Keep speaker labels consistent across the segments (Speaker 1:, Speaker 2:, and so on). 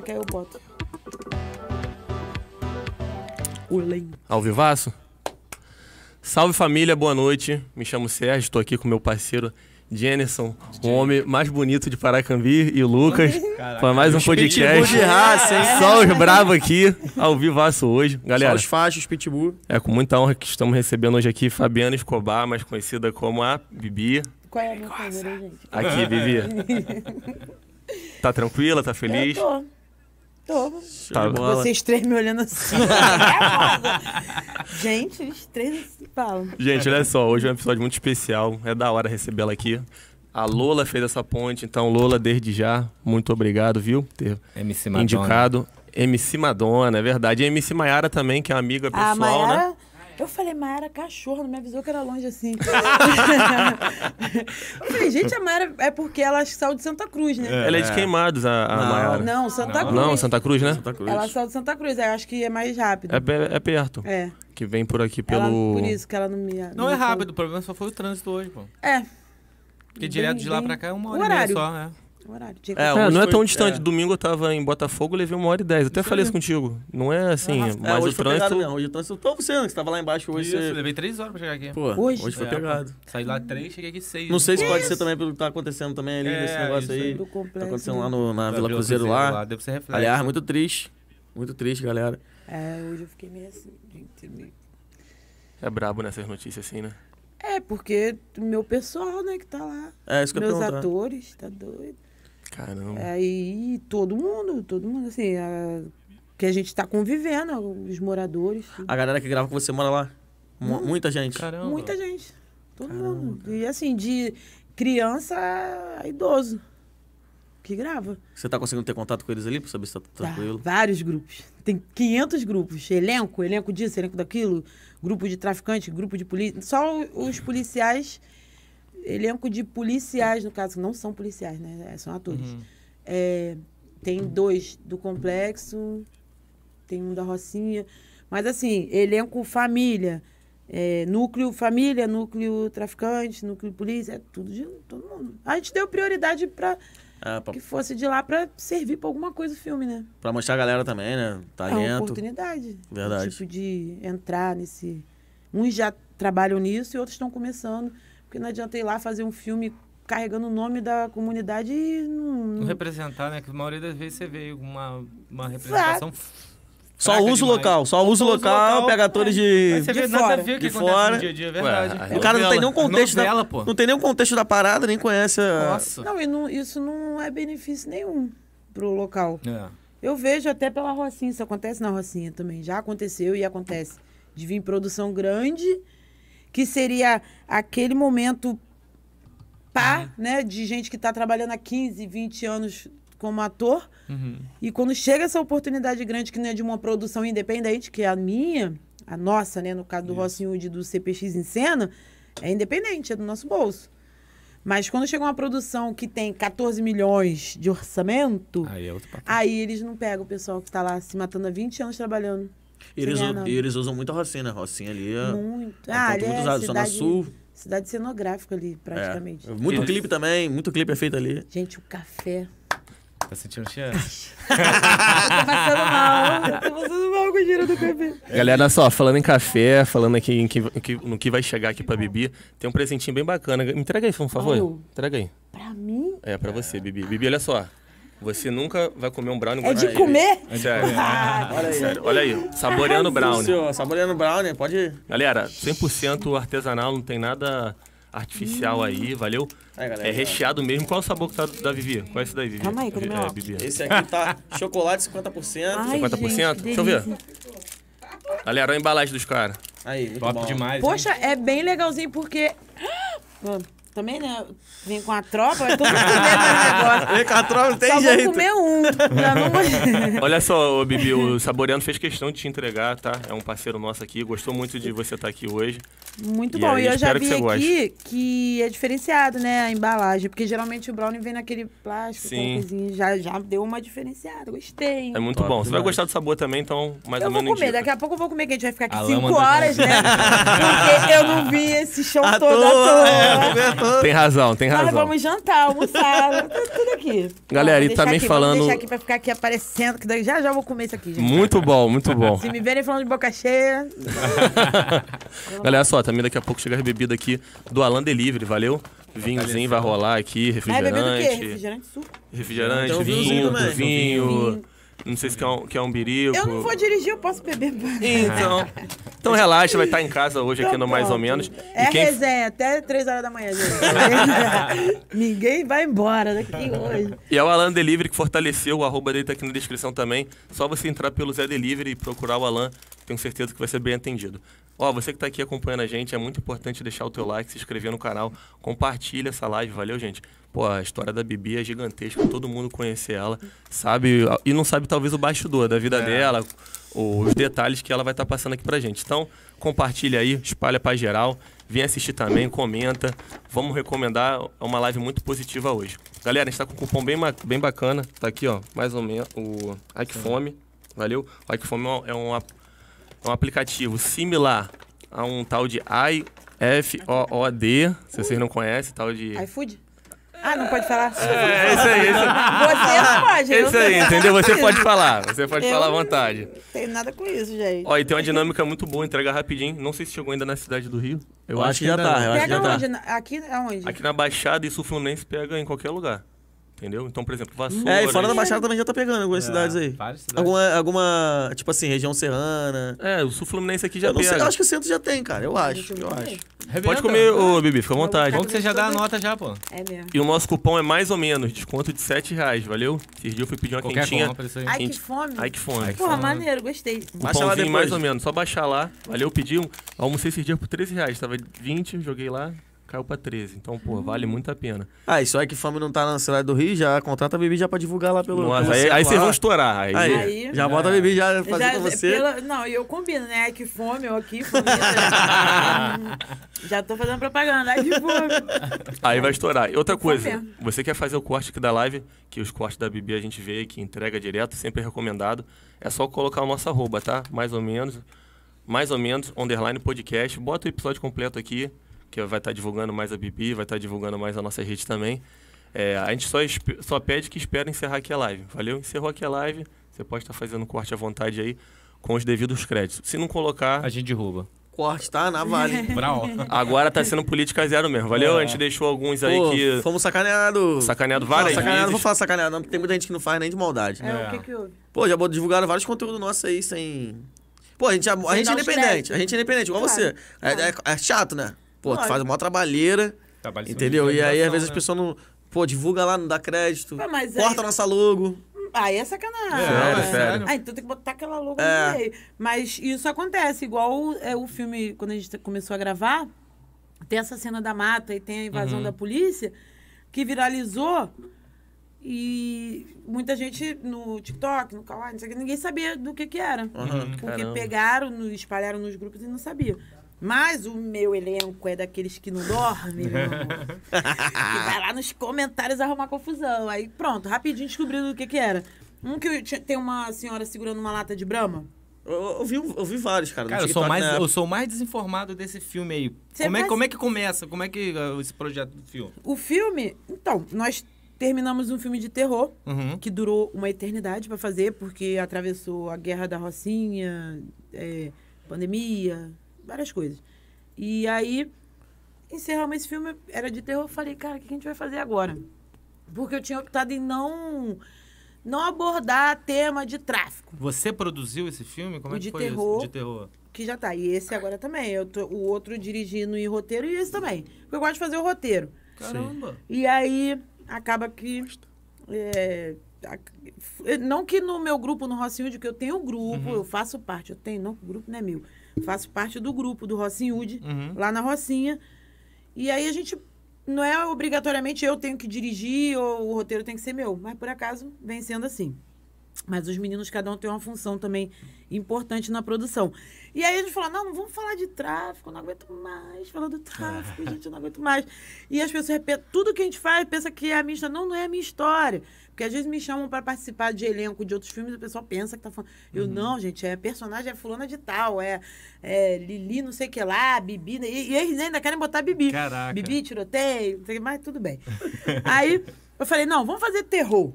Speaker 1: que aí eu boto. Olém.
Speaker 2: Ao vivaço? Salve família, boa noite. Me chamo Sérgio, estou aqui com meu parceiro Jenison, o homem mais bonito de Paracambi, e o Lucas, para mais um podcast. de raça, hein? Só os bravos aqui, ao vivaço hoje. Galera, Só os fachos, pitbull. é com muita honra que estamos recebendo hoje aqui Fabiana Escobar, mais conhecida como a Bibi.
Speaker 3: Qual é a minha favorita, gente?
Speaker 2: Aqui, Bibi. Tá tranquila, tá feliz? Eu
Speaker 1: tô. Tô.
Speaker 2: Tá Vocês
Speaker 1: três me olhando assim.
Speaker 2: É
Speaker 1: Gente, os três falam. Gente, olha só, hoje
Speaker 2: é um episódio muito especial. É da hora receber ela aqui. A Lola fez essa ponte, então Lola, desde já, muito obrigado, viu? Ter MC Madonna. indicado. MC Madonna, é verdade. E MC Maiara também, que é amiga pessoal, né?
Speaker 1: Eu falei, Mayara, cachorro, não me avisou que era longe assim. eu falei, gente, a Mayara é porque ela é saiu de Santa Cruz, né? É,
Speaker 2: ela é de é. Queimados, a, a não, Mayara. Não, Santa não. Cruz. Não, Santa Cruz, né? Santa Cruz. Ela
Speaker 1: saiu de Santa Cruz, é, eu acho que é mais rápido. É, é perto. É.
Speaker 2: Que vem por aqui pelo. Ela, por
Speaker 1: isso que ela não me.
Speaker 4: Não, não é rápido, foi... o problema só foi o trânsito hoje, pô. É. Porque bem, direto de lá bem... pra cá é uma hora só, né? O horário. Dia é, é, não é foi, é tão distante. É.
Speaker 2: Domingo eu tava em Botafogo, levei uma hora e dez. Até isso falei isso contigo. Não é assim, ah, mas é, hoje o foi Pegado
Speaker 5: hoje o trânsito. Tô você, né, que estava lá embaixo hoje. Isso, você... eu levei três horas pra chegar aqui. Pô, hoje? hoje foi é, pegado. Saí lá três, cheguei aqui seis. Não sei se pode ser também pelo que tá acontecendo também ali, é, desse negócio aí. Tá acontecendo né? lá no, na Vila Cruzeiro lá. Deve ser reflexo. Aliás, muito
Speaker 2: triste. Muito triste, galera.
Speaker 1: É, hoje eu fiquei meio assim.
Speaker 2: É brabo nessas notícias assim, né?
Speaker 1: É, porque meu pessoal, né, que tá lá. É, isso que Meus eu Meus atores, tá doido. Caramba. Aí é, todo mundo, todo mundo, assim, a, que a gente tá convivendo, os moradores. Tudo.
Speaker 5: A galera que grava com você mora lá? M hum. Muita gente? Caramba. Muita
Speaker 1: gente. Todo Caramba. mundo. E assim, de criança a idoso. Que grava.
Speaker 5: Você tá conseguindo ter contato com eles ali pra saber se tá, tá tranquilo?
Speaker 1: Tá, vários grupos. Tem 500 grupos. Elenco, elenco disso, elenco daquilo. Grupo de traficante, grupo de polícia. Só os policiais elenco de policiais, no caso, não são policiais, né? É, são atores. Uhum. É, tem dois do complexo, tem um da Rocinha. Mas assim, elenco família. É, núcleo família, núcleo traficante, núcleo polícia, é tudo de todo mundo. A gente deu prioridade para
Speaker 5: ah, pra... que fosse
Speaker 1: de lá para servir para alguma coisa o filme, né?
Speaker 5: Para mostrar a galera também, né? Talento. Tá é uma
Speaker 1: oportunidade. Verdade. tipo de entrar nesse. Uns já trabalham nisso e outros estão começando. Porque não adianta ir lá fazer um filme carregando o nome da comunidade e não...
Speaker 4: não representar, né? Que a maioria das vezes você vê uma, uma representação... Só
Speaker 5: usa o local, só usa o local, pega é. atores é. de, você de vê fora. Nada a ver o que de fora. Dia dia, é verdade. Ué, o cara não tem nenhum contexto novela, da, pô. não tem nenhum contexto da parada, nem conhece a... Nossa.
Speaker 1: Não, e não, isso não é benefício nenhum
Speaker 5: pro local. É.
Speaker 1: Eu vejo até pela Rocinha, isso acontece na Rocinha também, já aconteceu e acontece. De vir produção grande que seria aquele momento pá, uhum. né? De gente que está trabalhando há 15, 20 anos como ator. Uhum. E quando chega essa oportunidade grande, que não é de uma produção independente, que é a minha, a nossa, né? No caso do Rossinho e do CPX em cena, é independente, é do nosso bolso. Mas quando chega uma produção que tem 14 milhões de orçamento, aí, é aí eles não pegam o pessoal que está lá se matando há 20 anos trabalhando. E eles, e
Speaker 5: eles usam muito a Rocinha, né? Rocinha ali é. Muito. É ah, ali muito é usado, Zona cidade- Sul.
Speaker 1: Cidade cenográfica ali, É. praticamente. É
Speaker 5: muito clipe também, muito clipe é feito ali. Gente,
Speaker 1: o café.
Speaker 4: Tá sentindo chance? Tô passando mal. Tô
Speaker 1: passando mal com o cheiro do café.
Speaker 3: Galera,
Speaker 2: olha só, falando em café, falando aqui em que- em que- no que vai chegar aqui pra Bibi, tem um presentinho bem bacana. Me Entrega aí, por favor. Olha. Entrega aí. Pra mim, É, pra você, Bibi. Bibi, olha só. Você nunca vai comer um brownie É, é de comer? Sério. Ah, olha, aí. Sério. olha aí. Saboreando brownie.
Speaker 5: Senhor, saboreando brownie, pode ir.
Speaker 2: Galera, 100% artesanal, não tem nada artificial hum. aí, valeu? É, galera, é, é. recheado mesmo. Qual é o sabor que tá da Vivi? Qual é esse daí, Vivi? Calma aí, cadê é, Vivi. Esse aqui
Speaker 5: tá chocolate 50%. Ai, 50%? Gente, Deixa eu ver.
Speaker 2: Galera, olha a embalagem dos caras. Aí, muito Top bom. demais. Poxa,
Speaker 5: hein? é bem
Speaker 1: legalzinho porque... Mano. Também né? Vem com a tropa, todo mundo
Speaker 5: negócio. Vem com a tropa, não tem Só jeito. Só comer um.
Speaker 2: Olha só, Bibi, o Saboreando fez questão de te entregar, tá? É um parceiro nosso aqui, gostou muito de você estar tá aqui hoje. Muito e bom, e eu já vi que aqui goste.
Speaker 1: que é diferenciado, né, a embalagem. Porque geralmente o brownie vem naquele plástico, Sim. já, já deu uma diferenciada, gostei. É muito Top, bom, você vai
Speaker 2: gostar do sabor também, então mais eu ou menos Eu vou comer, indica.
Speaker 1: daqui a pouco eu vou comer, que a gente vai ficar aqui 5 horas, né?
Speaker 2: porque eu não vi
Speaker 1: esse chão a todo à toa. É, tem
Speaker 2: razão, tem razão. Mas vamos
Speaker 1: jantar, almoçar, tá tudo aqui. Galera, e também aqui, falando. Vou deixar aqui pra ficar aqui aparecendo, que daí já já vou comer isso aqui. Gente. Muito
Speaker 2: bom, muito bom. Se me
Speaker 1: verem falando de boca cheia.
Speaker 2: Galera, só, também daqui a pouco chegar a bebida aqui do Alan Delivery, valeu? Vinhozinho vai rolar aqui, refrigerante. Ah, vai é beber o quê? Refrigerante, suco. Refrigerante, então, vinho, vinho. vinho. vinho. Não sei se quer um, quer um birico. Eu não vou
Speaker 1: dirigir, eu posso beber. Então,
Speaker 2: então relaxa, vai estar em casa hoje aqui então no Mais ou Menos. É quem...
Speaker 1: resenha, até 3 horas da manhã, Ninguém vai embora daqui
Speaker 3: hoje.
Speaker 2: E é o Alan Delivery que fortaleceu, o arroba dele tá aqui na descrição também. Só você entrar pelo Zé Delivery e procurar o Alan, tenho certeza que vai ser bem atendido. Ó, você que está aqui acompanhando a gente, é muito importante deixar o teu like, se inscrever no canal, compartilha essa live, valeu, gente? Pô, a história da Bibi é gigantesca, todo mundo conhece ela, sabe, e não sabe talvez o bastidor da vida é. dela, os detalhes que ela vai estar tá passando aqui pra gente. Então, compartilha aí, espalha pra geral, vem assistir também, comenta, vamos recomendar uma live muito positiva hoje. Galera, a gente tá com um cupom bem, bem bacana, tá aqui, ó, mais ou menos, o Ike Fome, valeu? O Ike Fome é uma é um aplicativo similar a um tal de iFood, se vocês não conhecem, tal de... iFood?
Speaker 1: Ah, não pode falar? É, isso aí. Isso... Você é não pode. Isso aí, entendeu? Você pode falar. Você pode eu falar à vontade. Não tem nada com isso, gente. Ó, e tem
Speaker 2: uma dinâmica muito boa, entrega rapidinho. Não sei se chegou ainda na cidade do Rio. Eu, eu acho, acho, que já tá. Eu pega acho que já tá. onde?
Speaker 1: Tá. Aqui aonde? Aqui
Speaker 2: na Baixada, e sul Fluminense pega em qualquer lugar. Entendeu? Então, por exemplo, hum. vassoura. É, e fora da Baixada também
Speaker 5: já tá pegando algumas é, cidades aí. Várias cidades. Alguma, alguma, tipo assim,
Speaker 2: região serrana. É, o sul fluminense aqui já eu pega. Sei, eu acho que
Speaker 5: o centro já tem, cara. Eu acho. Eu acho.
Speaker 2: Pode comer, ô Bibi, fica à vontade. Bom que você já dá a nota já, pô. É mesmo. E o nosso cupom é mais ou menos, desconto de 7 reais, valeu? Esses eu fui pedir uma Qualquer quentinha. aí. Ai, que fome. Ai, que fome. Ai, Porra, maneiro, gostei. o Baixa lá depois. mais ou menos, só baixar lá. Valeu, pedi um. Almocei esse dia por 13 reais. Tava 20, joguei lá caiu para 13. Então, pô, hum. vale muito a pena.
Speaker 5: Ah, isso é que fome não tá na cidade do Rio, já contrata a Bibi já pra divulgar lá pelo. Nossa, aí, aí vocês vão estourar. Aí, aí já né? bota a Bibi já fazer já, é
Speaker 1: você. Pela, não, e eu combino, né? Que fome, eu aqui, fome. Né? já tô fazendo propaganda, aí de fome.
Speaker 2: Aí vai estourar. E outra tá coisa, você quer fazer o corte aqui da live, que os cortes da Bibi a gente vê, que entrega direto, sempre é recomendado. É só colocar o nosso arroba, tá? Mais ou menos mais ou menos, underline podcast. Bota o episódio completo aqui que vai estar tá divulgando mais a Bibi, vai estar tá divulgando mais a nossa rede também. É, a gente só, só pede que espera encerrar aqui a live. Valeu? Encerrou aqui a live. Você pode estar tá fazendo corte à vontade aí com os devidos créditos. Se não colocar. A gente derruba.
Speaker 5: Corte, tá? Na Vale.
Speaker 4: Agora
Speaker 2: tá sendo política zero mesmo. Valeu? É. A gente deixou alguns Pô, aí que. Fomos sacaneados. Sacaneado várias não, sacaneado,
Speaker 5: vezes. Não vou falar sacaneado, não, porque tem muita gente que não faz nem de maldade. É, é. o que que houve? Pô, já divulgaram vários conteúdos nossos aí sem. Pô, a gente, é, a, a gente é independente. A gente é independente, igual claro. você. Claro. É, é, é chato, né? Pô, Lógico. tu faz uma trabalheira. Trabalho entendeu? E aí, às vezes, né? as pessoas não. Pô, divulga lá, não dá crédito. Ah, mas corta aí... nossa logo.
Speaker 1: Aí é sacanagem. É, é, sério. Aí então tem que botar aquela logo é. no meio. Mas isso acontece, igual é, o filme, quando a gente começou a gravar, tem essa cena da mata e tem a invasão uhum. da polícia, que viralizou. E muita gente no TikTok, no Kawaii, não sei, ninguém sabia do que, que era. Uhum, porque pegaram, espalharam nos grupos e não sabia. Mas o meu elenco é daqueles que não dorme,
Speaker 3: que
Speaker 1: vai lá nos comentários arrumar confusão. Aí pronto, rapidinho descobrindo o que que era. Um que tinha, tem uma senhora segurando uma lata de brama.
Speaker 4: Eu, eu, vi, eu vi vários, cara. Cara, eu sou, mais, né? eu sou mais desinformado desse filme aí. como, é, como é que começa? Como é que uh, esse projeto do filme?
Speaker 1: O filme, então, nós terminamos um filme de terror uhum. que durou uma eternidade para fazer, porque atravessou a guerra da Rocinha, é, pandemia, várias coisas. E aí, encerramos esse filme, era de terror, eu falei, cara, o que a gente vai fazer agora? Porque eu tinha optado em não não abordar tema de tráfico.
Speaker 4: Você produziu esse filme? Como é o é que foi terror, isso? De terror.
Speaker 1: Que já tá. E esse agora também. Eu tô, o outro dirigindo e roteiro e esse também. Porque eu gosto de fazer o roteiro. Caramba! E aí, acaba que... É, não que no meu grupo no Rocinho, de que eu tenho um grupo, uhum. eu faço parte, eu tenho, não, o grupo não é meu faço parte do grupo do Rocinhood, uhum. lá na Rocinha. E aí a gente. Não é obrigatoriamente eu tenho que dirigir ou o roteiro tem que ser meu, mas por acaso vem sendo assim. Mas os meninos, cada um tem uma função também importante na produção. E aí a gente fala, não, vamos falar de tráfico, não aguento mais falar do tráfico, gente, eu não aguento mais. E as pessoas, repetem tudo que a gente faz, pensa que é a minha história. Não, não é a minha história. Porque às vezes me chamam para participar de elenco de outros filmes e o pessoal pensa que tá falando. Uhum. Eu, não, gente, é personagem, é fulana de tal, é, é Lili, não sei o que lá, Bibi. E, e, eles ainda querem botar Bibi. Caraca. Bibi, tiroteio, não sei, mas tudo bem. Aí eu falei, não, vamos fazer terror.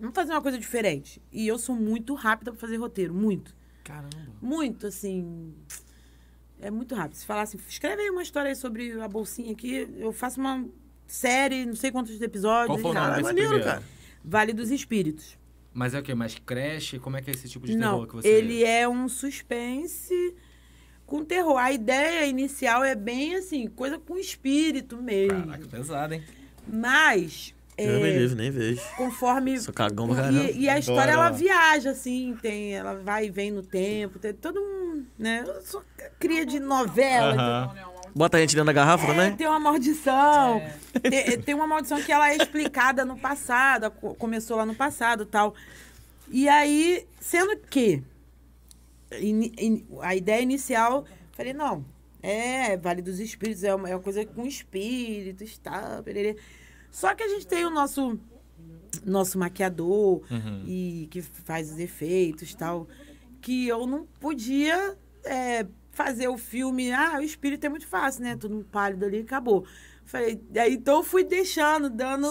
Speaker 1: Vamos fazer uma coisa diferente. E eu sou muito rápida para fazer roteiro, muito. Caramba. Muito, assim. É muito rápido. Se falar assim, escreve aí uma história aí sobre a bolsinha aqui, eu faço uma série, não sei quantos episódios. Qual foi o nome desse primeiro?
Speaker 4: cara. Vale dos Espíritos. Mas é o quê? Mas creche? Como é que é esse tipo de terror não, que você... ele
Speaker 1: é um suspense com terror. A ideia inicial é bem, assim, coisa com espírito mesmo. Caraca, pesado, hein? Mas... Eu é, me nem
Speaker 5: vejo. Conforme... Sou cagão pra caramba. E, e a história, Bora. ela
Speaker 1: viaja, assim, tem... Ela vai e vem no tempo, tem todo um... Né? Eu sou cria de novela. Uh
Speaker 5: -huh. então, Bota a gente dentro da garrafa é, também? Tem
Speaker 1: uma maldição. É. Tem, é, é, tem, uma maldição que ela é explicada no passado, começou lá no passado tal. E aí, sendo que in, in, a ideia inicial, falei, não, é, é, Vale dos Espíritos, é uma, é uma coisa com espíritos, tal, perere. Só que a gente tem o nosso nosso maquiador uhum. e que faz os efeitos tal, que eu não podia é, fazer o filme, ah, o espírito é muito fácil, né? Tudo pálido ali, acabou. Falei, aí, então fui deixando, dando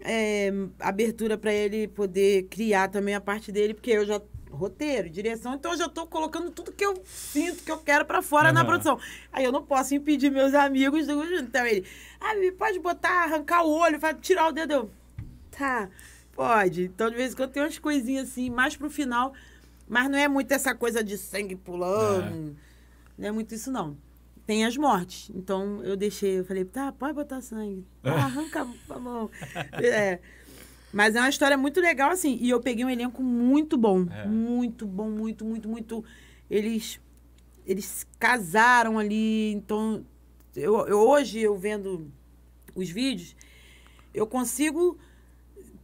Speaker 1: é, abertura para ele poder criar também a parte dele, porque eu já roteiro, direção, então eu já tô colocando tudo que eu sinto, que eu quero para fora uhum. na produção. Aí eu não posso impedir meus amigos, então ele, ah, me pode botar, arrancar o olho, tirar o dedo. Eu, tá, pode. Então de vez em quando tem umas coisinhas assim, mais pro final, mas não é muito essa coisa de sangue pulando. É não é muito isso, não. Tem as mortes. Então eu deixei, eu falei, tá, pode botar sangue. É. arranca a mão. é. Mas é uma história muito legal, assim. E eu peguei um elenco muito bom. É. Muito bom, muito, muito, muito. Eles eles casaram ali. Então, eu, eu, hoje, eu vendo os vídeos, eu consigo,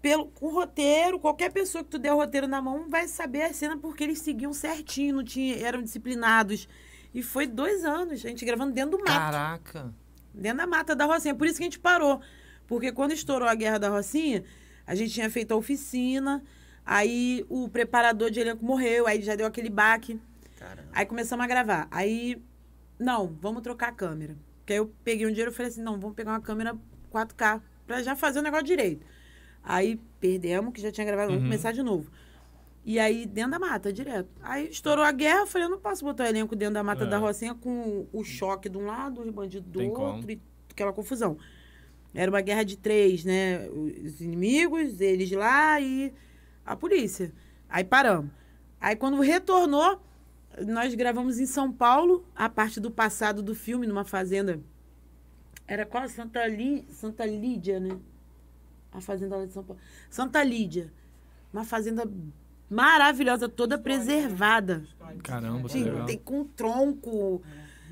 Speaker 1: pelo, com o roteiro, qualquer pessoa que tu der o roteiro na mão vai saber a cena porque eles seguiam certinho, não tinha, eram disciplinados. E foi dois anos, a gente gravando dentro do mato. Caraca! Dentro da mata da Rocinha. Por isso que a gente parou. Porque quando estourou a Guerra da Rocinha, a gente tinha feito a oficina, aí o preparador de elenco morreu, aí já deu aquele baque. Caramba. Aí começamos a gravar. Aí, não, vamos trocar a câmera. Porque aí eu peguei um dinheiro e falei assim, não, vamos pegar uma câmera 4K pra já fazer o negócio direito. Aí perdemos, que já tinha gravado, vamos uhum. começar de novo. E aí, dentro da mata, direto. Aí estourou a guerra, eu falei, eu não posso botar o elenco dentro da mata é. da Rocinha com o choque de um lado, os bandidos do Tem outro e aquela confusão. Era uma guerra de três, né? Os inimigos, eles lá e a polícia. Aí paramos. Aí quando retornou, nós gravamos em São Paulo a parte do passado do filme, numa fazenda. Era qual? Santa, Lí... Santa Lídia, né? A fazenda lá de São Paulo. Santa Lídia. Uma fazenda maravilhosa, toda preservada.
Speaker 4: Caramba, Sim, legal. Tem
Speaker 1: com tronco,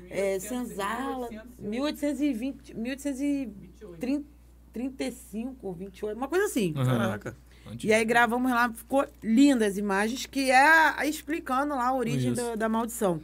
Speaker 1: é, senzala, 1820, 1835 ou 28, uma coisa assim. Uhum. Caraca. E aí gravamos lá, ficou lindas as imagens, que é explicando lá a origem do, da maldição.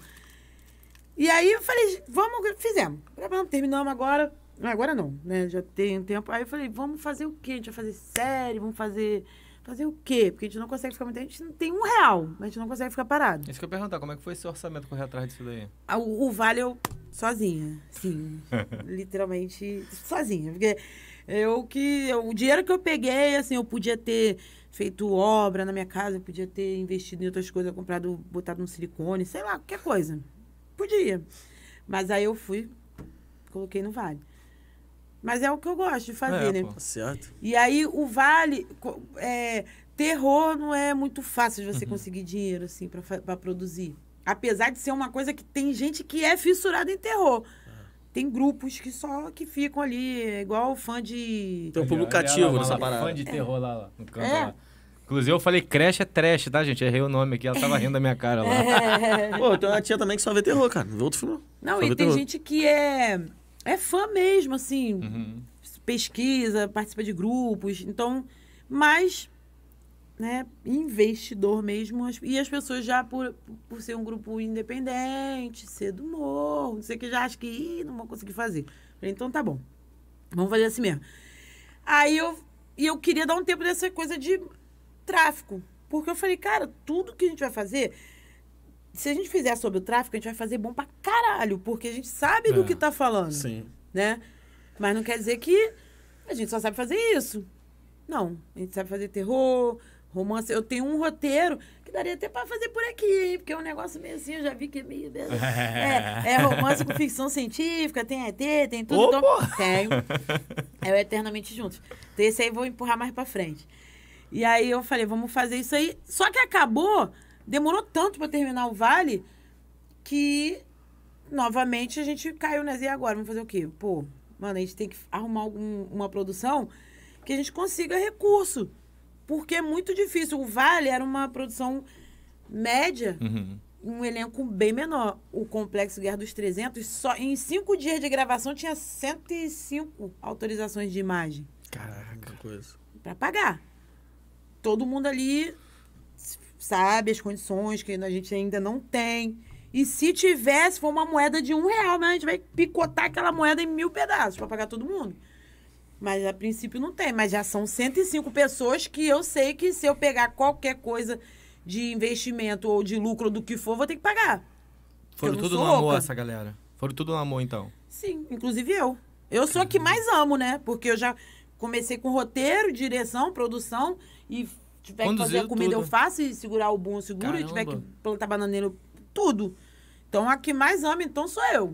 Speaker 1: E aí eu falei, vamos, fizemos. Gravamos, terminamos agora. Agora não, né? Já tem um tempo. Aí eu falei, vamos fazer o quê? A gente vai fazer série, vamos fazer Fazer o quê? Porque a gente não consegue ficar muito. tempo, A gente não tem um real, mas a gente não consegue ficar parado.
Speaker 4: Isso que eu ia perguntar, como é que foi esse orçamento correr atrás disso daí?
Speaker 1: Ah, o, o vale eu sozinha, sim. Literalmente sozinha. Porque eu que. Eu, o dinheiro que eu peguei, assim, eu podia ter feito obra na minha casa, eu podia ter investido em outras coisas, comprado, botado um silicone, sei lá, qualquer coisa. Podia. Mas aí eu fui, coloquei no vale. Mas é o que eu gosto de fazer, é, né? Pô, certo. E aí o vale. É, terror não é muito fácil de você uhum. conseguir dinheiro, assim, para produzir. Apesar de ser uma coisa que tem gente que é fissurada em terror. É. Tem grupos que só que ficam ali, é igual fã de. Tem um público cativo nessa né? parada. Fã de terror é. lá, lá, no canto é. lá.
Speaker 4: Inclusive, eu falei creche é trash, tá, gente? Errei o nome aqui, ela tava rindo da minha cara lá. Pô, tem uma tia também que só vê terror, cara. Não vê outro filme. Não, só e tem terror.
Speaker 1: gente que é é fã mesmo, assim. Uhum. Pesquisa, participa de grupos. Então, mas né, investidor mesmo. E as pessoas já, por, por ser um grupo independente, ser do morro, não sei o que, já acho que Ih, não vou conseguir fazer. Falei, então tá bom, vamos fazer assim mesmo. Aí eu, e eu queria dar um tempo dessa coisa de tráfico. Porque eu falei, cara, tudo que a gente vai fazer se a gente fizer sobre o tráfico, a gente vai fazer bom pra caralho, porque a gente sabe é, do que tá falando. Sim. Né? Mas não quer dizer que a gente só sabe fazer isso. Não, a gente sabe fazer terror, romance. Eu tenho um roteiro que daria até pra fazer por aqui, porque é um negócio meio assim, eu já vi que é meio. É, é romance com ficção científica, tem ET, tem tudo. Opa! Então, É o Eternamente Juntos. Então esse aí eu vou empurrar mais pra frente. E aí eu falei, vamos fazer isso aí. Só que acabou demorou tanto para terminar o Vale que novamente a gente caiu nessa. E agora? Vamos fazer o quê? Pô, mano, a gente tem que arrumar algum, uma produção que a gente consiga recurso. Porque é muito difícil. O Vale era uma produção média, uhum. um elenco bem menor. O Complexo Guerra dos 300, só em cinco dias de gravação, tinha 105 autorizações de imagem.
Speaker 5: Caraca, coisa.
Speaker 1: Pra pagar. Todo mundo ali sabe, as condições que a gente ainda não tem. E se tivesse, for uma moeda de um real, né? A gente vai picotar aquela moeda em mil pedaços para pagar todo mundo. Mas a princípio não tem. Mas já são 105 pessoas que eu sei que se eu pegar qualquer coisa de investimento ou de lucro do que for, vou ter que pagar.
Speaker 4: Foram tudo no amor essa galera. Foram tudo no amor, então.
Speaker 1: Sim, inclusive eu. Eu sou a que uhum. mais amo, né? Porque eu já comecei com roteiro, direção, produção e tiver Conduziu que fazer a comida, tudo. eu faço e segurar o bom, eu seguro. Caramba. E tiver que plantar bananeiro, tudo. Então, a que mais ama, então, sou eu.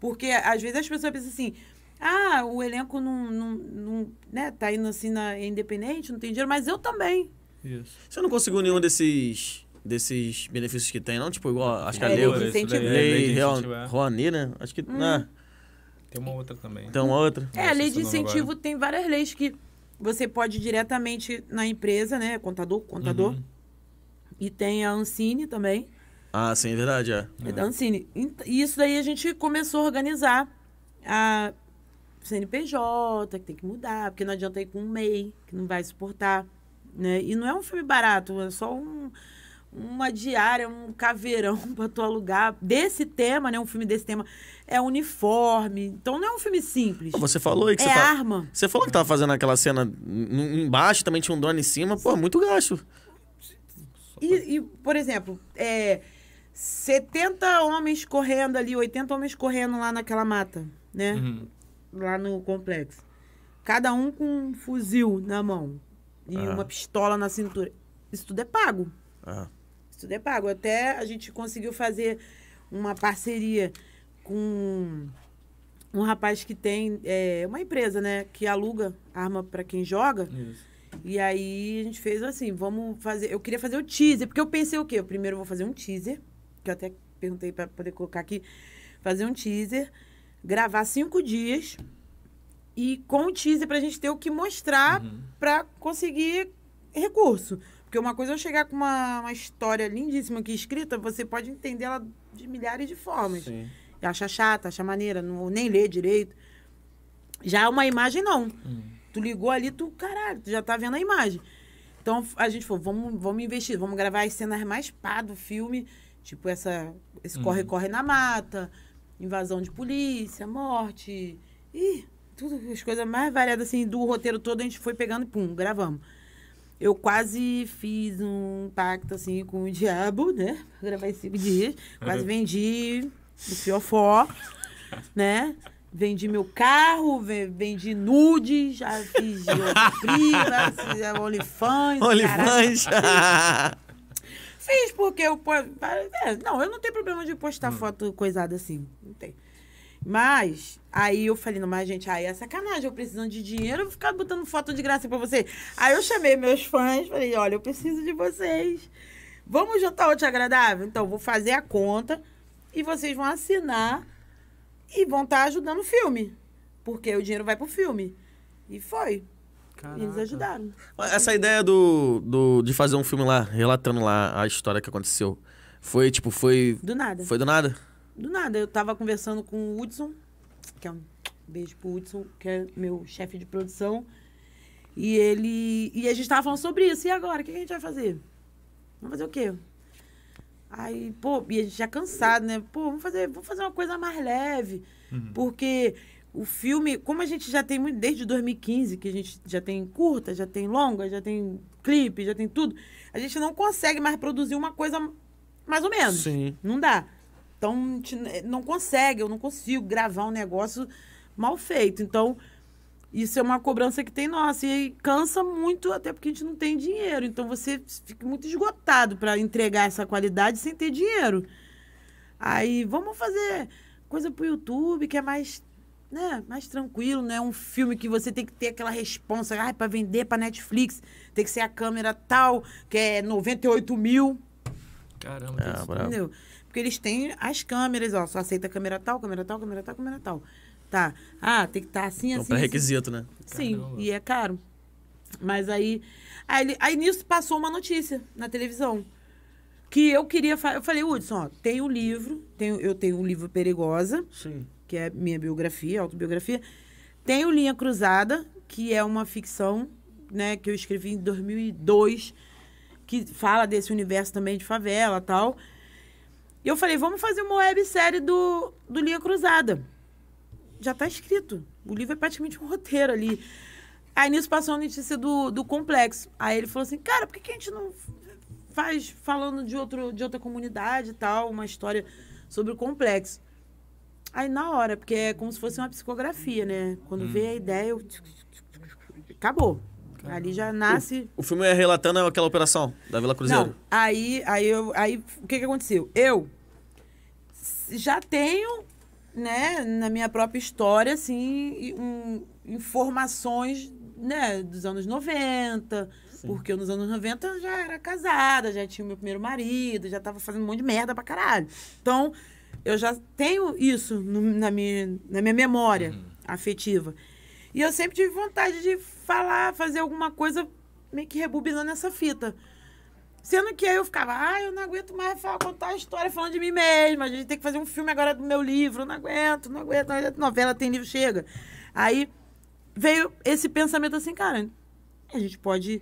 Speaker 1: Porque, às vezes, as pessoas pensam assim... Ah, o elenco não, não, não né, tá indo assim na independente, não tem dinheiro, mas eu também.
Speaker 5: Isso. Você não conseguiu nenhum desses desses benefícios que tem, não? Tipo, igual, acho que é, a Lei, lei, lei é. Rouanet, né? Acho que, hum. né? Tem uma outra também. Tem uma outra? É, a lei de incentivo agora.
Speaker 1: tem várias leis que você pode ir diretamente na empresa, né? Contador, contador. Uhum. E tem a Ancine também.
Speaker 5: Ah, sim, é verdade, é.
Speaker 1: É da Ancine. E isso daí a gente começou a organizar a CNPJ, que tem que mudar, porque não adianta ir com um MEI, que não vai suportar. Né? E não é um filme barato, é só um uma diária, um caveirão para tu alugar desse tema, né? Um filme desse tema é uniforme. Então não é um filme simples. Você falou aí que é você tá arma. Tá...
Speaker 5: Você falou que tava fazendo aquela cena embaixo, também tinha um drone em cima, pô, muito gasto.
Speaker 1: E, e por exemplo, é 70 homens correndo ali, 80 homens correndo lá naquela mata, né? Uhum. Lá no complexo. Cada um com um fuzil na mão e ah. uma pistola na cintura. Isso tudo é pago. Ah tudo é pago. Até a gente conseguiu fazer uma parceria com um rapaz que tem é, uma empresa, né? Que aluga arma para quem joga. Isso. E aí a gente fez assim, vamos fazer. Eu queria fazer o teaser, porque eu pensei o quê? Eu primeiro vou fazer um teaser, que eu até perguntei para poder colocar aqui. Fazer um teaser, gravar cinco dias e com o teaser pra gente ter o que mostrar uhum. para conseguir recurso. Porque uma coisa é eu chegar com uma, uma história lindíssima aqui escrita, você pode entender ela de milhares de formas. Sim. E acha chata, acha maneira, não, nem lê direito. Já é uma imagem, não. Hum. Tu ligou ali, tu, caralho, tu já tá vendo a imagem. Então a gente falou, vamos, vamos investir, vamos gravar as cenas mais pá do filme, tipo essa, esse uhum. corre-corre na mata, invasão de polícia, morte. e tudo, as coisas mais variadas assim do roteiro todo, a gente foi pegando e pum, gravamos. Eu quase fiz um pacto assim com o diabo, né? Pra gravar esse dias. Quase uhum. vendi o fiofó, né? Vendi meu carro, vendi nudes, já fiz
Speaker 5: privas,
Speaker 1: olifãs. Olifãs. fiz porque eu. É, não, eu não tenho problema de postar hum. foto coisada assim. Não tem. Mas, aí eu falei, não, mas gente, aí é sacanagem, eu precisando de dinheiro, eu vou ficar botando foto de graça pra você. Aí eu chamei meus fãs, falei, olha, eu preciso de vocês. Vamos juntar outro Agradável? Então, vou fazer a conta e vocês vão assinar e vão estar tá ajudando o filme. Porque o dinheiro vai pro filme. E foi. Caraca. Eles ajudaram.
Speaker 5: Essa ideia do, do, de fazer um filme lá, relatando lá a história que aconteceu, foi tipo, foi. Do nada. Foi do nada?
Speaker 1: do nada, eu tava conversando com o Hudson, que é um beijo pro Hudson, que é meu chefe de produção. E ele. E a gente tava falando sobre isso. E agora? O que a gente vai fazer? Vamos fazer o quê? Aí, pô, e a gente já cansado, né? Pô, vamos fazer, vamos fazer uma coisa mais leve. Uhum. Porque o filme, como a gente já tem muito, desde 2015, que a gente já tem curta, já tem longa, já tem clipe, já tem tudo, a gente não consegue mais produzir uma coisa mais ou menos. Sim. Não dá. Então, eh, não consegue, eu não consigo gravar um negócio mal feito. Então, isso é uma cobrança que tem nossa. E cansa muito, até porque a gente não tem dinheiro. Então, você fica muito esgotado para entregar essa qualidade sem ter dinheiro. Aí, vamos fazer coisa para o YouTube, que é mais, né, mais tranquilo, é Um filme que você tem que ter aquela responsa, ah, para vender para Netflix, tem que ser a câmera tal, que é 98 mil.
Speaker 5: Caramba, é, ah, entendeu?
Speaker 1: Porque eles têm as câmeras, ó, só aceita câmera tal, câmera tal, câmera tal, câmera tal. Tá. Ah, tem que estar tá assim, assim. É um assim, pré-requisito, assim. né? Sim, Caramba. e é caro. Mas aí, aí. Aí nisso passou uma notícia na televisão. Que eu queria. Fa eu falei, Hudson, ó, tem um livro, tenho, eu tenho um livro Perigosa, Sim. que é minha biografia, autobiografia. Tem o Linha Cruzada, que é uma ficção, né, que eu escrevi em 2002, que fala desse universo também de favela tal. E eu falei, vamos fazer uma websérie do, do Linha Cruzada. Já tá escrito. O livro é praticamente um roteiro ali. Aí nisso passou a notícia do, do complexo. Aí ele falou assim, cara, por que, que a gente não faz falando de, outro, de outra comunidade e tal, uma história sobre o complexo? Aí na hora, porque é como se fosse uma psicografia, né? Quando hum. a ideia, eu... acabou. Ali já nasce.
Speaker 5: O, o, filme é relatando aquela operação da Vila Cruzeiro. Não,
Speaker 1: aí, aí, eu, aí o que, que aconteceu? Eu já tenho, né, na minha própria história, assim, um, informações, né, dos anos 90, Sim. porque eu nos anos 90 eu já era casada, já tinha o meu primeiro marido, já tava fazendo um monte de merda pra caralho. Então, eu já tenho isso no, na, minha, na minha memória uhum. afetiva. E eu sempre tive vontade de falar, fazer alguma coisa meio que rebobinando essa fita. Sendo que aí eu ficava, ah, eu não aguento mais falar, contar a história falando de mim mesma. A gente tem que fazer um filme agora do meu livro. Não aguento, não aguento, não aguento. Novela tem livro, chega. Aí veio esse pensamento assim, cara, a gente pode.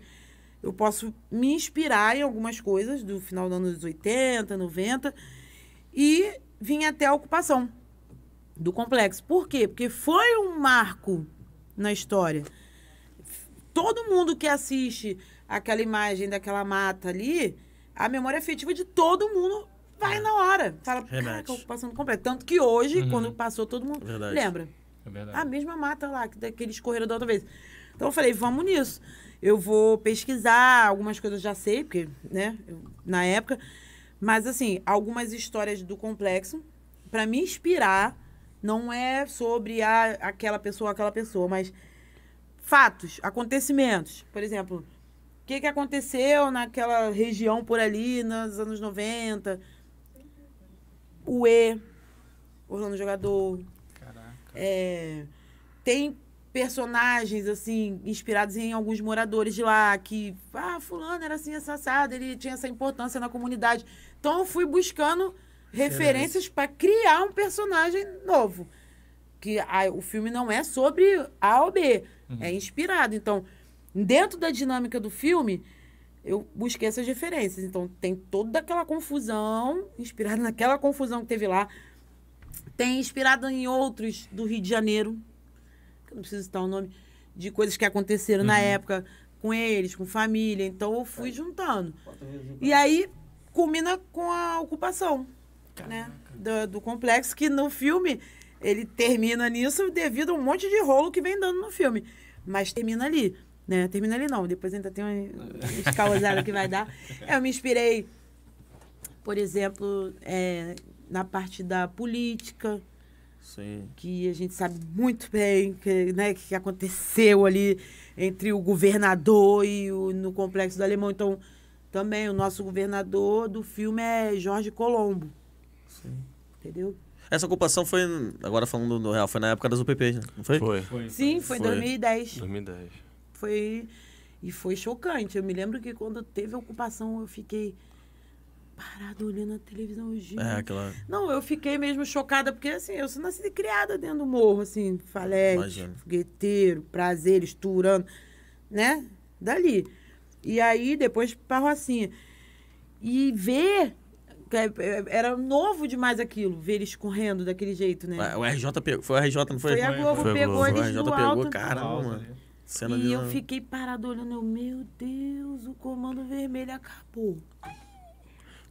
Speaker 1: Eu posso me inspirar em algumas coisas do final dos anos 80, 90 e vim até a ocupação do complexo. Por quê? Porque foi um marco na história. Todo mundo que assiste aquela imagem daquela mata ali, a memória afetiva de todo mundo vai é. na hora. Fala, caraca, passando completo. Tanto que hoje, uhum. quando passou, todo mundo é verdade. lembra. É verdade. A mesma mata lá, que eles correram da outra vez. Então eu falei, vamos nisso. Eu vou pesquisar, algumas coisas já sei, porque, né, eu, na época. Mas, assim, algumas histórias do complexo, para me inspirar, não é sobre a, ah, aquela pessoa, aquela pessoa, mas fatos, acontecimentos. Por exemplo, que, que aconteceu naquela região por ali, nos anos 90. O E, Orlando Jogador. Caraca. É, tem personagens, assim, inspirados em alguns moradores de lá, que, ah, fulano era assim, assassado, ele tinha essa importância na comunidade. Então, eu fui buscando referências para criar um personagem novo. Que a, o filme não é sobre A ou B, uhum. é inspirado. Então, Dentro da dinâmica do filme, eu busquei essas referências. Então, tem toda aquela confusão, inspirada naquela confusão que teve lá. Tem inspirada em outros do Rio de Janeiro, que eu não preciso citar o nome, de coisas que aconteceram uhum. na época com eles, com família. Então, eu fui é. juntando. E aí, culmina com a ocupação né? Do, do, complexo, que no filme ele termina nisso devido a um monte de rolo que vem dando no filme. Mas termina ali. Né? Termina ali não, depois ainda tem uma escalosada que vai dar. Eu me inspirei, por exemplo, é, na parte da política. Sim. que a gente sabe muito bem que, né, que aconteceu ali entre o governador e o, no complexo do alemão. Então, também o nosso governador do filme é Jorge Colombo. Sim. Entendeu?
Speaker 5: Essa ocupação foi, agora falando no real, foi na época das UPPs, né? não foi? Foi. foi. Sim, foi em 2010. 2010
Speaker 1: foi e foi chocante. Eu me lembro que quando teve a ocupação, eu fiquei parada olhando a televisão. hoje É, Não, eu fiquei mesmo chocada, porque assim, eu sou nascida e criada dentro do morro, assim, falete, fogueteiro, prazeres, turando, né? Dali. E aí, depois pra Rocinha. E ver é, é, era novo demais aquilo, ver eles correndo daquele jeito, né?
Speaker 5: O RJ pegou, foi o RJ, não foi? Foi a Globo, foi, pegou, pegou eles O RJ pegou, alto. caramba. Cena e eu
Speaker 1: fiquei parado olhando, eu, meu Deus, o comando vermelho acabou.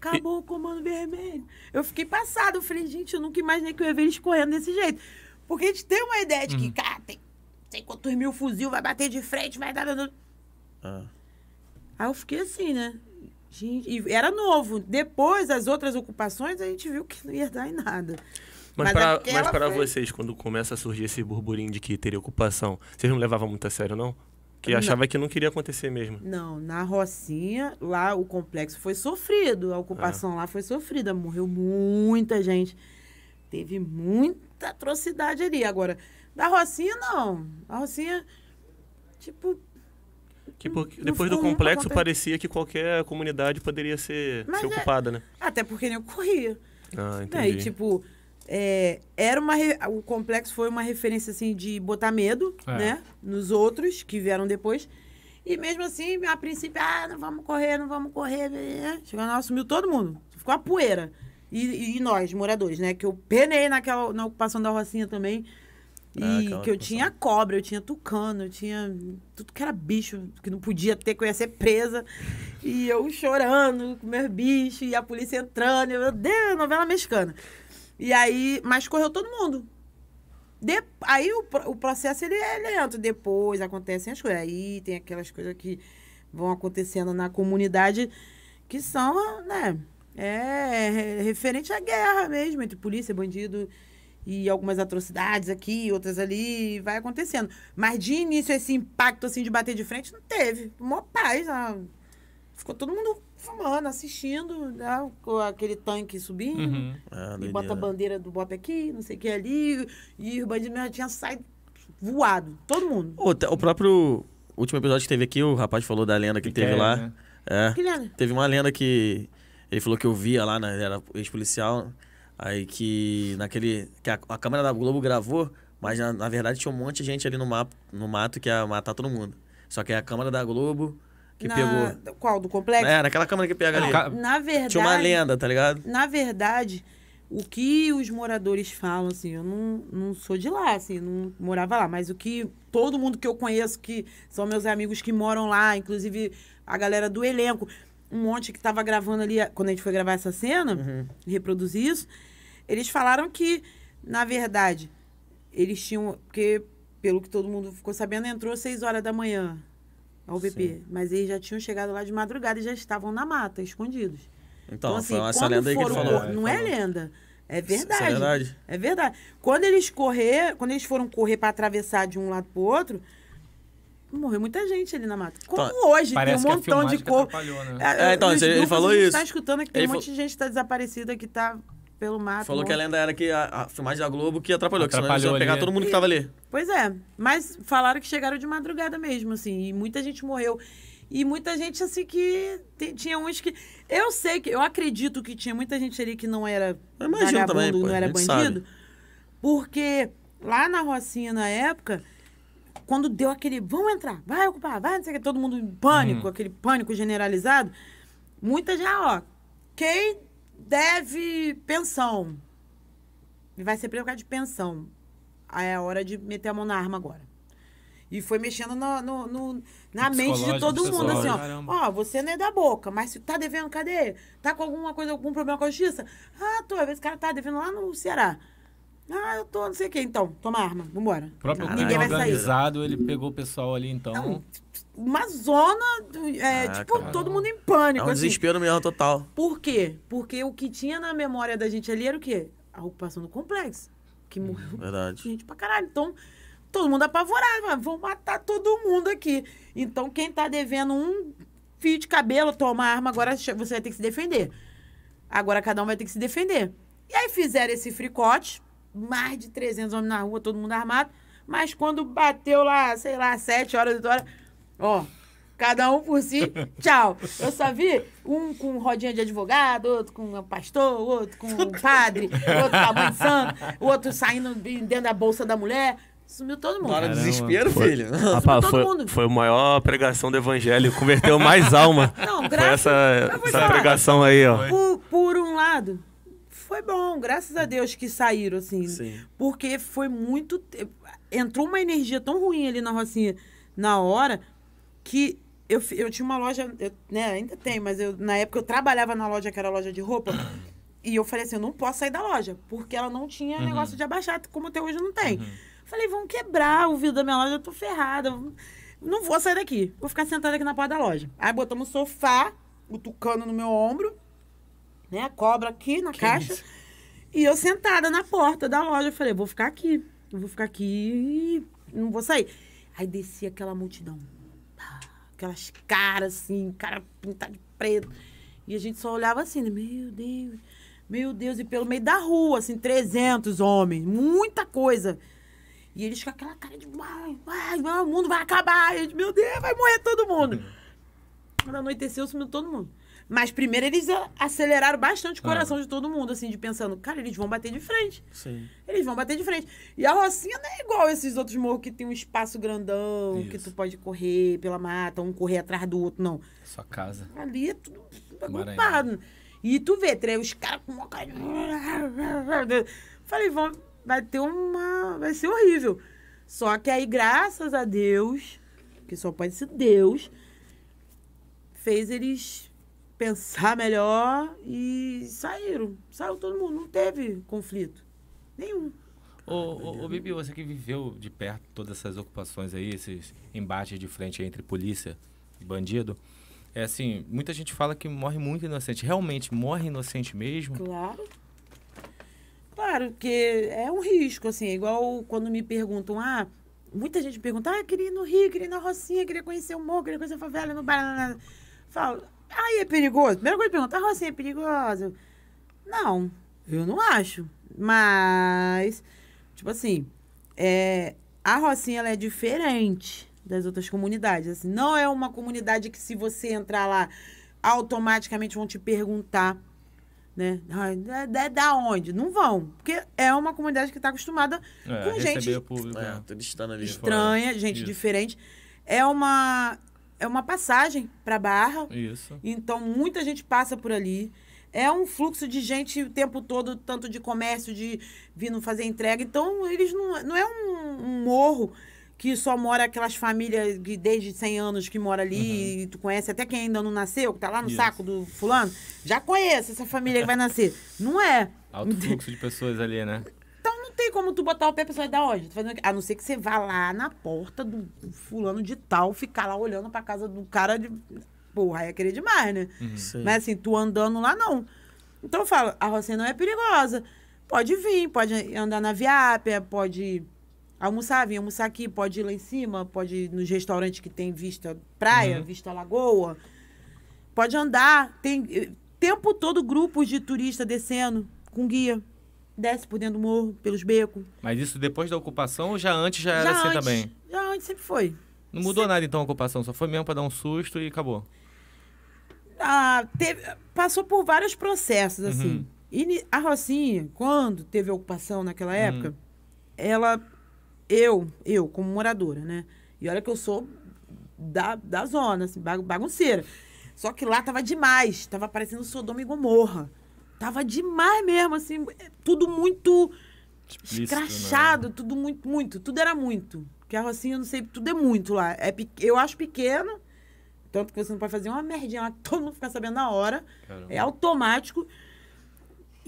Speaker 1: acabou e... o comando vermelho. Eu fiquei passado, eu falei, gente, eu nunca imaginei que eu ia ver eles correndo desse jeito. Porque a gente tem uma ideia de que, uhum. cara, tem, tem quantos mil fuzil, vai bater de frente, vai dar. Ah. Aí eu fiquei assim, né? Gente, e era novo. Depois, as outras ocupações, a gente viu que não ia dar em nada. Mas, mas é para
Speaker 2: vocês, quando começa a surgir esse burburinho de que teria ocupação, vocês não levavam muito a sério, não? Que achava não. que não queria acontecer mesmo.
Speaker 1: Não, na Rocinha, lá o complexo foi sofrido. A ocupação é. lá foi sofrida. Morreu muita gente. Teve muita atrocidade ali. Agora, da Rocinha, não. A Rocinha, tipo.
Speaker 2: Que porque, depois do complexo parecia que qualquer comunidade poderia ser, ser é, ocupada, é, né?
Speaker 1: Até porque nem ocorria. Ah, entendi. Né? E, tipo, é, era uma o complexo foi uma referência assim de botar medo, é. né, nos outros que vieram depois. E mesmo assim, a princípio, ah, não vamos correr, não vamos correr. Né, né, né. Chegou na hora, sumiu todo mundo. Ficou a poeira. E, e, nós, moradores, né? Que eu penei naquela, na ocupação da Rocinha também. Ah, e que eu tinha cobra, eu tinha tucano, eu tinha tudo que era bicho, que não podia ter, que eu ia ser presa. E eu chorando com meus bichos, e a polícia entrando. Eu, meu Deus, novela mexicana. E aí, mas correu todo mundo. De, aí o, o processo é, ele é lento. Depois acontecem as coisas. Aí tem aquelas coisas que vão acontecendo na comunidade que são, né? É, referente à guerra mesmo, entre polícia, bandido e algumas atrocidades aqui, outras ali, vai acontecendo. Mas de início, esse impacto assim de bater de frente não teve. Mó paz. Ah, ficou todo mundo fumando, assistindo né, aquele tanque subindo.
Speaker 5: Uhum. Ah, e bota a
Speaker 1: bandeira do Bop aqui, não sei o que ali. E os bandidos mesmo tinham saído voado. Todo mundo.
Speaker 5: O, o, próprio último episódio que teve aqui, o rapaz falou da lenda que, que teve é, lá. Né? É, que lenda? Teve uma lenda que ele falou que eu via lá, né, era ex-policial. Aí que naquele. que a, a, câmera da Globo gravou, mas na, na, verdade tinha um monte de gente ali no, mapa, no mato que ia matar todo mundo. Só que a câmera da Globo que na... pegou.
Speaker 1: Qual? Do complexo? É,
Speaker 5: naquela câmera que pega ali. Na
Speaker 1: verdade. Tinha uma lenda, tá ligado? Na verdade, o que os moradores falam, assim, eu não, não sou de lá, assim, não morava lá, mas o que todo mundo que eu conheço, que são meus amigos que moram lá, inclusive a galera do elenco, um monte que tava gravando ali, quando a gente foi gravar essa cena, uhum. reproduzir isso, eles falaram que, na verdade, eles tinham. Porque, pelo que todo mundo ficou sabendo, entrou às 6 horas da manhã ao bebê. Sim. Mas eles já tinham chegado lá de madrugada e já estavam na mata, escondidos.
Speaker 5: Então, então assim, foi essa lenda aí que ele falou. Não é
Speaker 1: lenda. É, é verdade. É verdade. É verdade. Quando eles correr, quando eles foram correr para atravessar de um lado o outro, morreu muita gente ali na mata. Como então, hoje tem um
Speaker 5: montão de corpo. Né? É, é, é então, ele, falou isso. Tá
Speaker 1: escutando que tem ele um monte de gente que tá desaparecida que tá pelo mato. Falou que a né?
Speaker 5: lenda era que a, a filmagem da Globo que atrapalhou, atrapalhou que senão pegar todo mundo que tava ali.
Speaker 1: Pois é, mas falaram que chegaram de madrugada mesmo, assim, e muita gente morreu. E muita gente, assim, que tinha uns que. Eu sei que. Eu acredito que tinha muita gente ali que não era. Eu imagino também, pô, não era bandido. Sabe. Porque lá na Rocinha, na época, quando deu aquele. vamos entrar, vai ocupar, vai, não sei o que, todo mundo em pânico, uhum. aquele pânico generalizado. Muita já, ah, ó. Quem deve pensão. E vai ser preso por causa de pensão. Aí é hora de meter a mão na arma agora. E foi mexendo no, no, no na mente de todo mundo, assim, ó. Caramba. Ó, você não é da boca, mas se tá devendo, cadê? Tá com alguma coisa, algum problema com a justiça? Ah, tô. Às vezes o cara tá devendo lá no Ceará. Ah, eu tô, não sei o quê. Então, toma arma, vambora.
Speaker 4: O próprio ah, crime organizado, ele pegou o pessoal ali, então. Não,
Speaker 1: uma zona, é, ah, tipo, cara. todo mundo em pânico. É um assim.
Speaker 4: desespero mesmo, total.
Speaker 1: Por quê? Porque o que tinha na memória da gente ali era o quê? A ocupação do complexo. Que hum, morreu
Speaker 5: Verdade. gente
Speaker 1: pra caralho. Então, todo mundo apavorado. Vão matar todo mundo aqui. Então, quem tá devendo um fio de cabelo, toma arma, agora você vai ter que se defender. Agora cada um vai ter que se defender. E aí fizeram esse fricote, mais de 300 homens na rua, todo mundo armado. Mas quando bateu lá, sei lá, 7 horas, 8 horas, Ó, cada um por si, tchau. Eu só vi um com rodinha de advogado, outro com pastor, outro com padre, outro com a outro saindo dentro da bolsa da mulher. Sumiu todo mundo. Para desespero, foi,
Speaker 2: filho. Rapaz, foi, mundo. foi a maior pregação do evangelho, converteu mais alma. Não, graças Foi essa, essa pregação aí, ó.
Speaker 1: Por, por, um lado, foi bom, graças a Deus que saíram, assim. Sim. Porque foi muito. Entrou uma energia tão ruim ali na Rocinha na hora que eu, eu tinha uma loja, eu, né, ainda tem, mas eu, na época eu trabalhava na loja que era loja de roupa. E eu falei assim, eu não posso sair da loja, porque ela não tinha uhum. negócio de abaixar, como até hoje não tem. Uhum. Falei, vão quebrar o vidro da minha loja, eu tô ferrada. Não vou sair daqui, vou ficar sentada aqui na porta da loja. Aí botamos o sofá, o tucano no meu ombro, né, a cobra aqui na que caixa. Isso? E eu sentada na porta da loja, falei, vou ficar aqui, eu vou ficar aqui, e não vou sair. Aí descia aquela multidão aquelas caras, assim, cara pintado de preto. E a gente só olhava assim, né? Meu Deus, meu Deus. E pelo meio da rua, assim, 300 homens, muita coisa. E eles com aquela cara de, vai, vai, vai o mundo vai acabar. E a gente, meu Deus, vai morrer todo mundo. Quando anoiteceu, sumiu todo mundo. Mas primeiro eles aceleraram bastante o ah. coração ah. de todo mundo, assim, de pensando, cara, eles vão bater de frente. Sim. Eles vão bater de frente. E a Rocinha não é igual esses outros morros que tem um espaço grandão, Isso. que tu pode correr pela mata, um correr atrás do outro, não.
Speaker 4: Sua casa.
Speaker 1: Ali é tudo agrupado. E tu vê, os caras com uma Falei, vão, vai ter uma. Vai ser horrível. Só que aí, graças a Deus, que só pode ser Deus, fez eles pensar melhor e saíram. Saiu todo mundo, não teve conflito nenhum. Ô, ô, ô Bibi, você
Speaker 4: que viveu de perto todas essas ocupações aí, esses embates de frente entre polícia e bandido, é assim, muita gente fala que morre muito inocente. Realmente morre inocente mesmo? Claro.
Speaker 1: Claro, porque é um risco, assim, é igual quando me perguntam, ah, muita gente pergunta, ah, queria ir no Rio, queria ir na Rocinha, queria conhecer o morro, queria conhecer a favela, no Paraná. Falo, Aí é perigoso? Primeira coisa que pergunta, a rocinha é perigosa? Não, eu não acho. Mas, tipo assim, é, a Rocinha ela é diferente das outras comunidades. Assim, não é uma comunidade que se você entrar lá, automaticamente vão te perguntar, né? da, da onde? Não vão. Porque é uma comunidade que está acostumada é, com gente
Speaker 5: público, é, né? estranha, gente Isso.
Speaker 1: diferente. É uma é uma passagem para Barra. Isso. Então muita gente passa por ali. É um fluxo de gente o tempo todo, tanto de comércio, de vindo fazer entrega. Então, eles não, não é um, um morro que só mora aquelas famílias que desde 100 anos que mora ali, uhum. e tu conhece até quem ainda não nasceu, que tá lá no Isso. saco do fulano, já conhece essa família que vai nascer. Não é. Alto fluxo
Speaker 4: de pessoas ali, né?
Speaker 1: não tem como tu botar o pé, a pessoa vai dar onde? A não ser que você vá lá na porta do fulano de tal, ficar lá olhando pra casa do cara de. Porra, ia é querer demais, né?
Speaker 3: Uhum. Mas
Speaker 1: assim, tu andando lá, não. Então eu falo, a Rocinha não é perigosa. Pode vir, pode andar na Viápia, é, pode almoçar, vir almoçar aqui, pode ir lá em cima, pode ir nos restaurantes que tem vista praia, uhum. vista lagoa. Pode andar. Tem eh, tempo todo grupos de turista descendo com guia desce por dentro do morro, pelos becos.
Speaker 4: Mas isso depois da ocupação ou já antes já, já era assim também?
Speaker 1: Já antes sempre foi.
Speaker 4: Não mudou sempre... nada então a ocupação, só foi mesmo para dar um susto e acabou.
Speaker 1: Ah, teve, passou por vários processos, assim. Uhum. E a Rocinha, quando teve a ocupação naquela uhum. época, uhum. ela. Eu, eu, como moradora, né? E olha que eu sou da, da zona, assim, bagunceira. Só que lá tava demais, tava parecendo Sodoma e Gomorra. Tava demais mesmo, assim, tudo muito Explícito, escrachado, né? tudo muito, muito, tudo era muito. Porque a Rocinha, eu não sei, tudo é muito lá. É, eu acho pequeno, tanto que você não pode fazer uma merdinha lá que todo mundo fica sabendo na hora. Caramba. É automático.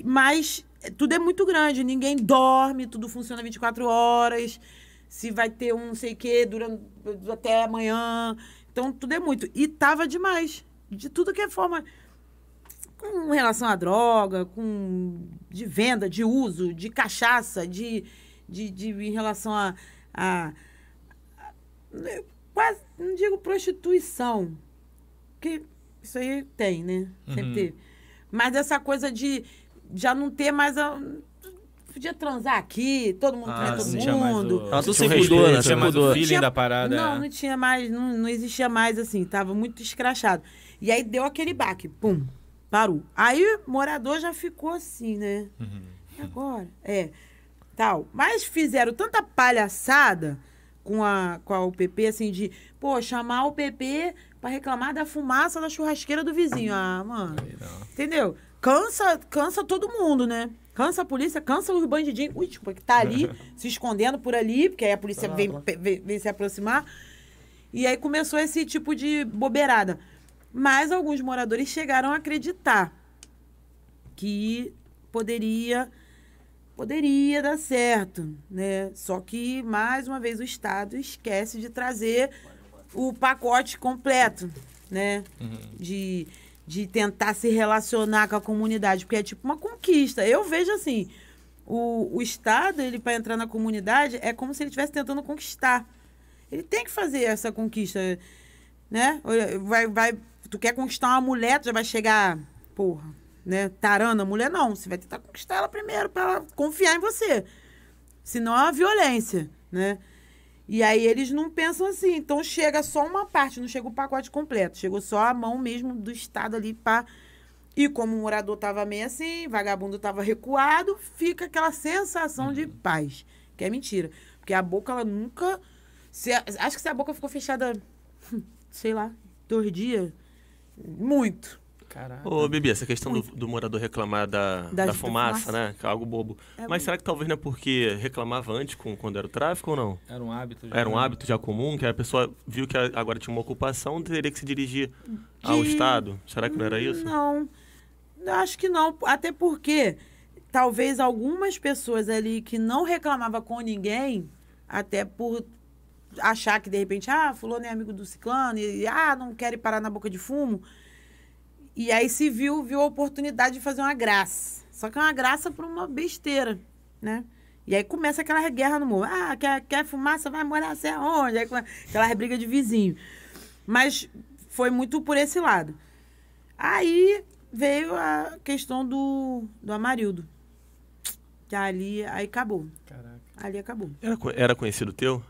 Speaker 1: Mas é, tudo é muito grande, ninguém dorme, tudo funciona 24 horas. Se vai ter um não sei o quê durante, até amanhã. Então tudo é muito. E tava demais. De tudo que é forma com relação à droga, com de venda, de uso, de cachaça, de, de, de em relação a, a, a, quase não digo prostituição, que isso aí tem, né? Sempre uhum. teve. Mas essa coisa de já não ter mais a, podia transar aqui, todo mundo ah, todo
Speaker 4: mundo. O... Tava tudo sem né? Tinha mais o feeling tinha... da parada. Não, é. não
Speaker 1: tinha mais, não, não existia mais assim, tava muito escrachado. E aí deu aquele baque, pum. Parou. Aí morador já ficou assim, né? Uhum. E agora? É. Tal. Mas fizeram tanta palhaçada com a, com a UPP, assim, de, pô, chamar a UPP para reclamar da fumaça da churrasqueira do vizinho. Ah, mano. Entendeu? Cansa, cansa todo mundo, né? Cansa a polícia, cansa os bandidinhos. Ui, desculpa, que tá ali, se escondendo por ali, porque aí a polícia tá vem, tá vem, vem, se aproximar. E aí começou esse tipo de bobeirada. Mas alguns moradores chegaram a acreditar que poderia poderia dar certo, né? Só que mais uma vez o Estado esquece de trazer o pacote completo, né? Uhum. De, de tentar se relacionar com a comunidade, porque é tipo uma conquista. Eu vejo assim, o, o Estado ele para entrar na comunidade é como se ele estivesse tentando conquistar. Ele tem que fazer essa conquista, né? Vai, vai tu quer conquistar uma mulher, tu já vai chegar, porra, né? Tarana, mulher não. Você vai tentar conquistar ela primeiro para ela confiar em você. Senão é uma violência, né? E aí eles não pensam assim. Então chega só uma parte, não chega o pacote completo. Chegou só a mão mesmo do Estado ali para e como o morador tava meio assim, vagabundo tava recuado, fica aquela sensação uhum. de paz. Que é mentira. Porque a boca, ela nunca. Se, acho que se a boca ficou fechada, sei lá, dois dias, muito.
Speaker 2: Caraca. Ô, Bibi, essa questão do, do, morador reclamar da, da, da fumaça, né? Que é algo bobo. É Mas será que talvez não é porque reclamava antes com, quando era o tráfico ou não? Era um hábito já. Era um né? hábito já comum, que a pessoa viu que agora tinha uma ocupação, teria que se dirigir De... ao Estado. Será que não era isso?
Speaker 1: Não. Acho que não. Até porque talvez algumas pessoas ali que não reclamava com ninguém, até por achar que de repente, ah, fulano é amigo do ciclano, e ah, não quer parar na boca de fumo. E aí se viu, viu a oportunidade de fazer uma graça. Só que é uma graça para uma besteira, né? E aí começa aquela guerra no morro. Ah, quer, quer fumaça, vai morar sei onde? Aí, aquela briga de vizinho. Mas foi muito por esse lado. Aí veio a questão do, do Amarildo. Que ali, aí acabou. Caraca. Ali acabou. Era,
Speaker 2: era conhecido teu?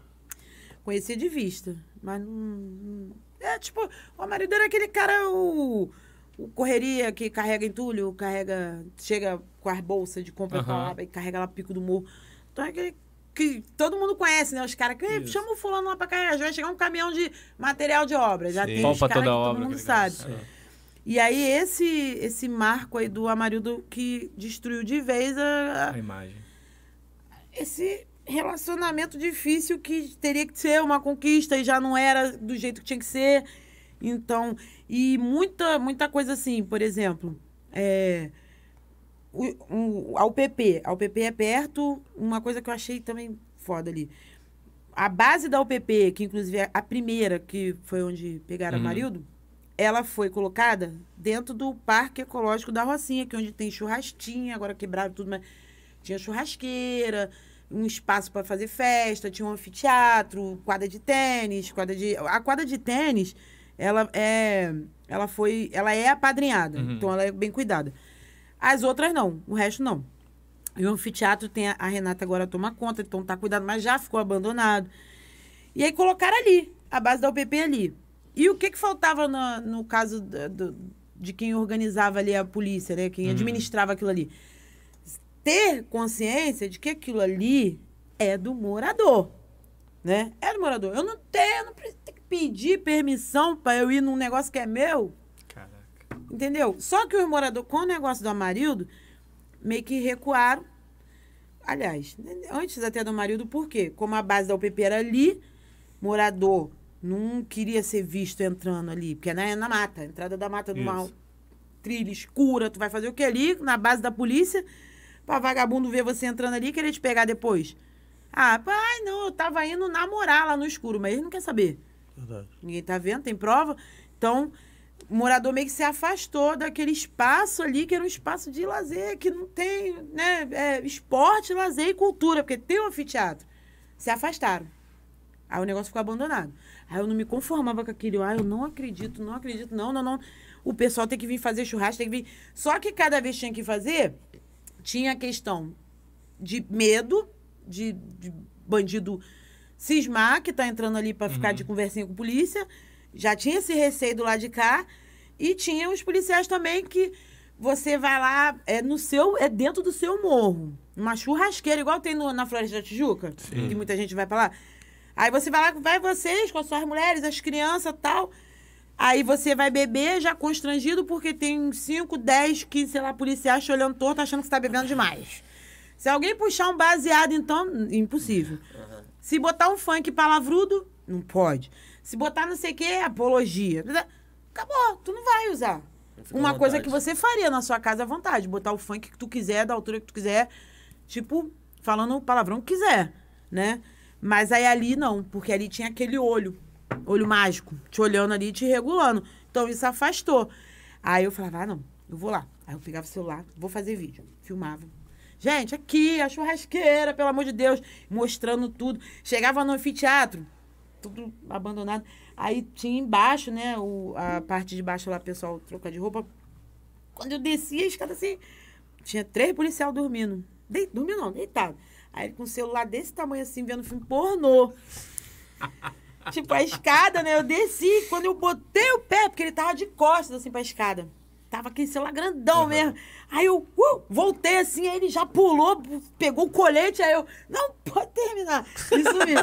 Speaker 1: Conheci de vista, mas não. É tipo, o marido era aquele cara, o, o correria que carrega entulho, carrega. Chega com as bolsas de compra uhum. pra lá e carrega lá pico do morro. Então é aquele que todo mundo conhece, né? Os caras que Isso. chama o fulano lá pra carregar, já vai chegar um caminhão de material de obra. Já Sim. tem os caras que obra, todo mundo sabe. É. E aí esse esse marco aí do Amarildo que destruiu de vez a, a, a imagem. Esse relacionamento difícil que teria que ser uma conquista e já não era do jeito que tinha que ser. Então, e muita, muita coisa assim, por exemplo, é, o, o, ao PP. o PP é perto, uma coisa que eu achei também foda ali. A base da UPP, que inclusive é a primeira, que foi onde pegaram uhum. a Marildo, ela foi colocada dentro do Parque Ecológico da Rocinha, que é onde tem churrasquinha, agora quebraram tudo, mas tinha churrasqueira, um espaço para fazer festa, tinha um anfiteatro, quadra de tênis, quadra de a quadra de tênis, ela é ela foi, ela é apadrinhada, uhum. então ela é bem cuidada. As outras não, o resto não. E o anfiteatro tem a, a Renata agora toma conta, então tá cuidado, mas já ficou abandonado. E aí colocaram ali, a base da UPP ali. E o que que faltava no, no caso do, do, de quem organizava ali a polícia, né? Quem uhum. administrava aquilo ali? ter consciência de que aquilo ali é do morador, né? É do morador. Eu não tenho, eu não preciso ter que pedir permissão para eu ir num negócio que é meu. Caraca. Entendeu? Só que o morador com o negócio do Amarildo, meio que recuaram. Aliás, antes até do Amarildo, por quê? Como a base da UPP era ali, morador não queria ser visto entrando ali, porque é na, é na mata, entrada da mata, numa mal, trilha escura, tu vai fazer o que ali, na base da polícia Pra vagabundo ver você entrando ali e querer te pegar depois. Ah, pai, não, eu tava indo namorar lá no escuro, mas ele não quer saber. Verdade. Ninguém tá vendo, tem prova. Então, o morador meio que se afastou daquele espaço ali, que era um espaço de lazer, que não tem, né, é, esporte, lazer e cultura, porque tem um anfiteatro. Se afastaram. Aí o negócio ficou abandonado. Aí eu não me conformava com aquele, ah, eu não acredito, não acredito, não, não, não. O pessoal tem que vir fazer churrasco, tem que vir. Só que cada vez tinha que fazer tinha a questão de medo, de, de bandido cismar, que tá entrando ali para ficar uhum. de conversinha com a polícia. Já tinha esse receio do lado de cá. E tinha os policiais também que você vai lá, é no seu, é dentro do seu morro. Uma churrasqueira, igual tem no, na Floresta da Tijuca, Sim. que muita gente vai para lá. Aí você vai lá, vai vocês, com as suas mulheres, as crianças tal. Aí você vai beber já constrangido porque tem 5, 10, 15, sei lá, policiais te olhando torto achando que você tá bebendo demais. Se alguém puxar um baseado, então, impossível. Se botar um funk palavrudo, não pode. Se botar não sei o que, apologia. Acabou, tu não vai usar. Uma coisa que você faria na sua casa à vontade, botar o funk que tu quiser, da altura que tu quiser, tipo, falando o palavrão que quiser, né? Mas aí ali não, porque ali tinha aquele olho olho mágico, te olhando ali, te regulando. Então isso afastou. Aí eu falava, ah, não, eu vou lá. Aí eu pegava o celular, vou fazer vídeo. Filmava. Gente, aqui, a churrasqueira, pelo amor de Deus, mostrando tudo. Chegava no anfiteatro, tudo abandonado. Aí tinha embaixo, né, o, a parte de baixo lá, pessoal trocar de roupa. Quando eu descia a escada assim, tinha três policial dormindo. De, dormindo não, deitado. Aí com o celular desse tamanho assim, vendo filme pornô tipo, a escada, né? Eu desci. Quando eu botei o pé, porque ele tava de costas, assim, pra escada. Tava aquele celular grandão uhum. mesmo. Aí eu uh, voltei assim, aí ele já pulou, pegou o colete, aí eu, não, pode terminar. E subi.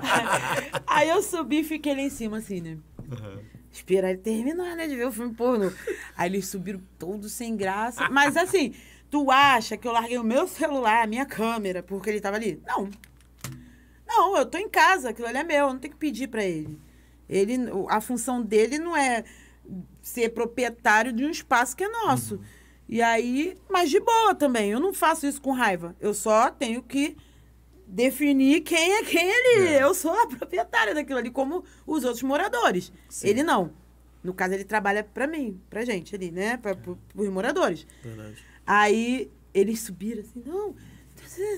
Speaker 1: aí eu subi e fiquei lá em cima, assim, né? Uhum. Esperar ele terminar, né? De ver o filme pornô. Aí eles subiram todos sem graça. Mas assim, tu acha que eu larguei o meu celular, a minha câmera, porque ele tava ali? Não. Não. Não, eu tô em casa, aquilo ali é meu, eu não tenho que pedir para ele. Ele, a função dele não é ser proprietário de um espaço que é nosso. Uhum. E aí, mas de boa também. Eu não faço isso com raiva. Eu só tenho que definir quem é quem ele. É. é. Eu sou a proprietária daquilo ali, como os outros moradores. Sim. Ele não. No caso, ele trabalha para mim, pra gente ali, né? Para é. moradores. Verdade. Aí eles subiram assim, não,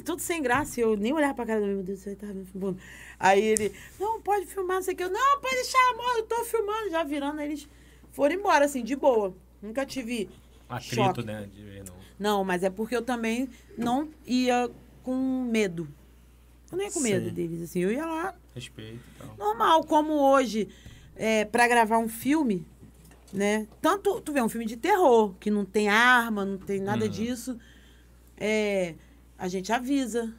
Speaker 1: tudo sem graça. eu nem olhava pra cara do meu Deus, você tá me filmando. Aí ele, não, pode filmar, não sei o que. Eu, não, pode deixar, amor, eu tô filmando. Já virando, aí eles foram embora, assim, de boa. Nunca tive
Speaker 4: Atrito, choque. né? De, não.
Speaker 1: não, mas é porque eu também não ia com medo. Eu não ia com Sim. medo deles, assim. Eu ia lá...
Speaker 3: Respeito e tal.
Speaker 1: Normal, como hoje, é, pra gravar um filme, né? Tanto, tu vê, um filme de terror, que não tem arma, não tem nada uhum. disso. É a gente avisa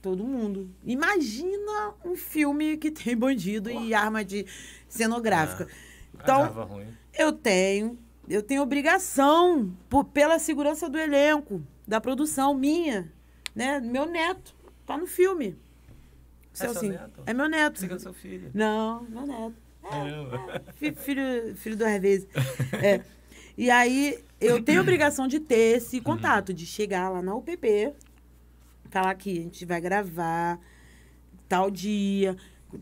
Speaker 1: todo mundo. Imagina um filme que tem bandido e arma de cenográfica. Ah, então, eu tenho, eu tenho obrigação por, pela segurança do elenco, da produção minha, né? Meu neto tá no filme. É seu assim, neto? É meu neto. Você é seu filho? Não, meu neto. É, é, filho, filho do Hervez. É. E aí, eu tenho obrigação de ter esse contato, uhum. de chegar lá na UPP, falar tá aqui, a gente vai gravar tal dia,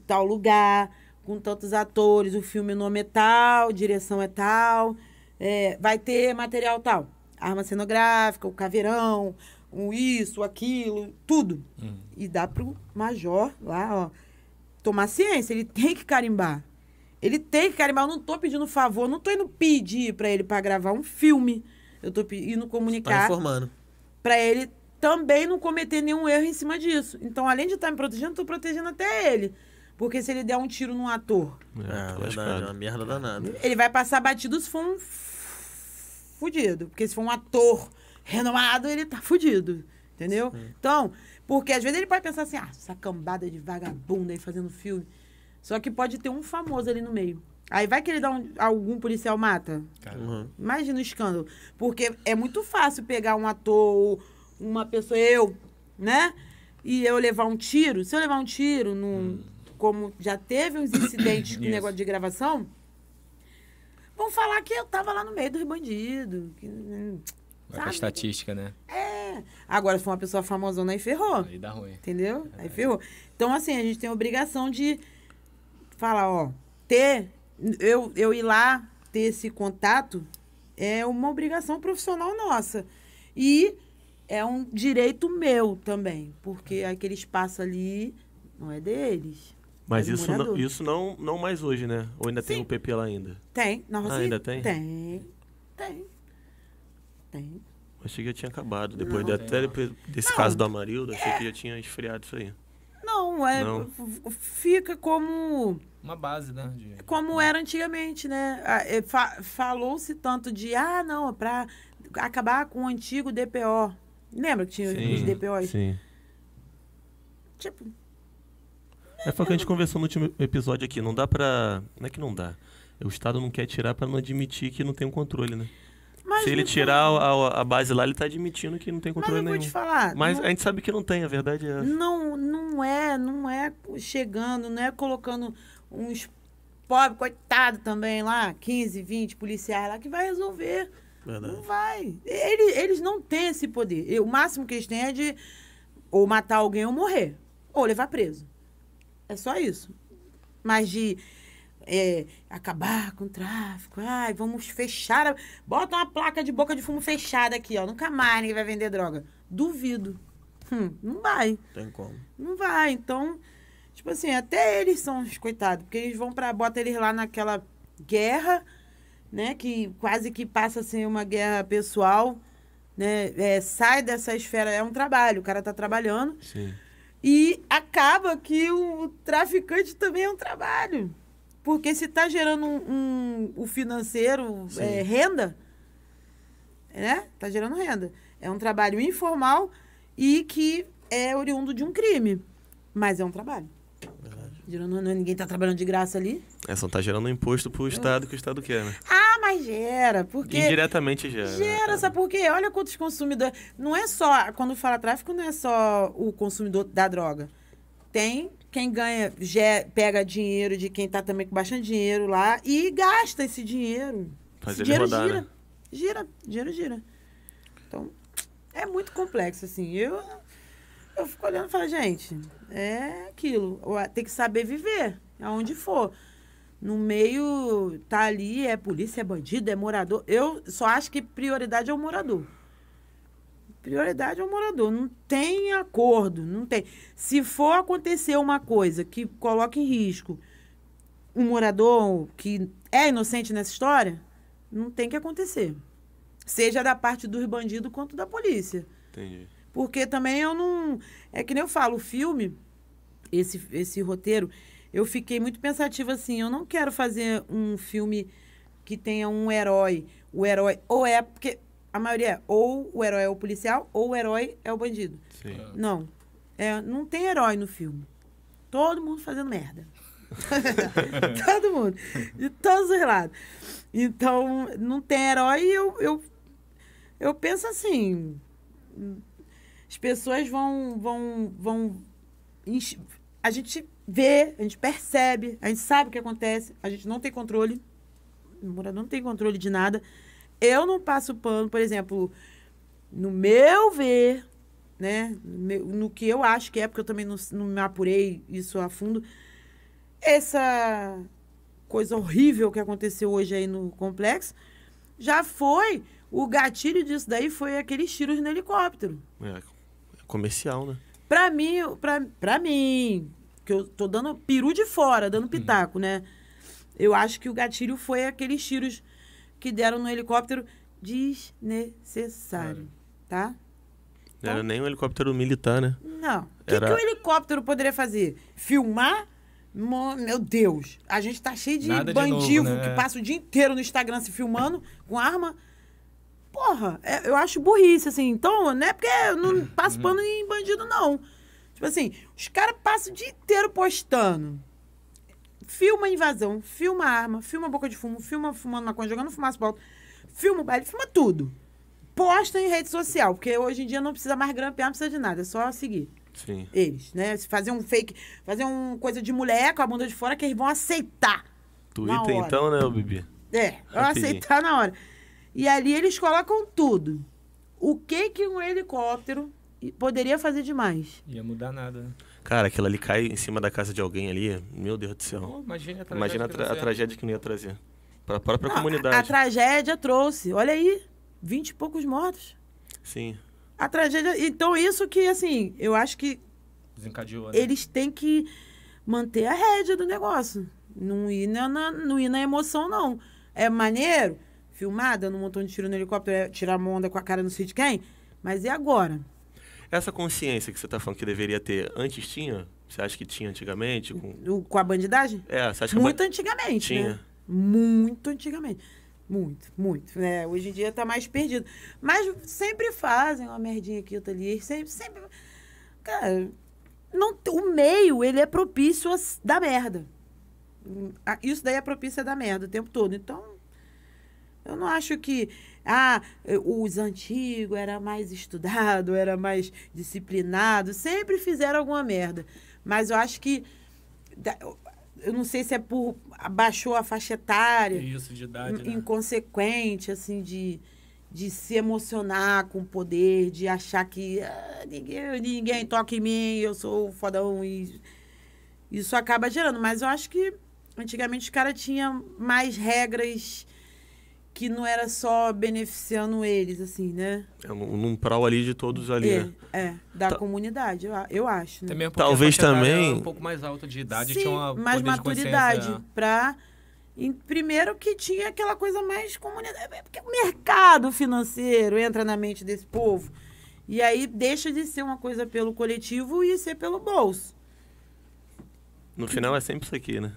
Speaker 1: tal lugar, com tantos atores, o filme nome é tal, direção é tal, é, vai ter material tal. Arma cenográfica, o caveirão, um isso, aquilo, tudo. Hum. E dá pro major lá, ó, tomar ciência, ele tem que carimbar. Ele tem que carimbar, eu não tô pedindo favor, não tô indo pedir para ele para gravar um filme. Eu tô indo tá comunicar. Tá informando. Pra ele também não cometer nenhum erro em cima disso. Então, além de estar tá me protegendo, estou protegendo até ele. Porque se ele der um tiro num ator.
Speaker 5: É, é é uma merda danada.
Speaker 1: Ele vai passar batido se for um. fudido. Porque se for um ator renomado, ele tá fudido. Entendeu? Sim. Então, porque às vezes ele pode pensar assim, ah, essa cambada de vagabunda aí fazendo filme. Só que pode ter um famoso ali no meio. Aí vai que ele dá um, algum policial mata? Uhum. Imagina o escândalo. Porque é muito fácil pegar um ator uma pessoa, eu, né? E eu levar um tiro, se eu levar um tiro, num, hum. como já teve uns incidentes com negócio de gravação, vão falar que eu tava lá no meio dos bandidos. Que, hum, sabe?
Speaker 4: estatística, né? É.
Speaker 1: Agora, se for uma pessoa famosona, aí ferrou. Aí dá ruim. Entendeu? É. Aí ferrou. Então, assim, a gente tem a obrigação de falar, ó, ter, eu, eu ir lá, ter esse contato, é uma obrigação profissional nossa. E é um direito meu também, porque é aquele espaço ali não é deles.
Speaker 2: Mas é isso, não, isso não, não mais hoje, né? Ou ainda Sim. tem o PP lá ainda? Tem. Ah, ainda tem?
Speaker 1: Tem. Tem.
Speaker 3: Tem.
Speaker 2: achei que já tinha acabado. Depois não, de, até desse não, caso da Amarildo, achei é... que já tinha esfriado isso aí. Não, é, não.
Speaker 1: fica como.
Speaker 4: Uma base, né? De...
Speaker 1: Como era antigamente, né? Ah, é, falou-se tanto de, ah, não, para acabar com o antigo DPO. Lembra
Speaker 3: que tinha sim, os DPOs?
Speaker 2: Sim. Tipo. É foi o que a gente conversou no último episódio aqui. Não dá pra. Não é que não dá. O Estado não quer tirar para não admitir que não tem um controle, né? Mas Se ele tirar a, a, a, base lá, ele tá admitindo que não tem controle mas nenhum. Te falar, mas não... a gente sabe que não tem, a verdade é essa.
Speaker 1: Não, não é, não é chegando, não é colocando uns pobres, coitado também lá, 15, 20 policiais lá, que vai resolver. Verdade. Não vai. Eles, eles não têm esse poder. E o máximo que eles têm é de ou matar alguém ou morrer. Ou levar preso. É só isso. Mas de é, acabar com o tráfico, ai, vamos fechar. A... Bota uma placa de boca de fumo fechada aqui, ó. Nunca mais ninguém vai vender droga. Duvido. Hum, não vai. Tem como. Não vai. Então, tipo assim, até eles são os coitados, porque eles vão para bota eles lá naquela guerra né, que quase que passa a assim, ser uma guerra pessoal, né, é, sai dessa esfera, é um trabalho, o cara está trabalhando. Sim. E acaba que o traficante também é um trabalho. Porque se está gerando um, um, o financeiro, é, renda, né? está gerando renda. É um trabalho informal e que é oriundo de um crime. Mas é um trabalho. É. Gerando, ninguém está trabalhando de graça ali.
Speaker 2: É, só está gerando um imposto para o Estado que o Estado quer, né?
Speaker 1: Ah, mas gera, porque... Indiretamente
Speaker 2: gera. Né? Gera,
Speaker 1: né? sabe por quê? Olha quantos consumidores... Não é só, quando fala tráfico, não é só o consumidor da droga. Tem quem ganha, ger, pega dinheiro de quem está também com bastante dinheiro lá e gasta esse dinheiro. Faz esse dinheiro rodar, gira. Né? Gira, dinheiro gira. Então, é muito complexo, assim. Eu eu fico olhando e falo, gente, é aquilo. É, tem que saber viver, aonde for. No meio, tá ali, é polícia, é bandido, é morador. Eu só acho que prioridade é o morador. Prioridade é o morador. Não tem acordo, não tem. Se for acontecer uma coisa que coloque em risco um morador que é inocente nessa história, não tem que acontecer. Seja da parte dos bandidos quanto da polícia. Entendi. Porque também eu não. É que nem eu falo, o filme, esse, esse roteiro, eu fiquei muito pensativa assim. Eu não quero fazer um filme que tenha um herói. O herói. Ou é. Porque a maioria é ou o herói é o policial ou o herói é o bandido. Sim. É. Não. É, não tem herói no filme. Todo mundo fazendo merda. Todo mundo. De todos os lados. Então, não tem herói e eu, eu, eu penso assim as pessoas vão, vão, vão. A gente vê, a gente percebe, a gente sabe o que acontece, a gente não tem controle. morador não tem controle de nada. Eu não passo pano, por exemplo, no meu ver, né? No que eu acho que é, porque eu também não, não me apurei isso a fundo. Essa coisa horrível que aconteceu hoje aí no complexo já foi. O gatilho disso daí foi aqueles tiros no helicóptero.
Speaker 2: É, comercial, né?
Speaker 1: Pra mim, pra, pra mim, que eu tô dando peru de fora, dando uhum. pitaco, uhum. né? Eu acho que o gatilho foi aqueles tiros que deram no helicóptero desnecessário, tá?
Speaker 2: Não era então nem um helicóptero militar, né?
Speaker 1: Não. O que, que o helicóptero poderia fazer? Filmar? Meu Deus. A gente tá cheio de Nada bandido de novo, né? que passa o dia inteiro no Instagram se filmando com arma. Porra, é, eu acho burrice, assim. Então, não é porque eu não uhum. passo pano em bandido, não. Tipo assim, os caras passam o dia inteiro postando. Filma invasão, filma arma, filma boca de fumo, filma fumando maconha, jogando fumaça pra filma filma baile, filma tudo. Posta em rede social, porque hoje em dia não precisa mais grampear, não precisa de nada, é só seguir. Sim. Eles, né? Se fazer um fake, fazer uma coisa de mulher com a bunda de fora que eles vão aceitar.
Speaker 2: Twitter então, né, o Bibi?
Speaker 1: É, vão aceitar na hora. E ali eles colocam tudo. O que que um helicóptero poderia fazer demais?
Speaker 4: Ia mudar nada,
Speaker 1: né?
Speaker 2: Cara, aquilo ali cai em cima da casa de alguém ali. Meu Deus do céu. imagina a tragédia, imagina a, tra a tragédia que não ia trazer. Para a própria não, comunidade. A, a
Speaker 1: tragédia trouxe. Olha aí. Vinte e poucos mortos. Sim. A tragédia. Então, isso que, assim, eu acho que.
Speaker 4: Desencadeou, né? Eles
Speaker 1: têm que manter a rédea do negócio. Não ir na, não ir na emoção, não. É maneiro? filmada num montão de tiro no helicóptero, é tirar tirar onda com a cara não sei de quem, mas e agora?
Speaker 2: Essa consciência que você está falando que deveria ter, antes tinha? Você acha que tinha antigamente? Com,
Speaker 1: o, com a bandidagem?
Speaker 2: É, você acha Muito que antigamente, né? tinha. né?
Speaker 1: Muito antigamente. Muito, muito. Né? Hoje em dia está mais perdido. Mas sempre fazem uma merdinha aqui, outra ali. Sempre, sempre. Cara, não, o meio, ele é propício a, da merda. Hum, isso daí é propício a da merda o tempo todo. Então, eu não acho que ah, eh, os antigos era mais estudado, era mais disciplinado, sempre fizeram alguma merda. Mas eu acho que eu não sei se é por abaixou a faixa etária, isso de idade, né? inconsequente né? assim de de se emocionar com o poder, de achar que ah, ninguém, ninguém toca em mim, eu sou fodão e isso acaba gerando, mas eu acho que antigamente os caras tinham mais regras que não era só beneficiando eles, assim, né?
Speaker 2: É um, um prol ali de todos ali, é, né?
Speaker 1: É, da comunidade, eu, eu acho. Né? Também
Speaker 4: é Talvez também. É um pouco mais alta de idade, Sim, tinha uma. Mais maturidade.
Speaker 1: Pra. primeiro que tinha aquela coisa mais comunidade. É, porque o mercado financeiro entra na mente desse povo. E aí deixa de ser uma coisa pelo coletivo e ser pelo bolso.
Speaker 2: No final é sempre isso aqui, né?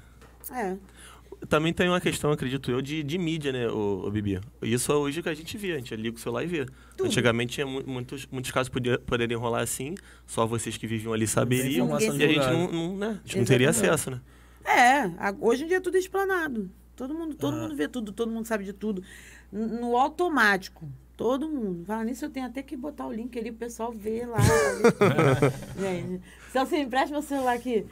Speaker 2: É também tem uma questão, acredito eu, de, de mídia, né, o, o Bibi? Isso é hoje que a gente vê, a gente é liga o celular e vê. Tudo. Antigamente tinha muitos, muitos casos poderiam rolar assim, só vocês que viviam ali saberiam, e a gente, não, não, né, a gente não teria acesso, né?
Speaker 1: É, hoje em dia é tudo explanado. Todo mundo, todo ah. mundo vê tudo, todo mundo sabe de tudo. No automático. Todo mundo. Fala nisso, eu tenho até que botar o link ali o pessoal ver lá. Gente, se você empresta meu celular aqui.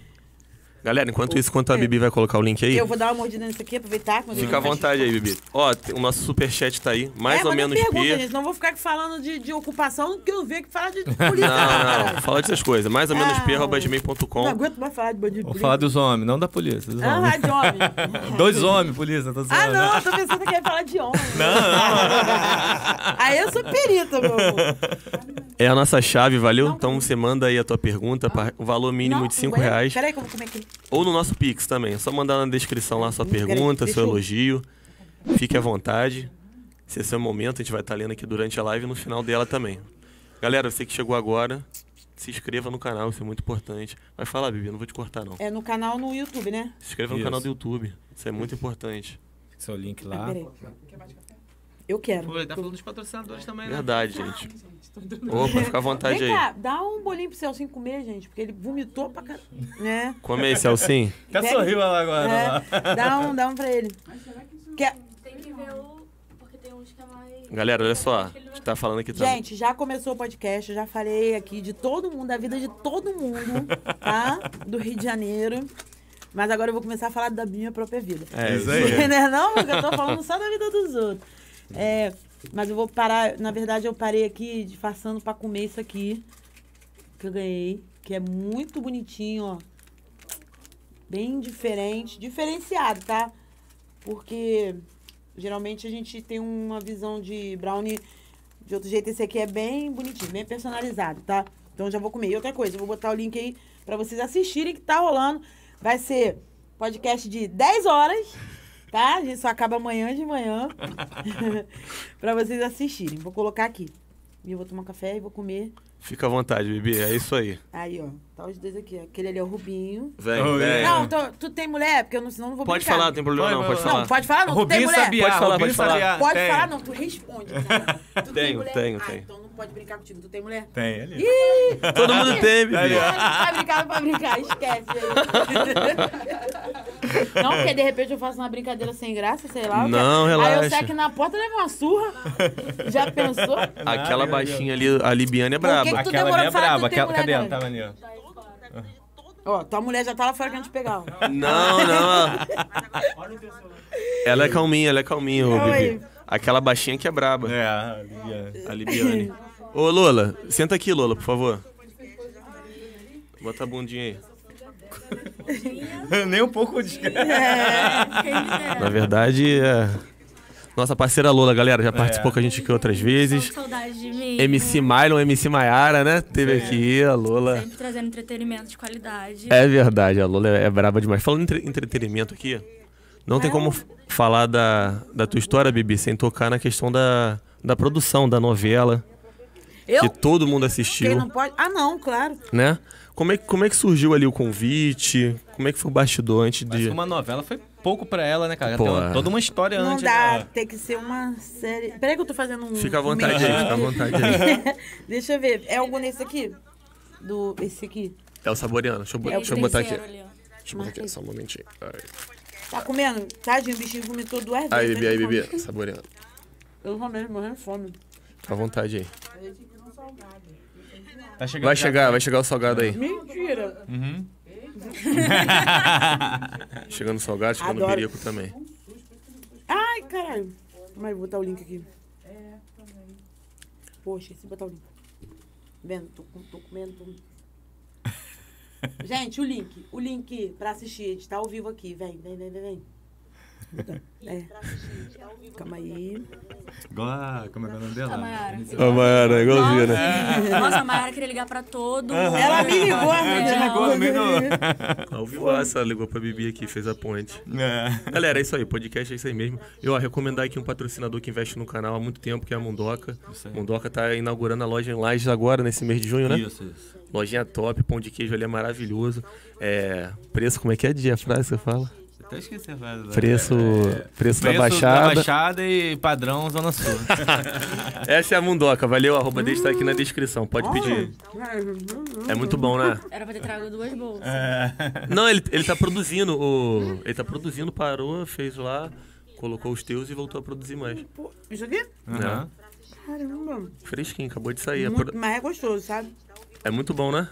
Speaker 2: Galera, enquanto isso, enquanto a Bibi vai colocar o link aí. Eu
Speaker 1: vou dar uma mordida nisso aqui, aproveitar. Fica à é
Speaker 2: vontade aí, Bibi. Ó, o nosso superchat tá aí, mais é, ou menos pergunta, P. Gente,
Speaker 1: não vou ficar falando de, de ocupação, que eu vejo que fala de polícia.
Speaker 2: Não, não, fala dessas coisas. Mais ou menos ah, P, Não
Speaker 1: aguento mais falar de bandido. Vou falar
Speaker 2: dos homens, não
Speaker 4: da polícia. Dos ah, de Dois homens, polícia, tô Ah, não, tô
Speaker 1: pensando que ia falar de homem. Não, não. Aí eu sou perita, meu amor.
Speaker 4: É a nossa chave,
Speaker 2: valeu? Não, então você manda aí a tua pergunta, ah. o valor mínimo de 5 reais. Peraí, como, como é que. Ou no nosso Pix também. É só mandar na descrição lá sua pergunta, seu elogio. Fique à vontade. Se esse é o momento, a gente vai estar tá lendo aqui durante a live e no final dela também. Galera, você que chegou agora, se inscreva no canal, isso é muito importante. vai falar Bibi, não vou te cortar, não.
Speaker 1: É no canal no YouTube, né? Se
Speaker 4: inscreva no canal do YouTube. Isso é muito importante. Seu link lá. Ah, eu
Speaker 1: quero. Pô, tá falando dos patrocinadores é. também, né? Verdade,
Speaker 4: gente. Tá Opa, fica à vontade Vem
Speaker 1: aí. Cá, dá um bolinho pro Celcinho comer, gente, porque ele vomitou pra caramba. Né?
Speaker 4: Come aí, Celcinho. Até sorriu lá agora. É, lá. Dá um,
Speaker 1: dá um pra ele. Quer... É- tem que ver o. Porque tem
Speaker 2: uns que é mais. Galera, olha só. A gente tá falando aqui também. Gente,
Speaker 1: já começou o podcast, já falei aqui de todo mundo, da vida de todo mundo, tá? Do Rio de Janeiro. Mas agora eu vou começar a falar da minha própria vida. É isso aí. Não é não? Porque eu tô falando só da vida dos outros. É, mas eu vou parar. Na verdade, eu parei aqui de façando para comer isso aqui. Que eu ganhei. Que é muito bonitinho, ó. Bem diferente. Diferenciado, tá? Porque geralmente a gente tem uma visão de brownie de outro jeito. Esse aqui é bem bonitinho, bem personalizado, tá? Então já vou comer. E outra coisa, eu vou botar o link aí para vocês assistirem que tá rolando. Vai ser podcast de 10 horas tá? A gente só acaba amanhã de manhã para vocês assistirem. Vou colocar aqui. E eu vou tomar café e vou comer.
Speaker 2: Fica à vontade, bebê. É isso aí.
Speaker 1: Aí, ó. Tá os dois aqui. Ó. Aquele ali é o Rubinho. Vem, oh, vem. Não, tô, tu tem mulher? Porque eu não, senão não vou Pode brincar. falar, não tem problema não. Pode falar. Não, pode falar não. Rubinho Sabiá. Pode falar, pode falar. Pode tem. falar não. Tu responde.
Speaker 2: cara. Tu tenho, tenho, ah, tenho. então
Speaker 1: não pode brincar contigo. Tu tem mulher? Tem, ali. Ih,
Speaker 2: Todo mundo tem, bebê. Não, não vai brincar,
Speaker 1: não vai brincar. Esquece aí. Não, porque de repente eu faço uma brincadeira sem graça, sei lá. É. Não, relaxa. Aí eu saio aqui na porta e levo uma surra. Já pensou?
Speaker 2: Aquela baixinha ali, a Libiane é braba. Por que, que tu Aquela é pra Cadê ela? Tá, ali,
Speaker 1: Ó, tua mulher já tava tá fora que a gente pegava.
Speaker 2: Não, não. ela é calminha, ela é calminha, ô, Bibi. Aquela baixinha que é braba. É, a Libiane. A Libiane. Ô, Lola, senta aqui, Lola, por favor. Bota a bundinha aí
Speaker 4: pouco. Nem um pouco de. É, Na
Speaker 2: verdade, é... Nossa parceira Lola, galera, já participou é. com a gente aqui outras vezes. Saudade de mim. MC Mylon, MC Maiara, né? Teve é. aqui a Lola.
Speaker 6: Sempre trazendo entretenimento de qualidade. É
Speaker 2: verdade, a Lola é braba demais. Falando em entre entretenimento aqui, não é. tem como falar da, da tua história, Bibi, sem tocar na questão da, da produção da novela. Eu? Que todo mundo assistiu. Quem não
Speaker 1: pode. Ah, não, claro.
Speaker 2: Né? Como é, como é que surgiu ali o convite? Como é que foi o bastidor
Speaker 4: antes Mas de. uma novela foi pouco pra ela, né, cara? Pô, Tem é. toda uma história não antes. Não dá, né?
Speaker 1: tem que ser uma série. Peraí que eu tô fazendo um. Fica à vontade
Speaker 4: aí, fica à vontade
Speaker 2: aí.
Speaker 1: Deixa eu ver. É algum desse aqui? Do. Esse aqui?
Speaker 2: É o saboreano. Deixa eu, é deixa eu botar aqui. deixa eu botar aqui, só um momentinho. Aí.
Speaker 1: Tá comendo? Tadinho, o bichinho vomitou duas vezes. Aí, né? bebê, aí, bebê. Saboreando. Eu vou mesmo, morrendo de fome.
Speaker 2: Fica à vontade aí.
Speaker 4: Tá chegando vai chegar, vai chegar o
Speaker 2: salgado aí.
Speaker 1: Mentira.
Speaker 2: Uhum. chegando o salgado, chegando o perico também.
Speaker 1: Ai, caralho. Mas vou botar o link aqui. Poxa, esqueci de botar o link. Vendo, tô, tô comendo. Tô... Gente, o link. O link pra assistir. A gente tá ao vivo aqui. vem, vem, vem. vem. É. Tá Calma aí.
Speaker 4: Igual a. Como é, é o nome dela? A Mayara. A é Mayara, igualzinha, né?
Speaker 2: Nossa, a Mayara queria ligar pra todo mundo. Ela me ligou, ela me ligou no meio do. Ao ligou pra Bibi aqui, fez a ponte. É. Galera, é isso aí. Podcast é isso aí mesmo. Eu ó, recomendar aqui um patrocinador que investe no canal há muito tempo, que é a Mundoca. Mundoca tá inaugurando a loja em Lages agora, nesse mês de junho, né? Isso, isso. Lojinha top, pão de queijo ali é maravilhoso. É, preço, como é que é, dia? A frase que você fala?
Speaker 4: até esqueci a frase. Preço, é,
Speaker 2: é. preço, preço da Baixada. Da
Speaker 4: Baixada e padrão Zona Sul.
Speaker 2: Essa é a Mundoca, valeu, arroba hum. está aqui na descrição, pode Olha. pedir. É muito bom, né? Era pra ter trago duas bolsas. É. Não, ele, ele tá produzindo, o, ele tá produzindo, parou, fez lá, colocou os teus e voltou a produzir mais. Isso aqui? Uhum.
Speaker 1: Caramba.
Speaker 2: Fresquinho, acabou de sair. É muito,
Speaker 1: Mas é gostoso, sabe?
Speaker 2: É muito bom, né?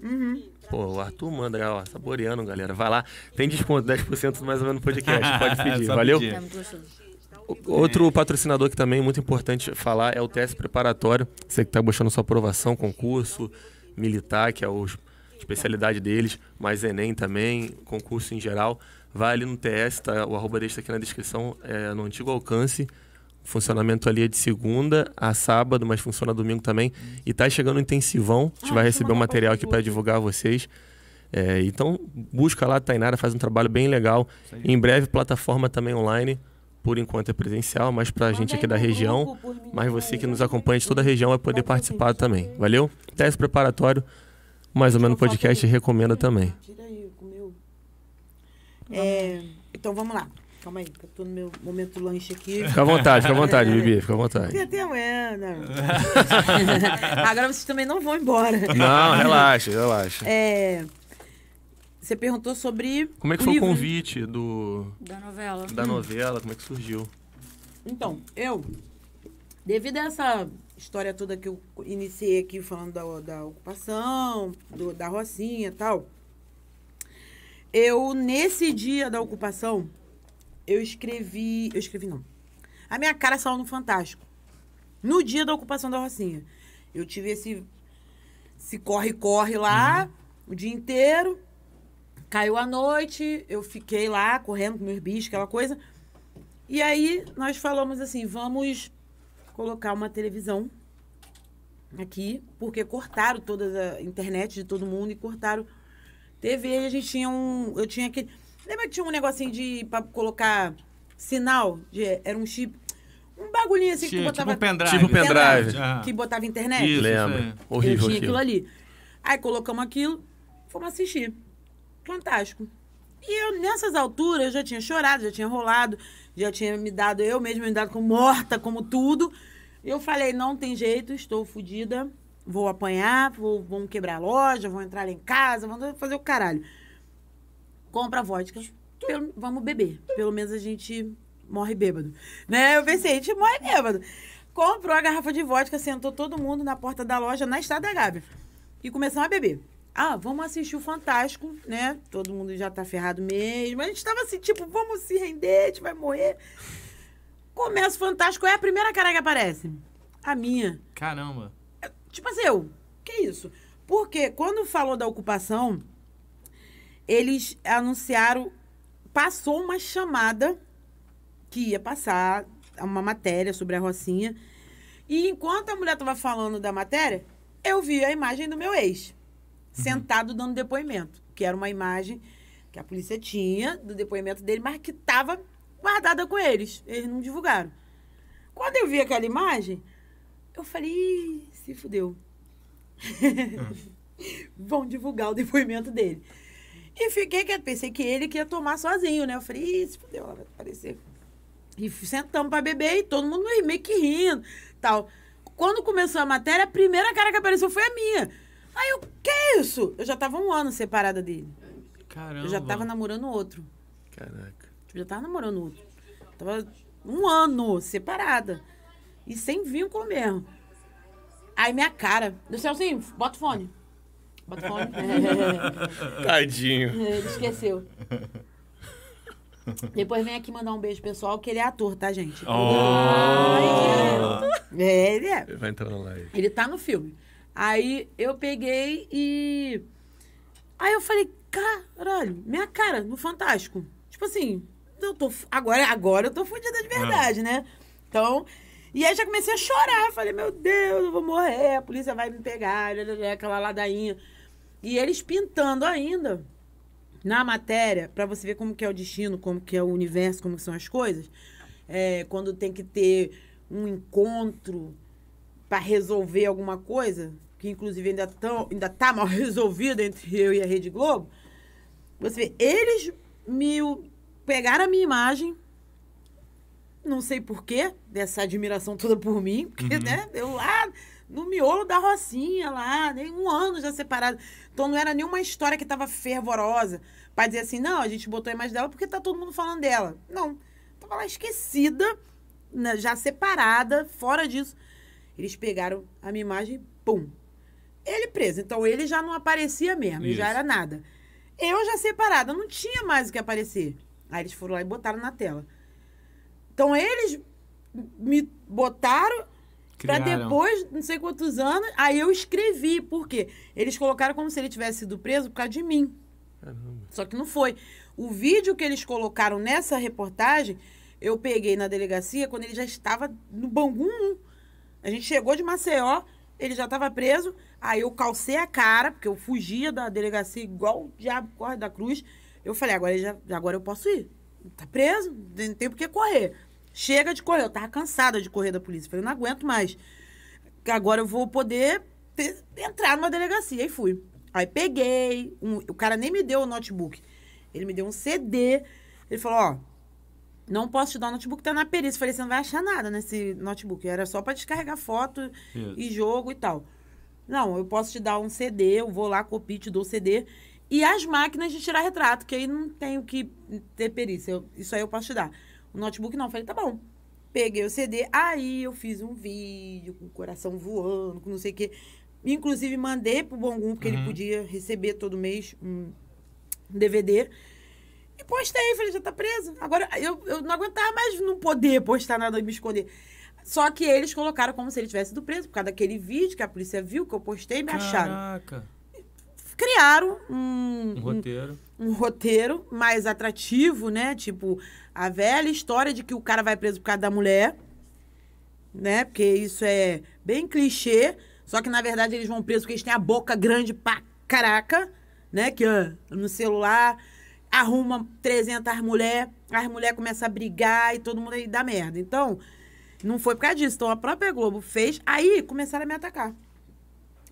Speaker 2: Uhum. Pô, o Arthur manda, ó, saboreando, galera. Vai lá, tem desconto, 10% mais ou menos no podcast. Pode pedir, valeu? É Outro patrocinador que também é muito importante falar é o TS Preparatório. Você que está buscando sua aprovação, concurso, militar, que é a especialidade deles, mas Enem também, concurso em geral. Vai ali no TS, tá, o arroba deixa tá aqui na descrição, é, no antigo alcance funcionamento ali é de segunda a sábado, mas funciona domingo também. E tá chegando um intensivão. A gente ah, vai receber um material aqui para divulgar a vocês. É, então, busca lá Tainara, faz um trabalho bem legal. Em breve, plataforma também online. Por enquanto é presencial, mas para a gente aqui da região, mas você que nos acompanha de toda a região vai poder participar também. Valeu? Teste preparatório, mais ou menos podcast, recomenda também.
Speaker 1: então vamos lá. Calma aí, que eu tô no meu momento do lanche aqui. Fica à vontade, fica à vontade, Bibi, fica à vontade. Tem até amanhã. né? Agora vocês também não vão embora. Não, relaxa, relaxa. É, você perguntou sobre. Como é que o foi livro? o convite do. Da novela. Da
Speaker 2: novela, como é que surgiu?
Speaker 1: Então, eu, devido a essa história toda que eu iniciei aqui falando da, da ocupação, do, da Rocinha e tal, eu, nesse dia da ocupação, eu escrevi. Eu escrevi, não. A minha cara saiu no Fantástico. No dia da ocupação da Rocinha. Eu tive esse. Se corre-corre lá uhum. o dia inteiro. Caiu a noite, eu fiquei lá correndo com meus bichos, aquela coisa. E aí nós falamos assim: vamos colocar uma televisão aqui, porque cortaram toda a internet de todo mundo e cortaram TV. E a gente tinha um. Eu tinha aquele. Lembra que tinha um negocinho de. pra colocar sinal? De, era um chip. Um bagulhinho assim Tinha, que tu botava. Tipo um pendrive. Tipo um pendrive. Que botava internet. Isso, Lembro. Horrível. tinha aquilo. ali. Aí colocamos aquilo, fomos assistir. Fantástico. E eu, nessas alturas, eu já tinha chorado, já tinha rolado, já tinha me dado, eu mesma me dado como morta, como tudo. Eu falei, não tem jeito, estou fodida, vou apanhar, vou, vão quebrar a loja, vão entrar lá em casa, vão fazer o caralho compra vodka, pelo, vamos beber. Pelo menos a gente morre bêbado. Né? Eu pensei, a gente morre bêbado. Comprou a garrafa de vodka, sentou todo mundo na porta da loja, na estrada da Gávea. E começamos a beber. Ah, vamos assistir o Fantástico, né? Todo mundo já tá ferrado mesmo. A gente tava assim, tipo, vamos se render, a gente vai morrer. Começa o Fantástico, é a primeira cara que aparece. A minha. Caramba. Tipo assim, eu, que isso? Porque quando falou da ocupação, eles anunciaram, passou uma chamada que ia passar uma matéria sobre a Rocinha. E enquanto a mulher estava falando da matéria, eu vi a imagem do meu ex, uhum. sentado dando depoimento, que era uma imagem que a polícia tinha do depoimento dele, mas que estava guardada com eles. Eles não divulgaram. Quando eu vi aquela imagem, eu falei, se fudeu. Ah. Vão divulgar o depoimento dele. E fiquei quieto. Pensei que ele queria ia tomar sozinho, né? Eu falei, isso se fudeu, ela vai aparecer. E sentamos para beber e todo mundo meio que rindo tal. Quando começou a matéria, a primeira cara que apareceu foi a minha. Aí eu, que é isso? Eu já tava um ano separada dele. Caramba. Eu já tava namorando outro. Caraca. Eu já tava namorando outro. Tava um ano separada. E sem vínculo mesmo. Aí minha cara. Do céu, sim, bota o fone. Bota fone.
Speaker 2: Tadinho. Ele esqueceu.
Speaker 1: Depois vem aqui mandar um beijo pessoal, que ele é ator, tá, gente? Oh!
Speaker 2: Ai,
Speaker 1: é. é, ele é. Ele
Speaker 2: vai entrar na live.
Speaker 1: Ele tá no filme. Aí eu peguei e. Aí eu falei, caralho, minha cara no Fantástico. Tipo assim, eu tô. Agora, agora eu tô fodida de verdade, ah. né? Então. E aí já comecei a chorar. Falei, meu Deus, eu vou morrer, a polícia vai me pegar, aquela ladainha. E eles pintando ainda na matéria, para você ver como que é o destino, como que é o universo, como são as coisas, é, quando tem que ter um encontro para resolver alguma coisa, que inclusive ainda, tão, ainda tá mal resolvida entre eu e a Rede Globo, você vê, eles me pegaram a minha imagem, não sei porquê, dessa admiração toda por mim, porque, uhum. né, eu lá... Ah, no miolo da Rocinha lá, nem né? um ano já separado. Então não era nenhuma história que estava fervorosa para dizer assim, não, a gente botou a imagem dela porque tá todo mundo falando dela. Não, tava lá esquecida, né, já separada, fora disso. Eles pegaram a minha imagem, pum. Ele preso, então ele já não aparecia mesmo, Isso. já era nada. Eu já separada, não tinha mais o que aparecer. Aí eles foram lá e botaram na tela. Então eles me botaram
Speaker 6: para depois,
Speaker 1: não sei quantos anos, aí eu escrevi. Por quê? Eles colocaram como se ele tivesse sido preso por causa de mim. Caramba. Só que não foi. O vídeo que eles colocaram nessa reportagem, eu peguei na delegacia quando ele já estava no Bangu 1. A gente chegou de Maceió, ele já estava preso. Aí eu calcei a cara, porque eu fugia da delegacia igual o diabo corre da cruz. Eu falei, agora, já, agora eu posso ir. Tá preso, não tem por que correr. Chega de correr. Eu tava cansada de correr da polícia. Falei, não aguento mais. Agora eu vou poder ter, entrar numa delegacia. E fui. Aí peguei. Um, o cara nem me deu o notebook. Ele me deu um CD. Ele falou, ó, não posso te dar o notebook, tá na perícia. Eu falei, você não vai achar nada nesse notebook. Era só para descarregar foto e jogo e tal. Não, eu posso te dar um CD, eu vou lá, copio, te dou o CD. E as máquinas de tirar retrato, que aí não tenho que ter perícia. Eu, isso aí eu posso te dar. O notebook não. Eu falei, tá bom. Peguei o CD, aí eu fiz um vídeo com o coração voando, com não sei o quê. Inclusive, mandei pro Bongum, porque uhum. ele podia receber todo mês um DVD. E postei, falei, já tá preso. Agora, eu, eu não aguentava mais não poder postar nada e me esconder. Só que eles colocaram como se ele tivesse do preso, por causa daquele vídeo que a polícia viu, que eu postei e me Caraca. acharam. Caraca criaram um, um roteiro. Um, um, roteiro mais atrativo, né? Tipo, a velha história de que o cara vai preso por causa da mulher, né? Porque isso é bem clichê. Só que, na verdade, eles vão preso porque eles têm a boca grande pra caraca, né? Que no celular arruma 300 mulheres, as mulheres começam a brigar e todo mundo aí dá merda. Então, não foi por causa disso. Então, a própria Globo fez, aí começaram a me atacar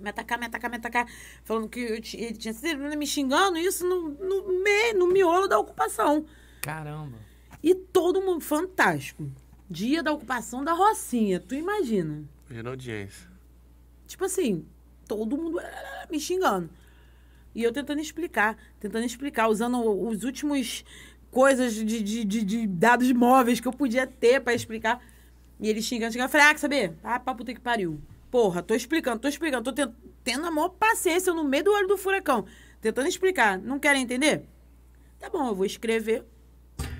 Speaker 1: me atacar, me atacar, me atacar, falando que eu ele tinha sido me xingando, isso no, no, no miolo da
Speaker 2: ocupação.
Speaker 1: Caramba. E todo mundo, fantástico. Dia da ocupação da Rocinha, tu imagina.
Speaker 2: Gerou audiência.
Speaker 1: Tipo assim, todo mundo é, me xingando. E eu tentando explicar, tentando explicar, usando os últimos coisas de, de, de, de dados móveis que eu podia ter para explicar. E ele xingando, xingando. Eu falei, ah, quer saber? Ah, pra puta que pariu. Porra, tô explicando, tô explicando, tô tendo, tendo a maior paciência no meio do olho do furacão, tentando explicar. Não querem entender? Tá bom, eu vou escrever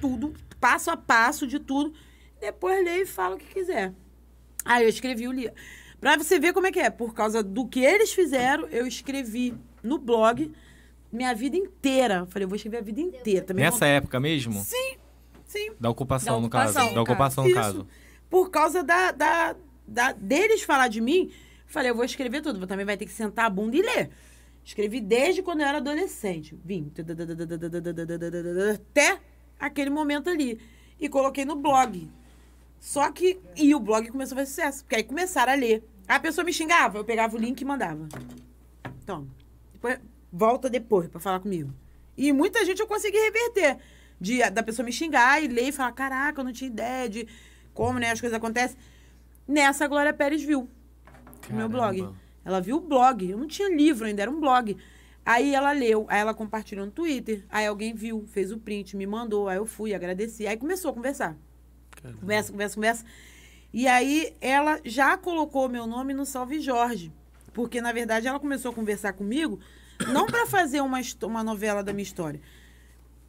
Speaker 1: tudo, passo a passo de tudo, depois leio e falo o que quiser. Aí eu escrevi o livro. Pra você ver como é que é, por causa do que eles fizeram, eu escrevi no blog minha vida inteira. Falei, eu vou escrever a vida inteira. Também Nessa
Speaker 4: época mesmo? Sim,
Speaker 1: sim. Da ocupação, da ocupação no caso. Sim, da ocupação, no caso. Por causa da, da da, deles falar de mim, falei, eu vou escrever tudo. Também vai ter que sentar a bunda e ler. Escrevi desde quando eu era adolescente. Vim. Até aquele momento ali. E coloquei no blog. Só que. E o blog começou a fazer sucesso. Porque aí começaram a ler. A pessoa me xingava, eu pegava o link e mandava. Então, depois, volta depois para falar comigo. E muita gente eu consegui reverter. De, da pessoa me xingar e ler e falar: caraca, eu não tinha ideia de como né, as coisas acontecem. Nessa, a Glória Pérez viu. Caramba. Meu blog. Ela viu o blog. Eu não tinha livro ainda, era um blog. Aí ela leu, aí ela compartilhou no Twitter, aí alguém viu, fez o print, me mandou, aí eu fui, agradeci. Aí começou a conversar. Caramba. Conversa, conversa, conversa. E aí ela já colocou meu nome no Salve Jorge. Porque, na verdade, ela começou a conversar comigo, não para fazer uma, uma novela da minha história,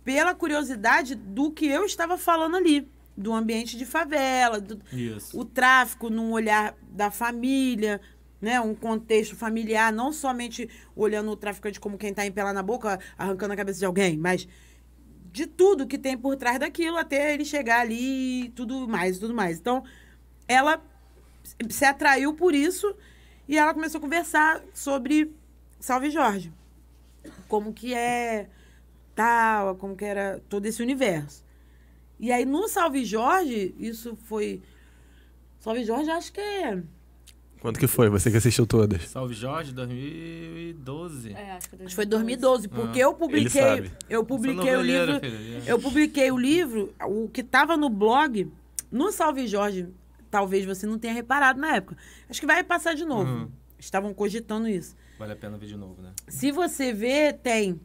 Speaker 1: pela curiosidade do que eu estava falando ali do ambiente de favela, do, o tráfico num olhar da família, né, um contexto familiar, não somente olhando o traficante como quem está em pela na boca, arrancando a cabeça de alguém, mas de tudo que tem por trás daquilo até ele chegar ali e tudo mais, tudo mais. Então, ela se atraiu por isso e ela começou a conversar sobre Salve Jorge. Como que é tal, como que era todo esse universo. E aí no Salve Jorge, isso foi. Salve Jorge, acho que é.
Speaker 2: Quanto que foi? Você que assistiu todas?
Speaker 4: Salve Jorge, 2012. É, acho que, 2012. Acho que foi 2012,
Speaker 1: ah. porque ah, eu publiquei,
Speaker 4: eu publiquei o livro, filho.
Speaker 1: É. eu publiquei o livro, o que estava no blog, no Salve Jorge, talvez você não tenha reparado na época. Acho que vai passar de novo. Uhum. Estavam cogitando isso.
Speaker 4: Vale a pena ver de novo, né?
Speaker 1: Se você ver, tem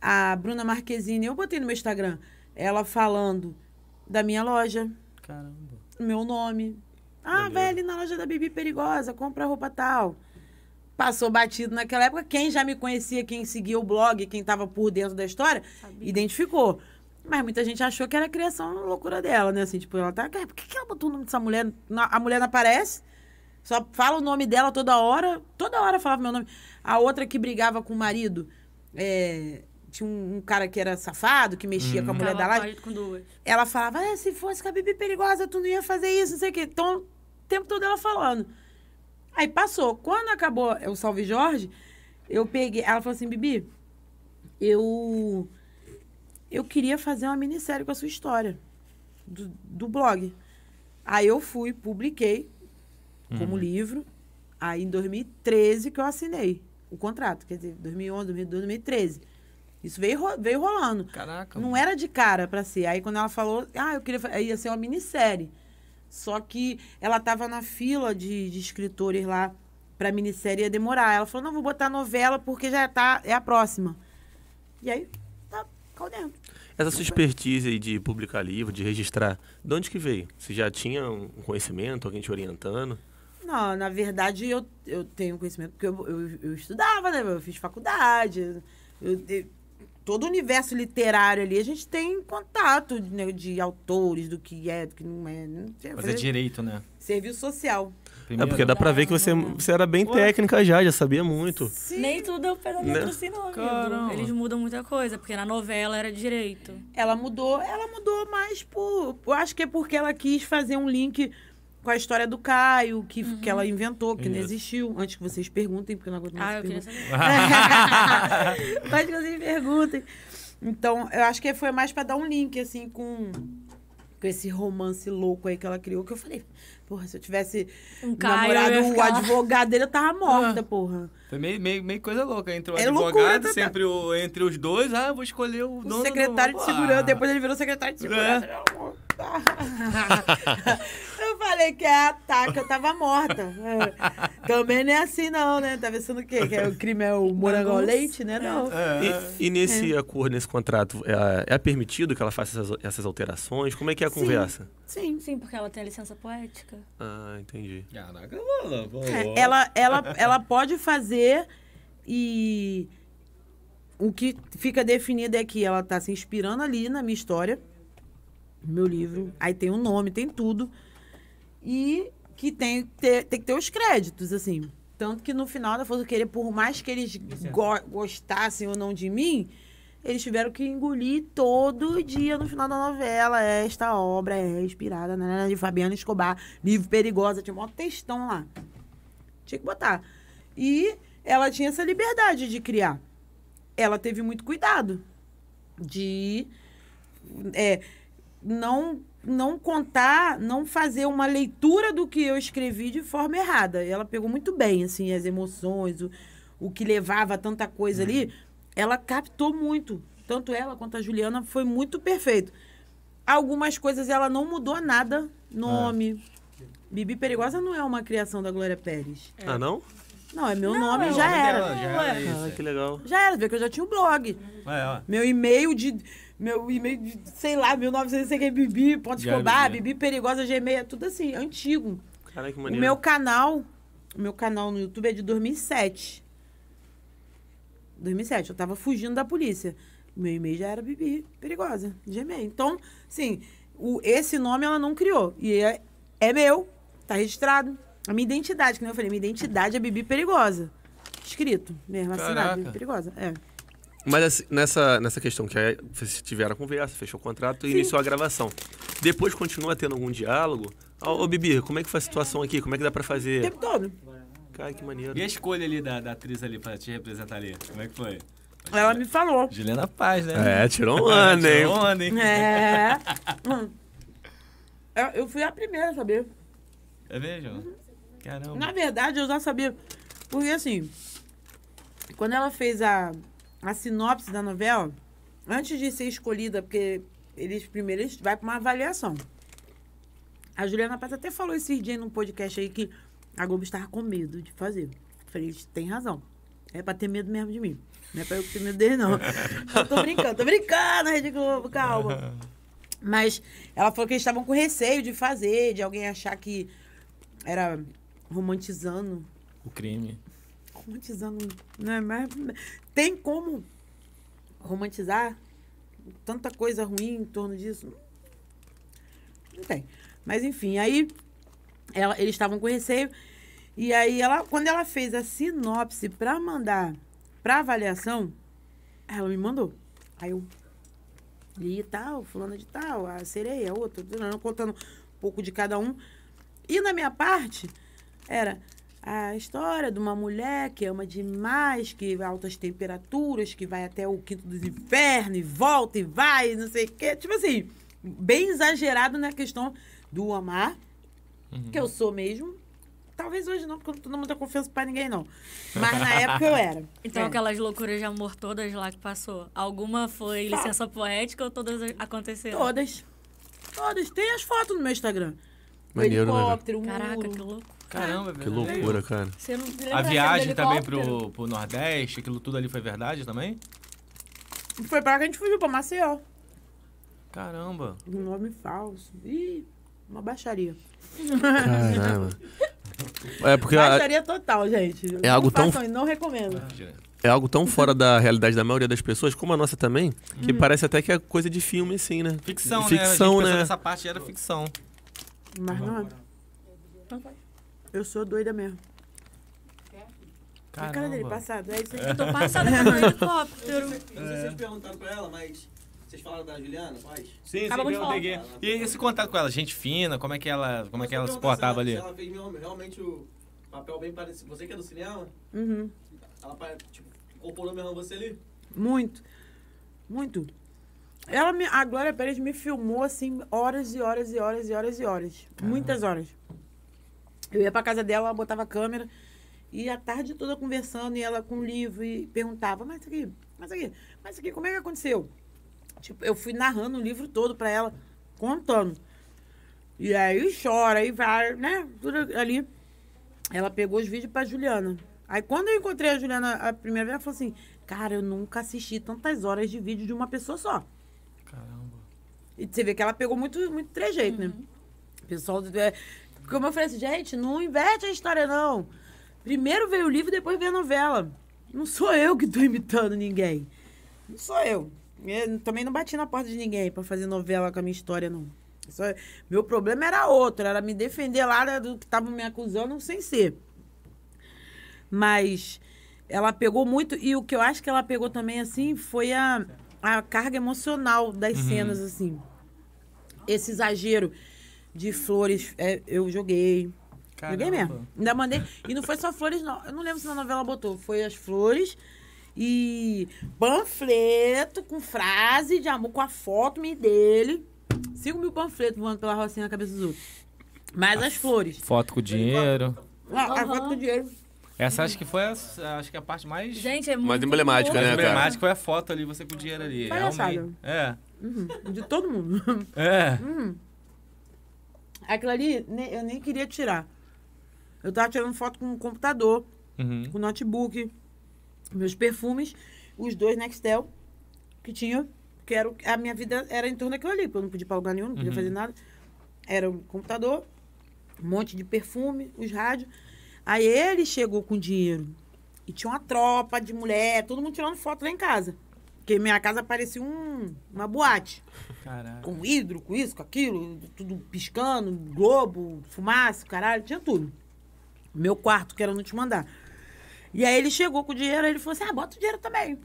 Speaker 1: a Bruna Marquezine, eu botei no meu Instagram, ela falando da minha loja. Caramba. Meu nome. Ah, vai ali na loja da Bibi Perigosa, compra roupa tal. Passou batido naquela época. Quem já me conhecia, quem seguia o blog, quem estava por dentro da história, Sabia. identificou. Mas muita gente achou que era criação loucura dela, né? Assim, tipo, ela tá. Por que, que ela botou o nome dessa mulher? A mulher não aparece. Só fala o nome dela toda hora. Toda hora falava meu nome. A outra que brigava com o marido. É, tinha um, um, cara que era safado, que mexia hum. com a hum. mulher Tava da live. Ela falava, ah, se fosse com a Bibi perigosa, tu não ia fazer isso, não sei o quê. Então, o tempo todo ela falando. Aí passou. Quando acabou o Salve Jorge, eu peguei. Ela falou assim, Bibi, eu. Eu queria fazer uma minissérie com a sua história. Do, do blog. Aí eu fui, publiquei como uhum. livro. Aí em 2013 que eu assinei o contrato, quer dizer, 2011, 2012, 2013. Isso veio, veio rolando. Caraca. Não era de cara para ser. Aí quando ela falou, ah, eu queria. ia ser uma minissérie. Só que ela tava na fila de, de escritores lá pra minissérie ia demorar. Ela falou, não, vou botar novela porque já tá. É a próxima. E aí, tá, cal dentro.
Speaker 2: Essa sua expertise aí de publicar livro, de registrar, de onde que veio? Você já tinha um conhecimento, alguém te orientando?
Speaker 1: Não, na verdade eu, eu tenho conhecimento, porque eu, eu, eu estudava, né? Eu fiz faculdade. Eu, eu, todo o universo literário ali, a gente tem contato de, né, de autores, do que é, do que não é. Não né, sei, Mas é
Speaker 4: direito, né?
Speaker 1: Serviço
Speaker 6: social. Primeiro. É porque
Speaker 2: dá pra ver que você, é né? você era bem Ué. técnica já, já sabia muito. Sim.
Speaker 6: Nem tudo é o pedametro né? sinônimo. Caramba. Eles mudam muita coisa, porque na novela era direito. Ela
Speaker 1: mudou, ela mudou mais por. Eu acho que é porque ela quis fazer um link com a história do Caio, que, uhum. que ela inventou, que Isso. não existiu. Antes que vocês perguntem, porque eu não aguento mais. Ah, eu queria saber. Antes que vocês perguntem. Então, eu acho que foi mais para dar um link, assim, com, com esse romance louco aí que ela criou, que eu falei, porra, se eu tivesse um Caio, namorado ficar... o advogado dele, eu tava morta, ah. porra.
Speaker 4: Foi meio, meio, meio coisa louca. Entre o é advogado, loucura, tá, tá, sempre o, entre os dois, ah, vou escolher o, o dono secretário do... de segurança, ah. depois ele virou secretário de segurança. É. falei que é
Speaker 1: ataque, eu tava morta. É, também não é assim, não, né? Tá pensando o quê? Que é, o crime é o morango
Speaker 3: ao leite, né? Não.
Speaker 2: É. E, e, é. nesse acordo, nesse contrato, é, permitido que ela faça essas, essas, alterações? Como é que é a conversa?
Speaker 6: Sim, sim, porque ela tem a licença poética.
Speaker 2: Ah, entendi. Caraca, mano. Ela, ela, ela
Speaker 1: pode fazer e o que fica definido é que ela está se inspirando ali na minha história, no meu livro. Aí tem o um nome, tem tudo e que tem, ter, tem que ter os créditos, assim. Tanto que no final da Força do Querer, por mais que eles go gostassem ou não de mim, eles tiveram que engolir todo dia no final da novela. Esta obra é inspirada na né, de Fabiana Escobar, livro perigosa, tinha um maior textão lá. Tinha que botar. E ela tinha essa liberdade de criar. Ela teve muito cuidado de é, não não contar, não fazer uma leitura do que eu escrevi de forma errada. Ela pegou muito bem, assim, as emoções, o, o que levava tanta coisa uhum. ali. Ela captou muito. Tanto ela quanto a Juliana foi muito perfeito. Algumas coisas ela não mudou nada. Ah. Nome. Bibi Perigosa não é uma criação da Glória Pérez. É. Ah, não? Não, é meu não, nome, é já,
Speaker 2: nome era. Dela, já era. já era. Ah, que legal.
Speaker 1: Já era, vê que eu já tinha um blog. É, meu e-mail de meu e-mail de, sei lá, 1900, sei que é Bibi, Ponte Escobar, Bibi Perigosa, Gmail, é tudo assim, é antigo.
Speaker 2: Cara, que maneiro. O meu
Speaker 1: canal, o meu canal no YouTube é de 2007. 2007, eu tava fugindo da polícia. Meu e-mail já era Bibi Perigosa, Gmail. Então, sim, o, esse nome ela não criou. E é, é meu, tá registrado. A minha identidade, que eu falei, minha identidade é Bibi Perigosa. Escrito mesmo, assinado, Bibi Perigosa. É.
Speaker 2: Mas assim, nessa, nessa questão que aí vocês tiveram a conversa, fechou o contrato e Sim. iniciou a gravação. Depois continua tendo algum diálogo? Ô, oh, Bibi, como é que foi a situação aqui? Como é que dá pra fazer? tempo todo.
Speaker 4: Cara, que maneiro. E a escolha ali da, da atriz ali pra te representar ali? Como é que foi?
Speaker 1: Ela me falou. Juliana
Speaker 4: Paz, né? É, tirou um ano, hein? tirou um ano, hein?
Speaker 1: É. Hum. eu, eu fui a primeira a saber.
Speaker 4: É mesmo? Uhum. Caramba. Na
Speaker 1: verdade, eu já sabia. Porque assim, quando ela fez a a sinopse da novela, antes de ser escolhida, porque eles primeiro eles vai para uma avaliação. A Juliana Paz até falou esses dias num podcast aí que a Globo estava com medo de fazer. Falei, tem razão. É para ter medo mesmo de mim. Não é para eu ter medo dele, não. eu tô brincando, tô brincando, Rede Globo, calma. Mas ela falou que eles estavam com receio de fazer, de alguém achar que era romantizando. O crime romantizando, né? Mas tem como romantizar tanta coisa ruim em torno disso? Não tem. Mas enfim, aí ela, eles estavam com receio. E aí ela, quando ela fez a sinopse para mandar para avaliação, ela me mandou. Aí eu li tal, fulano de tal, a sereia, outra, contando um pouco de cada um. E na minha parte era a história de uma mulher que ama demais, que altas temperaturas, que vai até o quinto dos infernos e volta e vai, não sei o quê. Tipo assim, bem exagerado na questão do amar, uhum. que eu sou
Speaker 6: mesmo. Talvez hoje não, porque eu não tô muita confiança pra ninguém, não. Mas na época eu era. Então é. aquelas loucuras de amor todas lá que passou, alguma foi licença poética ou todas aconteceram? Todas. Todas. Tem as fotos no meu Instagram. Maneiro, né, um helicóptero, um o muro. Caraca,
Speaker 3: que louco.
Speaker 1: Caramba, velho. Que loucura, cara. Você a viagem também pro,
Speaker 4: pro Nordeste, aquilo tudo ali foi verdade também?
Speaker 1: Foi pra que a gente fugiu, pra Maceió. Caramba. Um nome falso. Ih, uma baixaria.
Speaker 3: Caramba.
Speaker 2: É porque baixaria
Speaker 1: a... total, gente. É não algo tão. Façam, não recomendo.
Speaker 2: É algo tão fora da realidade da maioria das pessoas, como a nossa também, que hum. parece até que é coisa de filme, assim,
Speaker 4: né? Ficção, né? ficção né? Ficção, né? Essa parte era ficção. Mas não é.
Speaker 6: Não vai.
Speaker 1: Eu sou doida mesmo.
Speaker 5: Caramba.
Speaker 4: É a cara dele passado, é isso aí. Eu
Speaker 1: tô
Speaker 5: passada com o helicóptero. Eu não sei se vocês perguntaram pra ela, mas vocês falaram da Juliana, faz?
Speaker 4: Sim, Acabamos sim, eu peguei. E esse contato com ela, gente fina, como é que ela, como é que ela se portava ali? Ela fez
Speaker 5: realmente o papel bem parecido. Você que é do cinema? Uhum. Ela tipo, incorporou mesmo você ali?
Speaker 1: Muito. Muito. Ela me, a Glória Pérez me filmou assim horas e horas e horas e horas e horas. Caramba. Muitas horas. Eu ia para casa dela, ela botava a câmera e a tarde toda conversando e ela com o livro e perguntava: "Mas isso aqui, mas isso aqui, mas isso aqui, como é que aconteceu?" Tipo, eu fui narrando o livro todo para ela, contando. E aí chora e vai, né? Tudo ali. Ela pegou os vídeos para Juliana. Aí quando eu encontrei a Juliana a primeira vez, ela falou assim: "Cara, eu nunca assisti tantas horas de vídeo de uma pessoa só." Caramba. E você vê que ela pegou muito muito trejeito, né? uhum. né? O pessoal é, porque eu me falei assim, gente, não inverte a história, não. Primeiro veio o livro, depois veio a novela. Não sou eu que tô imitando ninguém. Não sou eu. eu também não bati na porta de ninguém para fazer novela com a minha história, não. Só, meu problema era outro, era me defender lá do que estavam me acusando sem ser. Mas ela pegou muito, e o que eu acho que ela pegou também, assim, foi a, a carga emocional das uhum. cenas, assim. Esse exagero de flores, é, eu joguei. Caramba. Joguei mesmo. Ainda mandei. E não foi só flores, não. Eu não lembro se na novela botou. Foi as flores e panfleto com frase de amor, com a foto me dele. 5 mil panfletos voando pela rocinha na cabeça dos outros. as flores.
Speaker 4: Foto com dinheiro. Não, a foto com dinheiro. Essa acho que foi a, acho que a parte mais. Gente, é muito. Mais emblemática, né, cara? emblemática foi a foto ali, você com o dinheiro ali. Palhaçada. É. Uhum. De todo
Speaker 1: mundo. É. Uhum. Aquilo ali né, eu nem queria tirar. Eu tava tirando foto com o computador, uhum. com o notebook, meus perfumes, os dois Nextel que tinha, que era, a minha vida era em torno daquilo ali, porque eu não podia pagar nenhum, não podia uhum. fazer nada. Era o computador, um monte de perfume, os rádios. Aí ele chegou com dinheiro. E tinha uma tropa de mulher, todo mundo tirando foto lá em casa. Porque minha casa parecia um, uma boate. Com hidro, com isso, com aquilo, tudo piscando, globo, fumaça, caralho, tinha tudo. Meu quarto, que era no te mandar E aí ele chegou com o dinheiro, ele falou assim: ah, bota o dinheiro também.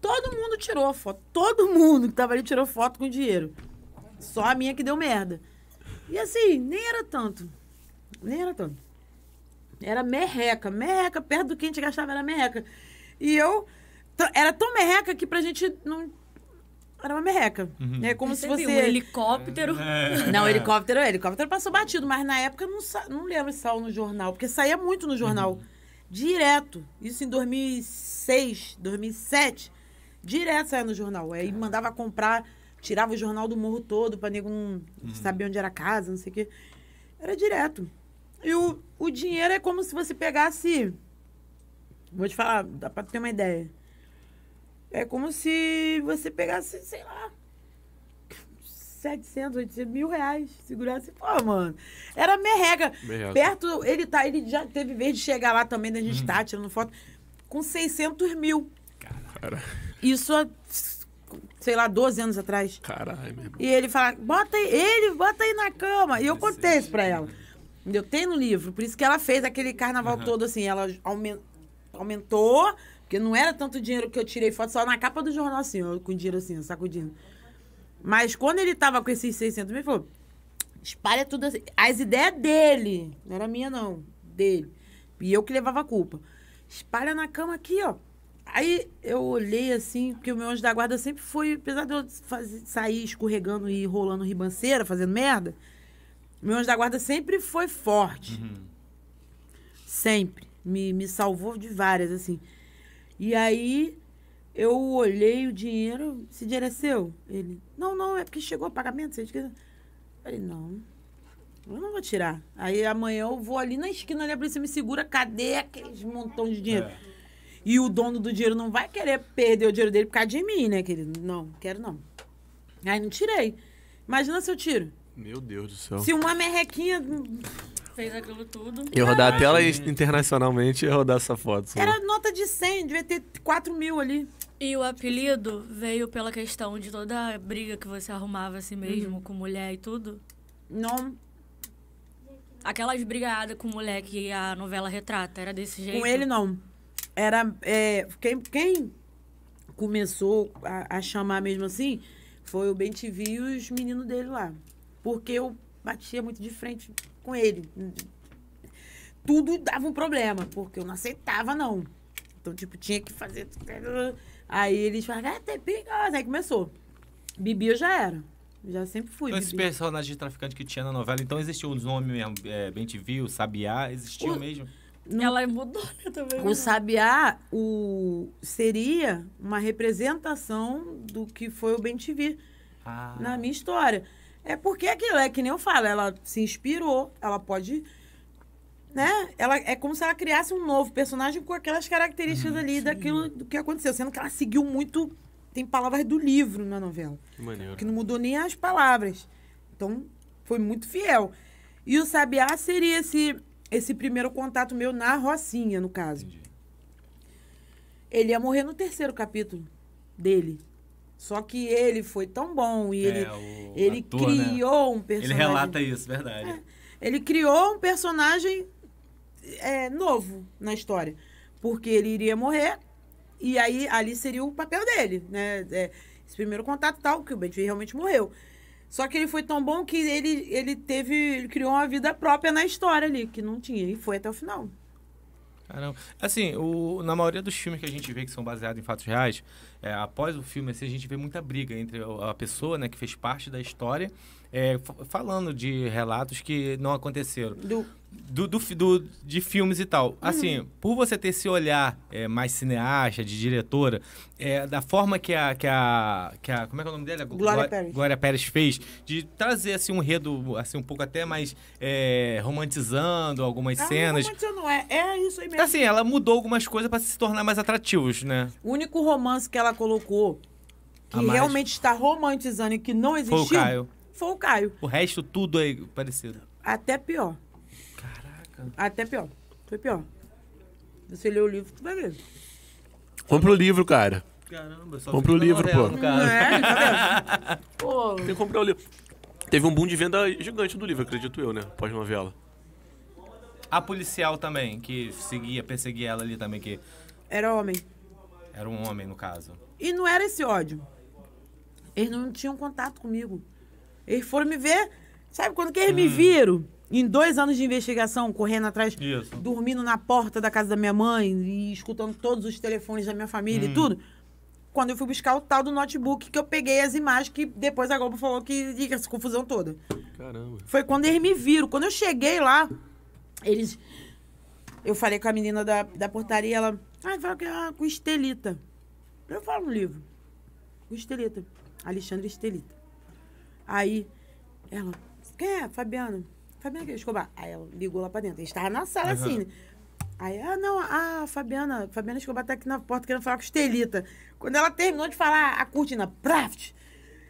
Speaker 1: Todo mundo tirou foto, todo mundo que tava ali tirou foto com o dinheiro. Só a minha que deu merda. E assim, nem era tanto. Nem era tanto. Era merreca, merreca, perto do que a gente gastava era merreca. E eu então, era tão merreca que pra gente não. Era uma merreca. Uhum. É como se você. Um helicóptero. É. Não, é. helicóptero, é, helicóptero passou batido, mas na época não, sa... não lembro se saiu no jornal, porque saía muito no jornal. Uhum. Direto. Isso em 2006, 2007. Direto saia no jornal. Aí Caramba. mandava comprar, tirava o jornal do morro todo pra nego não uhum. saber onde era a casa, não sei o quê. Era direto. E o, o dinheiro é como se você pegasse. Vou te falar, dá pra ter uma ideia. É como se você pegasse, sei lá, 700, 800 mil reais. Segurasse. Pô, mano. Era merrega. merrega. Perto, ele tá, ele já teve vez de chegar lá também, da gente hum. tá tirando foto, com 600 mil. Caralho. Isso há, sei lá, 12 anos atrás. Caralho, meu irmão. E ele fala, bota aí, ele, bota aí na cama. E eu contei isso pra ela. Entendeu? Tem no livro. Por isso que ela fez aquele carnaval uhum. todo assim. Ela aumentou porque não era tanto dinheiro que eu tirei foto, só na capa do jornal, assim, eu, com dinheiro assim, sacudindo. Mas quando ele tava com esses 600 mil, ele falou: espalha tudo assim. As ideias dele, não era minha, não, dele. E eu que levava a culpa. Espalha na cama aqui, ó. Aí eu olhei assim, porque o meu anjo da guarda sempre foi, apesar de eu fazer, sair escorregando e rolando ribanceira, fazendo merda, meu anjo da guarda sempre foi forte. Uhum. Sempre. Me, me salvou de várias, assim. E aí eu olhei o dinheiro, esse dinheiro é seu? Ele, não, não, é porque chegou o pagamento, você esqueceu. Falei, não, eu não vou tirar. Aí amanhã eu vou ali na esquina, ali a polícia me segura, cadê aqueles montão de dinheiro? É. E o dono do dinheiro não vai querer perder o dinheiro dele por causa de mim, né, querido? Não, quero não. Aí não tirei. Imagina se
Speaker 2: eu tiro. Meu Deus do céu. Se uma
Speaker 1: merrequinha
Speaker 2: fez aquilo
Speaker 6: tudo. Eu rodar a tela
Speaker 2: internacionalmente e rodar essa foto. Era
Speaker 6: nota de 100, devia ter 4 mil ali. E o apelido veio pela questão de toda a briga que você arrumava assim mesmo, uhum. com mulher e tudo? Não. Aquelas brigadas com mulher que a novela retrata, era desse jeito? Com ele, não. Era. É, quem,
Speaker 1: quem começou a, a chamar mesmo assim foi o Bentivi e os meninos dele lá. Porque eu batia muito de frente com ele. Tudo dava um problema, porque eu não aceitava, não. Então, tipo, tinha que fazer. Aí eles falaram, ah, tem tá perigosa. Aí começou. Bibi eu já era. Já sempre fui. Então, esse
Speaker 4: personagem de traficante que tinha na novela, então existiam os nomes mesmo, é, viu, Sabiá, existiam o... mesmo?
Speaker 6: Ela
Speaker 1: é mudou né, também. O né? Sabiá o... seria uma representação do que foi o Bentivi ah. na minha história. É porque é aquilo é que nem eu falo, ela se inspirou, ela pode. Né? Ela, é como se ela criasse um novo personagem com aquelas características hum, ali sim. daquilo do que aconteceu. Sendo que ela seguiu muito. Tem palavras do livro na novela. Que maneiro. Que não mudou nem as palavras. Então, foi muito fiel. E o Sabiá seria esse, esse primeiro contato meu na Rocinha, no caso. Entendi. Ele ia morrer no terceiro capítulo dele. Só que ele foi tão bom e é, ele, ele ator, né? criou né? um personagem. Ele relata isso, verdade. É, ele criou um personagem é, novo na história. Porque ele iria morrer e aí ali seria o papel dele, né? É, esse primeiro contato tal, que o Ben realmente morreu. Só que ele foi tão bom que ele, ele teve. Ele criou uma vida própria na história ali, que não tinha. E foi até o final.
Speaker 4: Caramba. Assim, o, na maioria dos filmes que a gente vê que são baseados em fatos reais, é, após o filme, assim, a gente vê muita briga entre a pessoa né, que fez parte da história, é, falando de relatos que não aconteceram. Do... Do, do, do de filmes e tal. Uhum. Assim, por você ter esse olhar é, mais cineasta, de diretora, é, da forma que a, que, a, que a. Como é que é o nome dela? Glória Pérez. Glória Pérez fez, de trazer assim, um enredo assim, um pouco até mais é, romantizando algumas ah, cenas.
Speaker 1: Romantizando, é, é isso aí mesmo. Assim, ela
Speaker 4: mudou algumas coisas para se tornar mais atrativos, né?
Speaker 1: O único romance que ela ela colocou que realmente está romantizando e que não existiu. Foi o Caio. Foi o Caio.
Speaker 4: O resto tudo é parecido.
Speaker 1: Até pior. Caraca. Até pior. Foi pior. Você lê o livro, tu vai ver.
Speaker 4: Compra o
Speaker 2: livro, cara. Caramba, só o livro, pô. cara. É, pô. Tem que comprar o livro.
Speaker 4: Teve um boom de venda gigante do livro, acredito eu, né? Pós-novela. A policial também, que seguia, perseguia ela ali também, que... Era homem. Era um homem, no caso.
Speaker 1: E não era esse ódio. Eles não tinham contato comigo. Eles foram me ver. Sabe quando que eles hum. me viram? Em dois anos de investigação, correndo atrás, Isso. dormindo na porta da casa da minha mãe e escutando todos os telefones da minha família hum. e tudo. Quando eu fui buscar o tal do notebook, que eu peguei as imagens que depois a Globo falou que essa confusão toda. Caramba. Foi quando eles me viram. Quando eu cheguei lá, eles. Eu falei com a menina da, da portaria, ela. Aí ah, fala que é com estelita. Eu falo no livro. Com estelita. Alexandre Estelita. Aí ela, quem é? Fabiana. Fabiana que é Escobar. Aí ela ligou lá pra dentro. A gente tava na sala uhum. assim, né? Aí, ah, não, a Fabiana, Fabiana Escobar tá aqui na porta querendo falar com Estelita. Quando ela terminou de falar, a cortina, praft!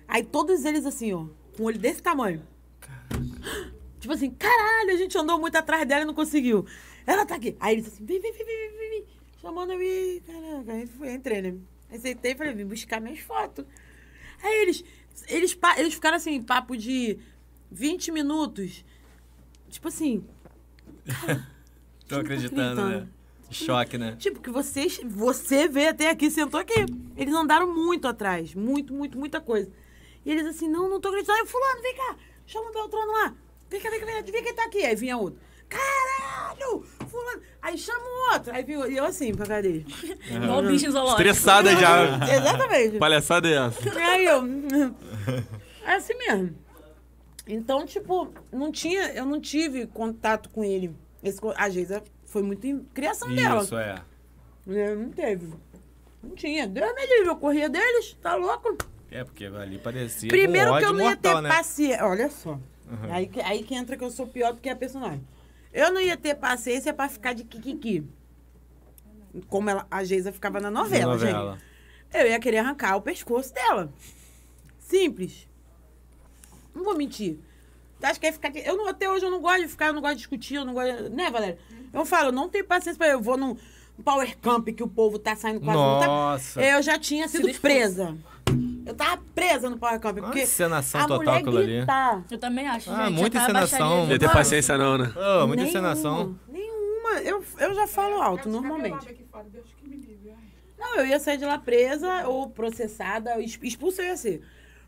Speaker 1: Aí todos eles assim, ó, com um olho desse tamanho. Caralho. Tipo assim, caralho, a gente andou muito atrás dela e não conseguiu. Ela tá aqui. Aí eles assim, vem, vem, vem, vem, vem. Chamando eu e, caraca, aí fui, entrei, né? Aceitei e falei, vim buscar minhas fotos. Aí eles, eles, eles ficaram assim, papo de 20 minutos. Tipo assim.
Speaker 4: Cara, Tô acreditando, né? Choque, né?
Speaker 1: Tipo, que vocês, você veio até aqui, sentou aqui. Eles andaram muito atrás. Muito, muito, muita coisa. E eles assim, não, não tô acreditando. Aí, fulano, vem cá. Chama o Beltrano lá. Vem cá, vem cá, vem cá, vem cá, tá aqui. Aí vinha outro. Caralho! Fulano. Aí chama o outro. Aí viu? e eu assim, pra cadê? Igual
Speaker 6: bicho zoológico.
Speaker 1: Estressada já.
Speaker 4: Exatamente. Palhaçada é essa.
Speaker 1: Aí eu. É assim mesmo. Então, tipo, não tinha, eu não tive contato com ele. Esse, a Geisa foi muito em criação Isso, dela. Isso, é. é. Não teve. Não tinha. Deus me livre, eu corria deles, tá louco?
Speaker 4: É, porque ali parecia. Primeiro um que eu não ia mortal, ter né?
Speaker 1: paciência. Olha só. Uhum. Aí, aí que entra que eu sou pior do que a personagem. Eu não ia ter paciência para ficar de kikiki. Como ela, a Geisa ficava na novela, na
Speaker 3: novela.
Speaker 4: gente.
Speaker 1: Eu ia querer arrancar o pescoço dela. Simples. Não vou mentir. Acho que ia ficar. Eu não, até hoje eu não gosto de ficar, eu não gosto de discutir, eu não gosto. Né, Valéria? Eu falo, eu não tenho paciência pra. Eu vou num power camp que o povo tá saindo quase. Nossa. Tá, eu já tinha sido presa. Eu tava presa no PowerCop. Porque encenação a total aquilo ali. Eu também acho, ah, gente. Muita encenação. Não ia ter paciência,
Speaker 4: não, né? Oh, muita encenação.
Speaker 1: Nenhuma. Eu, eu já falo é, alto, normalmente. É não, eu ia sair de lá presa ou processada, expulsa eu ia ser.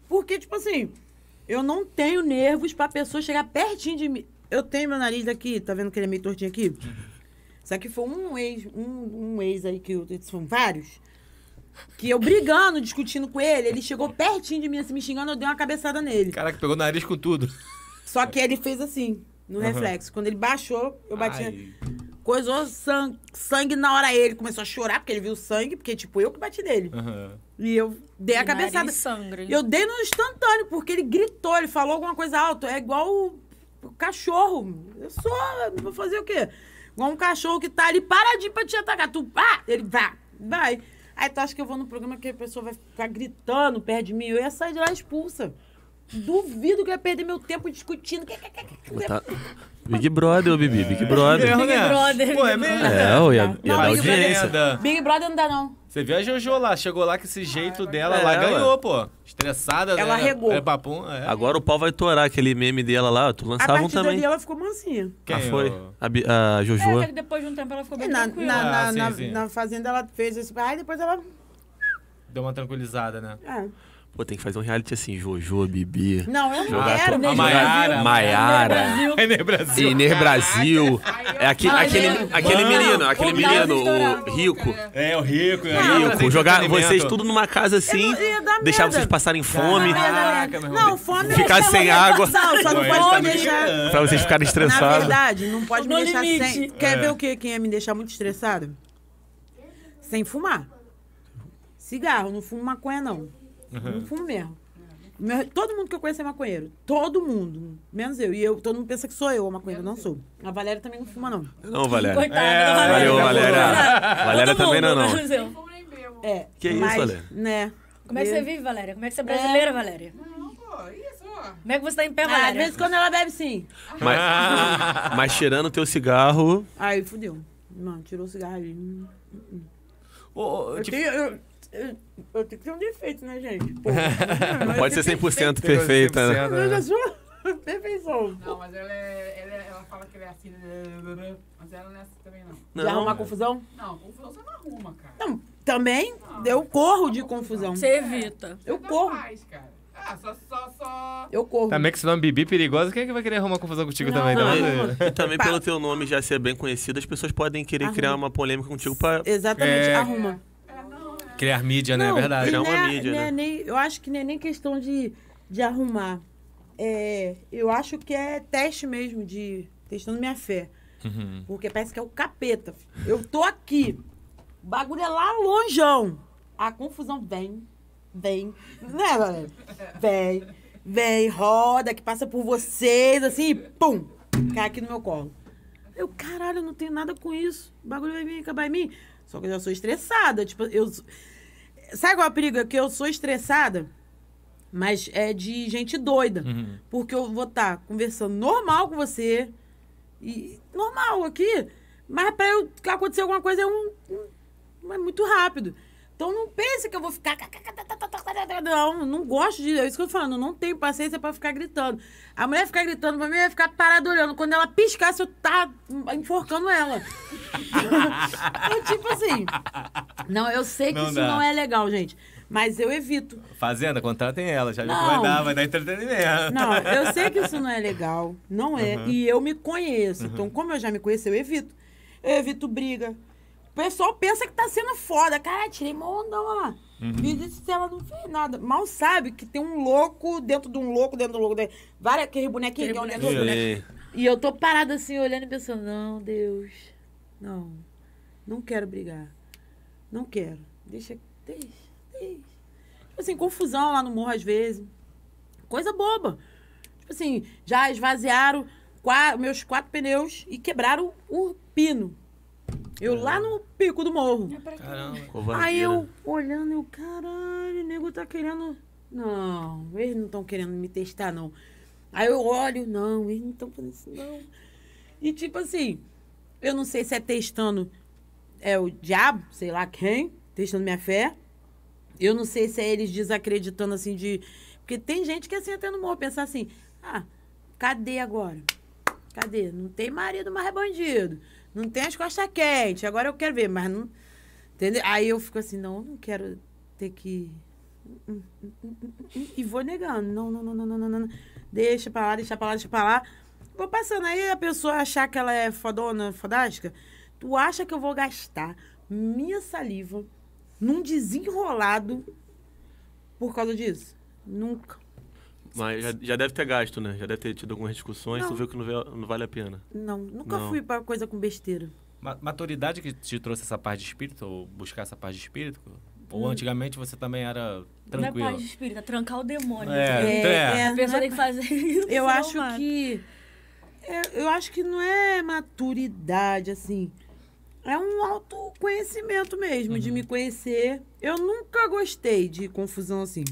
Speaker 1: Porque, tipo assim, eu não tenho nervos pra pessoa chegar pertinho de mim. Eu tenho meu nariz daqui, tá vendo que ele é meio tortinho aqui? Uhum. Só que foi um ex, um, um ex aí que eu. São vários. Que eu brigando, discutindo com ele, ele chegou pertinho de mim, assim, me xingando, eu dei uma cabeçada nele.
Speaker 4: Caraca, pegou o nariz com tudo.
Speaker 1: Só que ele fez assim, no uhum. reflexo. Quando ele baixou, eu bati. Ai. Coisou sangue, sangue na hora ele começou a chorar, porque ele viu sangue, porque, tipo, eu que bati nele. Uhum. E eu dei a cabeçada. Sangue. Eu dei no instantâneo, porque ele gritou, ele falou alguma coisa alta. É igual o, cachorro. Eu sou. Vou fazer o quê? Igual um cachorro que tá ali paradinho pra te atacar. Tu pá! Ah, ele vá, vai. vai. Aí tu acha que eu vou no programa que a pessoa vai ficar gritando perto de mim? Eu ia sair de lá expulsa. Duvido que eu ia perder meu tempo discutindo.
Speaker 2: Tá. Big Brother, ô Bibi. Big é. Brother. É, Big Brother. Big
Speaker 4: Brother. Pô, é mesmo? É, eu ia, ia não, dar Big audiência. Brother,
Speaker 1: Big Brother não dá, não.
Speaker 4: Você viu a Jojo lá, chegou lá com esse ah, jeito ah, dela, lá é, ganhou, é. pô. Estressada, Ela né? regou. É papum, é.
Speaker 2: Agora o pau vai torar aquele meme dela lá, tu lançava a um também. Dali
Speaker 4: ela ficou mansinha. Quem ah, foi?
Speaker 2: A, a, Jojo. É,
Speaker 1: depois de um tempo ela ficou bem na, tranquila. Na, na, ah, sim, na, sim. na fazenda ela fez isso, aí depois ela...
Speaker 4: Deu uma tranquilizada, né? É.
Speaker 2: Pô, tem que fazer um reality assim, Jojo, Bibi. Não,
Speaker 4: eu não quero. Né, Maiara. Maiara. Ener Brasil. Ener Brasil.
Speaker 2: É aquele, aquele, aquele menino, aquele menino, o Rico. É,
Speaker 4: o Rico. É. Rico.
Speaker 2: Jogar vocês tudo numa casa assim, deixar vocês passarem fome.
Speaker 1: Não, fome
Speaker 2: Ficar é sem água. Só não é pode me deixar. Né? Pra vocês ficarem estressados. Na
Speaker 1: verdade, não pode me deixar sem... Quer é. ver o que? Quem ia me deixar muito estressado? Sem fumar. Cigarro, não fumo maconha, não. Uhum. Não fumo mesmo. Meu, todo mundo que eu conheço é maconheiro. Todo mundo. Menos eu. E eu, todo mundo pensa que sou eu a maconheira. não sou. A Valéria também não fuma, não.
Speaker 6: Não, Valéria. Coitada, é, Valéria. Valeu, Valéria. Valéria também não, é não. não. É, que mas, isso, Valéria? Né? Como é que você vive, Valéria? Como é que você é brasileira, Valéria? Não, pô, isso. Como é que você tá em pé, Valéria? Ah, às vezes quando ela bebe, sim. Mas,
Speaker 2: mas cheirando o teu cigarro...
Speaker 1: Aí, fudeu. Não, tirou o cigarro ali. Oh, eu, tipo tenho, eu, eu, tenho que ter um defeito, né, gente? Pô,
Speaker 7: não,
Speaker 2: pode ser 100% perfeita, perfeito né? Mas a
Speaker 1: sua perfeição. Não, mas ela, é, ela, é, ela fala que ela é assim, né, né, né, mas ela não é assim também, não. não Já arrumar é. confusão? Não, confusão você não arruma, cara. Não, também não, eu corro de confusão. Você evita. É, eu corro. Paz, cara. Ah, só, só, só. Eu corro.
Speaker 3: Também
Speaker 2: que se nome Bibi perigosa, quem é que vai querer arrumar confusão contigo não, também? Não, não. E, e também pelo teu nome já ser bem conhecido, as pessoas podem querer arruma. criar uma polêmica contigo pra... Exatamente, é... arruma.
Speaker 4: Criar mídia, não, né? É verdade. é uma mídia, é né?
Speaker 1: Nem, eu acho que não é nem questão de, de arrumar. É, eu acho que é teste mesmo de testando minha fé. Uhum. Porque parece que é o capeta. Eu tô aqui. O bagulho é lá longeão. A confusão vem, vem, né, galera? Vem, vem, roda, que passa por vocês, assim, e pum! Cai aqui no meu colo. Eu, caralho, eu não tenho nada com isso. O bagulho vai vir, acabar em mim. Só que eu já sou estressada. Tipo, eu, Sabe qual é o perigo? É que eu sou estressada, mas é de gente doida. Uhum. Porque eu vou estar tá conversando normal com você, e normal aqui, mas pra eu acontecer alguma coisa é um é muito rápido. Então não pense que eu vou ficar. Não, não gosto de. É isso que eu tô falando, não tenho paciência pra ficar gritando. A mulher ficar gritando pra mim, eu ia ficar parada olhando. Quando ela piscasse, eu tá enforcando ela. então, tipo assim. Não, eu sei que não isso dá. não é legal, gente. Mas eu evito.
Speaker 4: Fazenda, contratem ela, já viu vai dar, vai dar entretenimento. Não,
Speaker 1: eu sei que isso não é legal, não é. Uhum. E eu me conheço. Uhum. Então, como eu já me conheço, eu evito. Eu evito briga, pessoal pensa que tá sendo foda. Cara, tirei uma onda lá. Uhum. E disse ela não fez nada. Mal sabe que tem um louco dentro de um louco, dentro de um louco. Dentro... Várias, aquele é bonequinho dentro do né? E eu tô parada assim, olhando e pensando, não, Deus, não. Não quero brigar. Não quero. Deixa, deixa, deixa. Tipo assim, confusão lá no morro às vezes. Coisa boba. Tipo assim, já esvaziaram quatro, meus quatro pneus e quebraram o pino. Eu é. lá no pico do morro.
Speaker 3: É Caramba. Aí eu
Speaker 1: olhando, eu, caralho, o nego tá querendo. Não, eles não estão querendo me testar, não. Aí eu olho, não, eles não estão fazendo isso, não. E tipo assim, eu não sei se é testando é o diabo, sei lá quem, testando minha fé. Eu não sei se é eles desacreditando assim de. Porque tem gente que é assim até no morro pensar assim, ah, cadê agora? Cadê? Não tem marido, mais bandido. Não tem as costas quentes, agora eu quero ver, mas não. Entendeu? Aí eu fico assim, não, eu não quero ter que. E vou negando. Não, não, não, não, não, não, não. Deixa pra lá, deixa pra lá, deixa pra lá. Vou passando. Aí a pessoa achar que ela é fodona, fodástica. Tu acha que eu vou gastar minha saliva num desenrolado por causa disso? Nunca.
Speaker 2: Mas já, já,
Speaker 4: deve ter gasto, né? Já deve ter tido algumas discussões, não. tu viu que não, veio, não vale a pena. Não, nunca não. fui para coisa com besteira. Maturidade que te trouxe essa paz de espírito, ou buscar essa paz de espírito? Ou hum. antigamente você também era tranquilo? Não é paz de
Speaker 6: espírito, é trancar o demônio. É, é, é. A pessoa tem que
Speaker 1: fazer isso. Eu acho mano. que... É, eu acho que não é maturidade, assim. É um autoconhecimento mesmo, uhum. de me conhecer. Eu nunca gostei de confusão assim.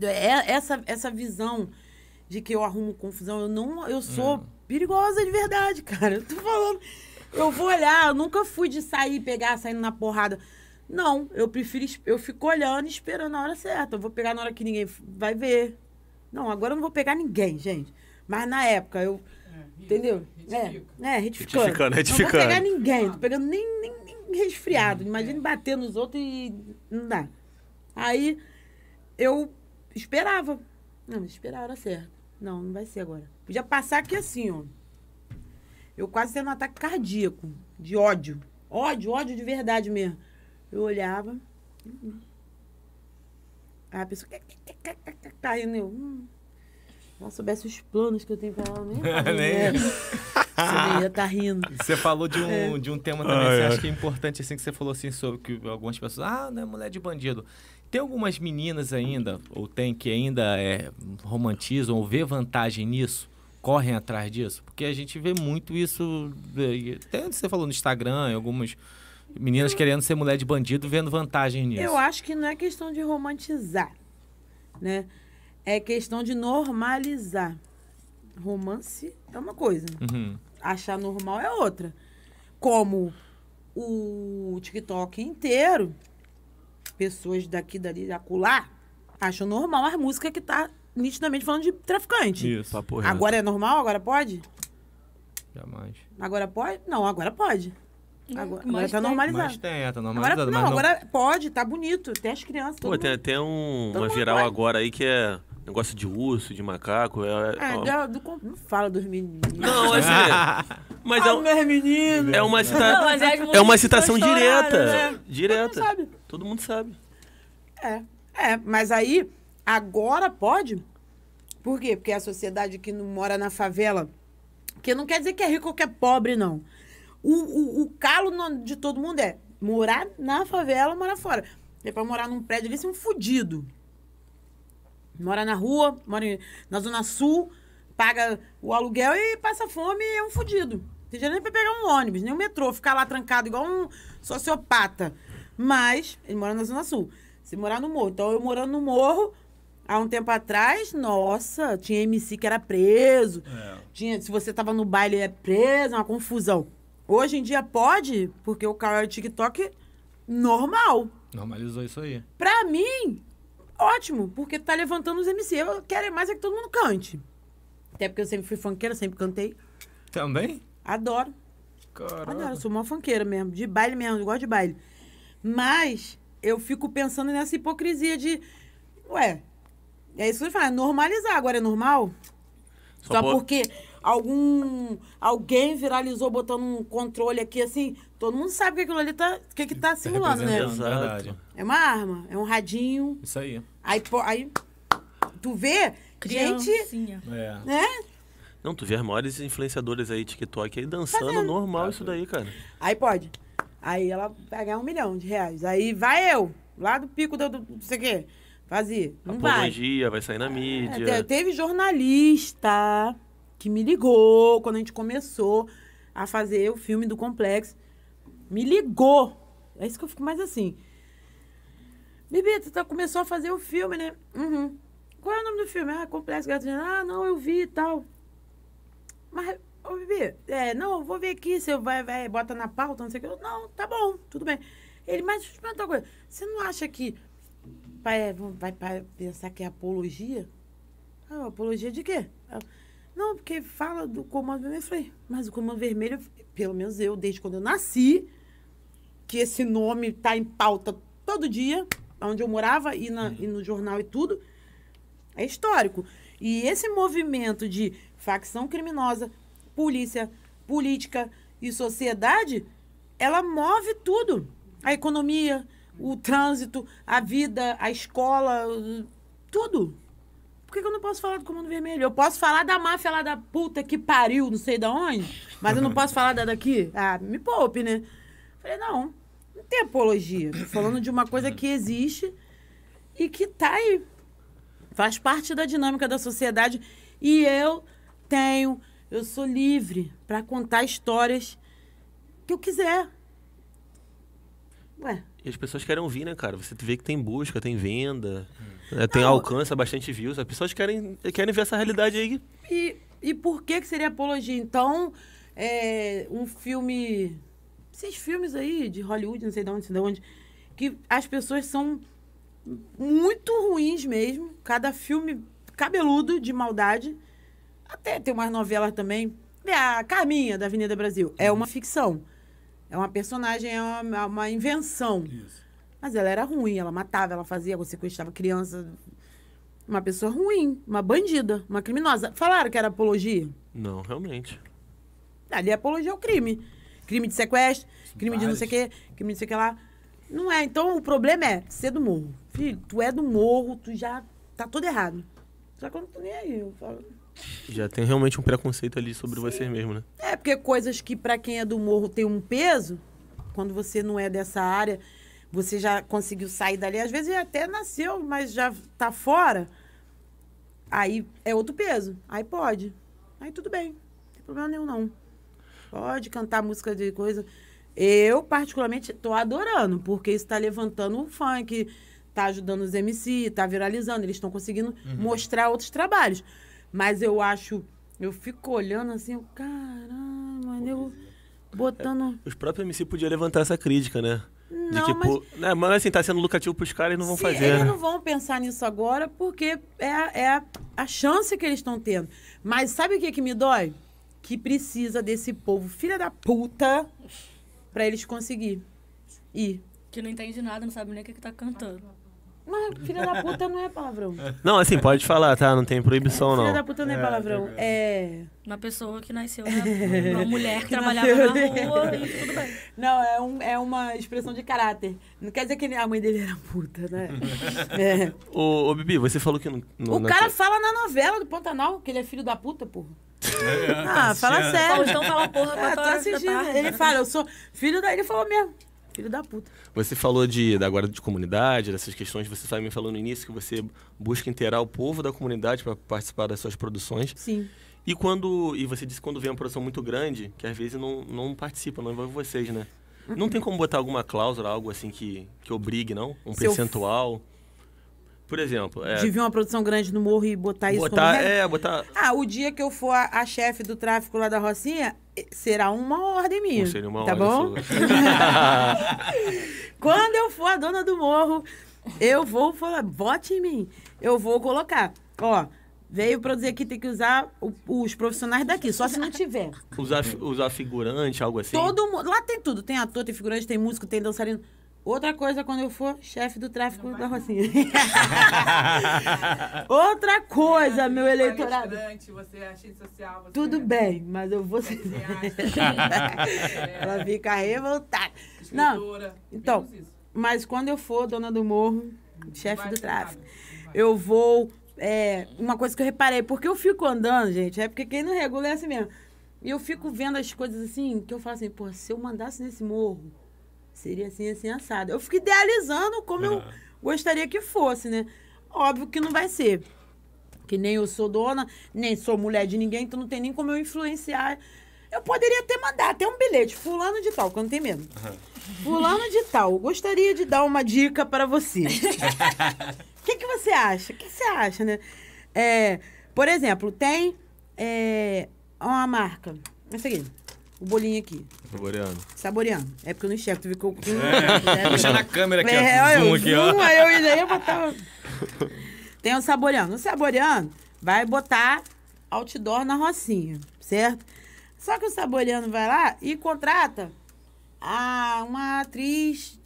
Speaker 1: É essa, essa visão de que eu arrumo confusão, eu não. Eu sou hum. perigosa de verdade, cara. Eu tô falando. Eu vou olhar, eu nunca fui de sair, pegar, saindo na porrada. Não, eu prefiro. Eu fico olhando e esperando a hora certa. Eu vou pegar na hora que ninguém vai ver. Não, agora eu não vou pegar ninguém, gente. Mas na época, eu. É, entendeu? Retifico. É, é, retificando. Retificando, retificando. Não vou pegar ninguém, tô pegando nem, nem, nem resfriado. Hum, Imagina é. bater nos outros e. Não dá. Aí eu esperava. Não, esperava era certo Não, não vai ser agora. Podia passar aqui assim, ó. Eu quase tendo um ataque cardíaco, de ódio. Ódio, ódio de verdade mesmo. Eu olhava. Aí a pessoa tá rindo Eu, hum. Se ela soubesse os planos que eu tenho pra ela, nem.
Speaker 4: nem. Né? Você ia tá rindo.
Speaker 3: Você falou de um, é. de um tema também, ah, você é. acha que é
Speaker 4: importante, assim, que você falou assim sobre que algumas pessoas, ah, não é mulher de bandido. Tem algumas meninas ainda, ou tem, que ainda é, romantizam ou vê vantagem nisso? Correm atrás disso? Porque a gente vê muito isso, é, até você falou no Instagram, algumas meninas eu, querendo ser mulher de bandido, vendo vantagem nisso. Eu
Speaker 1: acho que não é questão de romantizar, né? É questão de normalizar. Romance é uma coisa, uhum. achar normal é outra. Como o TikTok inteiro pessoas daqui, dali, acolá, acham normal as músicas que tá nitidamente falando de
Speaker 4: traficante. Isso, papo porra. Agora é
Speaker 1: normal? Agora pode? Jamais. Agora pode? Não, agora pode. Hum, agora, mas agora tá normalizado. Mas
Speaker 4: tem, tá normalizado. Agora, não, não,
Speaker 1: agora pode, tá bonito. Tem as crianças. Pô, tem
Speaker 2: até um, uma viral pode. agora aí que é Negócio de urso, de macaco. É, é,
Speaker 1: é do, não fala dos meninos. Não, assim.
Speaker 2: mas ah, é, um, menino. é uma cita... não, é, é uma citação direta. Né? Direta. Todo mundo sabe.
Speaker 1: Todo mundo sabe. É. É, mas aí, agora pode. Por quê? Porque é a sociedade que não mora na favela, que não quer dizer que é rico ou que é pobre, não. O, o, o calo de todo mundo é morar na favela, morar fora. É pra morar num prédio ali, ser um fudido. Mora na rua, mora na Zona Sul, paga o aluguel e passa fome e é um fudido. Tem dinheiro nem pra pegar um ônibus, nem um metrô, ficar lá trancado igual um sociopata. Mas ele mora na Zona Sul. Se morar no morro. Então eu morando no morro, há um tempo atrás, nossa, tinha MC que era preso. É. Tinha, se você tava no baile, é preso, é uma confusão. Hoje em dia pode, porque o cara é TikTok normal.
Speaker 4: Normalizou isso aí.
Speaker 1: Pra mim, Ótimo, porque tá levantando os MC. Eu quero é mais é que todo mundo cante. Até porque eu sempre fui funkeira, sempre cantei. Também? Adoro. Caramba. Adoro, sou uma funkeira mesmo. De baile mesmo, gosto de baile. Mas eu fico pensando nessa hipocrisia de. Ué, é isso que eu falo, é normalizar. Agora é normal? Só, Só por... porque algum alguém viralizou botando um controle aqui assim, todo mundo sabe que aquilo ali tá, que que tá, tá simulando, né? né? É uma arma, é um radinho. Isso aí. Aí, pô, aí tu vê, Criancinha. gente, é. né?
Speaker 2: Não, tu vê as maiores influenciadores aí, TikTok, aí dançando, Fazendo. normal tá. isso daí, cara.
Speaker 1: Aí pode. Aí ela vai ganhar um milhão de reais. Aí vai eu, lá do pico do, do, não sei o quê. Fazer. Apologia,
Speaker 2: vai. vai sair na mídia. É,
Speaker 1: teve jornalista que me ligou quando a gente começou a fazer o filme do Complexo. Me ligou. É isso que eu fico mais assim. Bibi, tu tá, começou a fazer o filme, né? Uhum. Qual é o nome do filme? Ah, Complexo Gato. Ah, não, eu vi e tal. Mas, ô Bibi, é, não, vou ver aqui se eu vai, vai, bota na pauta, não sei o que. não, tá bom, tudo bem. Ele, mas deixa eu te perguntar uma coisa. Você não acha que é, vai, vai, pensar que é apologia? Ah, apologia de quê? Ah, não, porque fala do comando vermelho. Eu falei, mas o comando vermelho, pelo menos eu, desde quando eu nasci, que esse nome tá em pauta todo dia, onde eu morava e, na, e no jornal e tudo, é histórico. E esse movimento de facção criminosa, polícia, política e sociedade, ela move tudo. A economia, o trânsito, a vida, a escola, tudo que, eu não posso falar do Comando Vermelho? Eu posso falar da máfia lá da puta que pariu, não sei da onde, mas eu não posso falar da daqui? Ah, me poupe, né? Falei, não, não tem apologia. Tô falando de uma coisa que existe e que tá aí. Faz parte da dinâmica da sociedade. E eu tenho, eu sou livre para contar histórias que eu quiser. Ué.
Speaker 2: E as pessoas querem ouvir, né, cara? Você vê que tem busca, tem venda. Hum. É, tem alcance, é bastante views. As pessoas querem, querem ver essa realidade aí.
Speaker 1: E, e por que, que seria apologia? Então, é, um filme. Esses filmes aí de Hollywood, não sei de onde, sei de onde, que as pessoas são muito ruins mesmo. Cada filme cabeludo de maldade. Até tem umas novelas também. A Carminha, da Avenida Brasil, é uhum. uma ficção. É uma personagem, é uma, é uma invenção. Isso. Mas ela era ruim, ela matava, ela fazia, ela sequestrava criança. Uma pessoa ruim, uma bandida, uma criminosa. Falaram que era apologia?
Speaker 2: Não, realmente.
Speaker 1: Ali apologia é o crime. Crime de sequestro, crime de não sei o quê, crime de não sei o que lá. Não é. Então o problema é ser do morro. Filho, tu é do morro, tu já tá todo errado. Só que eu não tô nem aí. Eu falo...
Speaker 2: Já tem realmente um preconceito ali sobre Sim. você mesmo, né?
Speaker 1: É, porque coisas que para quem é do morro tem um peso, quando você não é dessa área você já conseguiu sair dali. Às vezes até nasceu, mas já tá fora. Aí é outro peso. Aí pode. Aí tudo bem. Não tem problema nenhum, não. Pode cantar música de coisa. Eu, particularmente, tô adorando, porque isso tá levantando o funk, tá ajudando os MC, tá viralizando. Eles estão conseguindo uhum. mostrar outros trabalhos. Mas eu acho. Eu fico olhando assim, eu, caramba, eu é. botando. É,
Speaker 2: os próprios MC podiam levantar essa crítica, né?
Speaker 1: Não, de que, mas... Pô,
Speaker 2: né, mas assim, tá sendo lucrativo pros caras e não vão fazer. Eles né? não
Speaker 1: vão pensar nisso agora porque é, é a, a chance que eles estão tendo. Mas sabe o que, que me dói? Que precisa desse povo, filha da puta,
Speaker 6: para eles conseguir ir. Que não entende nada, não sabe nem o que, que tá cantando. Mas filha da puta não é palavrão. Não, assim,
Speaker 2: pode falar, tá? Não tem proibição, não. Filha da puta não é, palavrão.
Speaker 6: É, é, é. Uma pessoa que nasceu na rua, uma mulher que, que trabalhava na rua
Speaker 1: e tudo bem. Não, é, um, é uma expressão de caráter. Não quer dizer que a mãe dele era puta, né?
Speaker 2: é. ô, ô, Bibi, você falou que... não. o cara
Speaker 1: fala na novela do Pantanal que ele é filho da puta, porra. É,
Speaker 2: ah, fala sério. Então
Speaker 3: fala porra pra é, tá Ele
Speaker 1: fala, eu sou filho da... Ele falou mesmo. Filho da puta.
Speaker 2: Você falou de, da guarda de comunidade, dessas questões. Você também falou no início que você busca inteirar o povo da comunidade para participar das suas produções. Sim. E quando. E você disse quando vem uma produção muito grande, que às vezes não, não participa, não envolve vocês, né? Não tem como botar alguma cláusula, algo assim que, que obrigue, não? Um percentual. Por exemplo. É... De vir
Speaker 1: uma produção grande no morro e botar, isso botar, como... É, botar. Ah, o dia que eu for a, a chefe do tráfico lá da Rocinha, será uma ordem minha. Não
Speaker 3: seria uma
Speaker 2: tá ordem. Tá bom?
Speaker 1: Quando eu for a dona do morro, eu vou falar, bote em mim. Eu vou colocar. Ó, Veio produzir aqui, tem que usar o, os profissionais daqui, só se não tiver.
Speaker 2: Usar, usar figurante, algo assim? Todo
Speaker 1: mundo. Lá tem tudo. Tem ator, tem figurante, tem músico, tem dançarino. Outra coisa quando eu for chefe do tráfico da Rocinha. Outra coisa, meu eleitorado.
Speaker 3: Você é agente social, você
Speaker 1: Tudo é... bem, mas eu vou ser. É. Ela fica revoltada. Escritora, Não. Então, mas quando eu for dona do morro, chefe do tráfico, eu vou é, uma coisa que eu reparei, porque eu fico andando, gente, é porque quem não regula é assim mesmo. E eu fico vendo as coisas assim, que eu falo assim, pô, se eu mandasse nesse morro, seria assim, assim, assado. Eu fico idealizando como uhum. eu gostaria que fosse, né? Óbvio que não vai ser. Que nem eu sou dona, nem sou mulher de ninguém, então não tem nem como eu influenciar. Eu poderia até mandar até um bilhete, fulano de tal, que eu não tenho medo. Uhum. Fulano de tal, gostaria de dar uma dica para você. O que, que você acha? O que você acha, né? É, por exemplo, tem é, uma marca. É Essa aqui o bolinho aqui. Saboreando. Saboreando. É porque eu não enxergo, tu com. É, né? puxando na a câmera aqui, é, ó. Zoom, zoom ó. Aí eu ia botar. Tem o saboreando. O saboreando vai botar outdoor na rocinha, certo? Só que o saboreando vai lá e contrata a uma atriz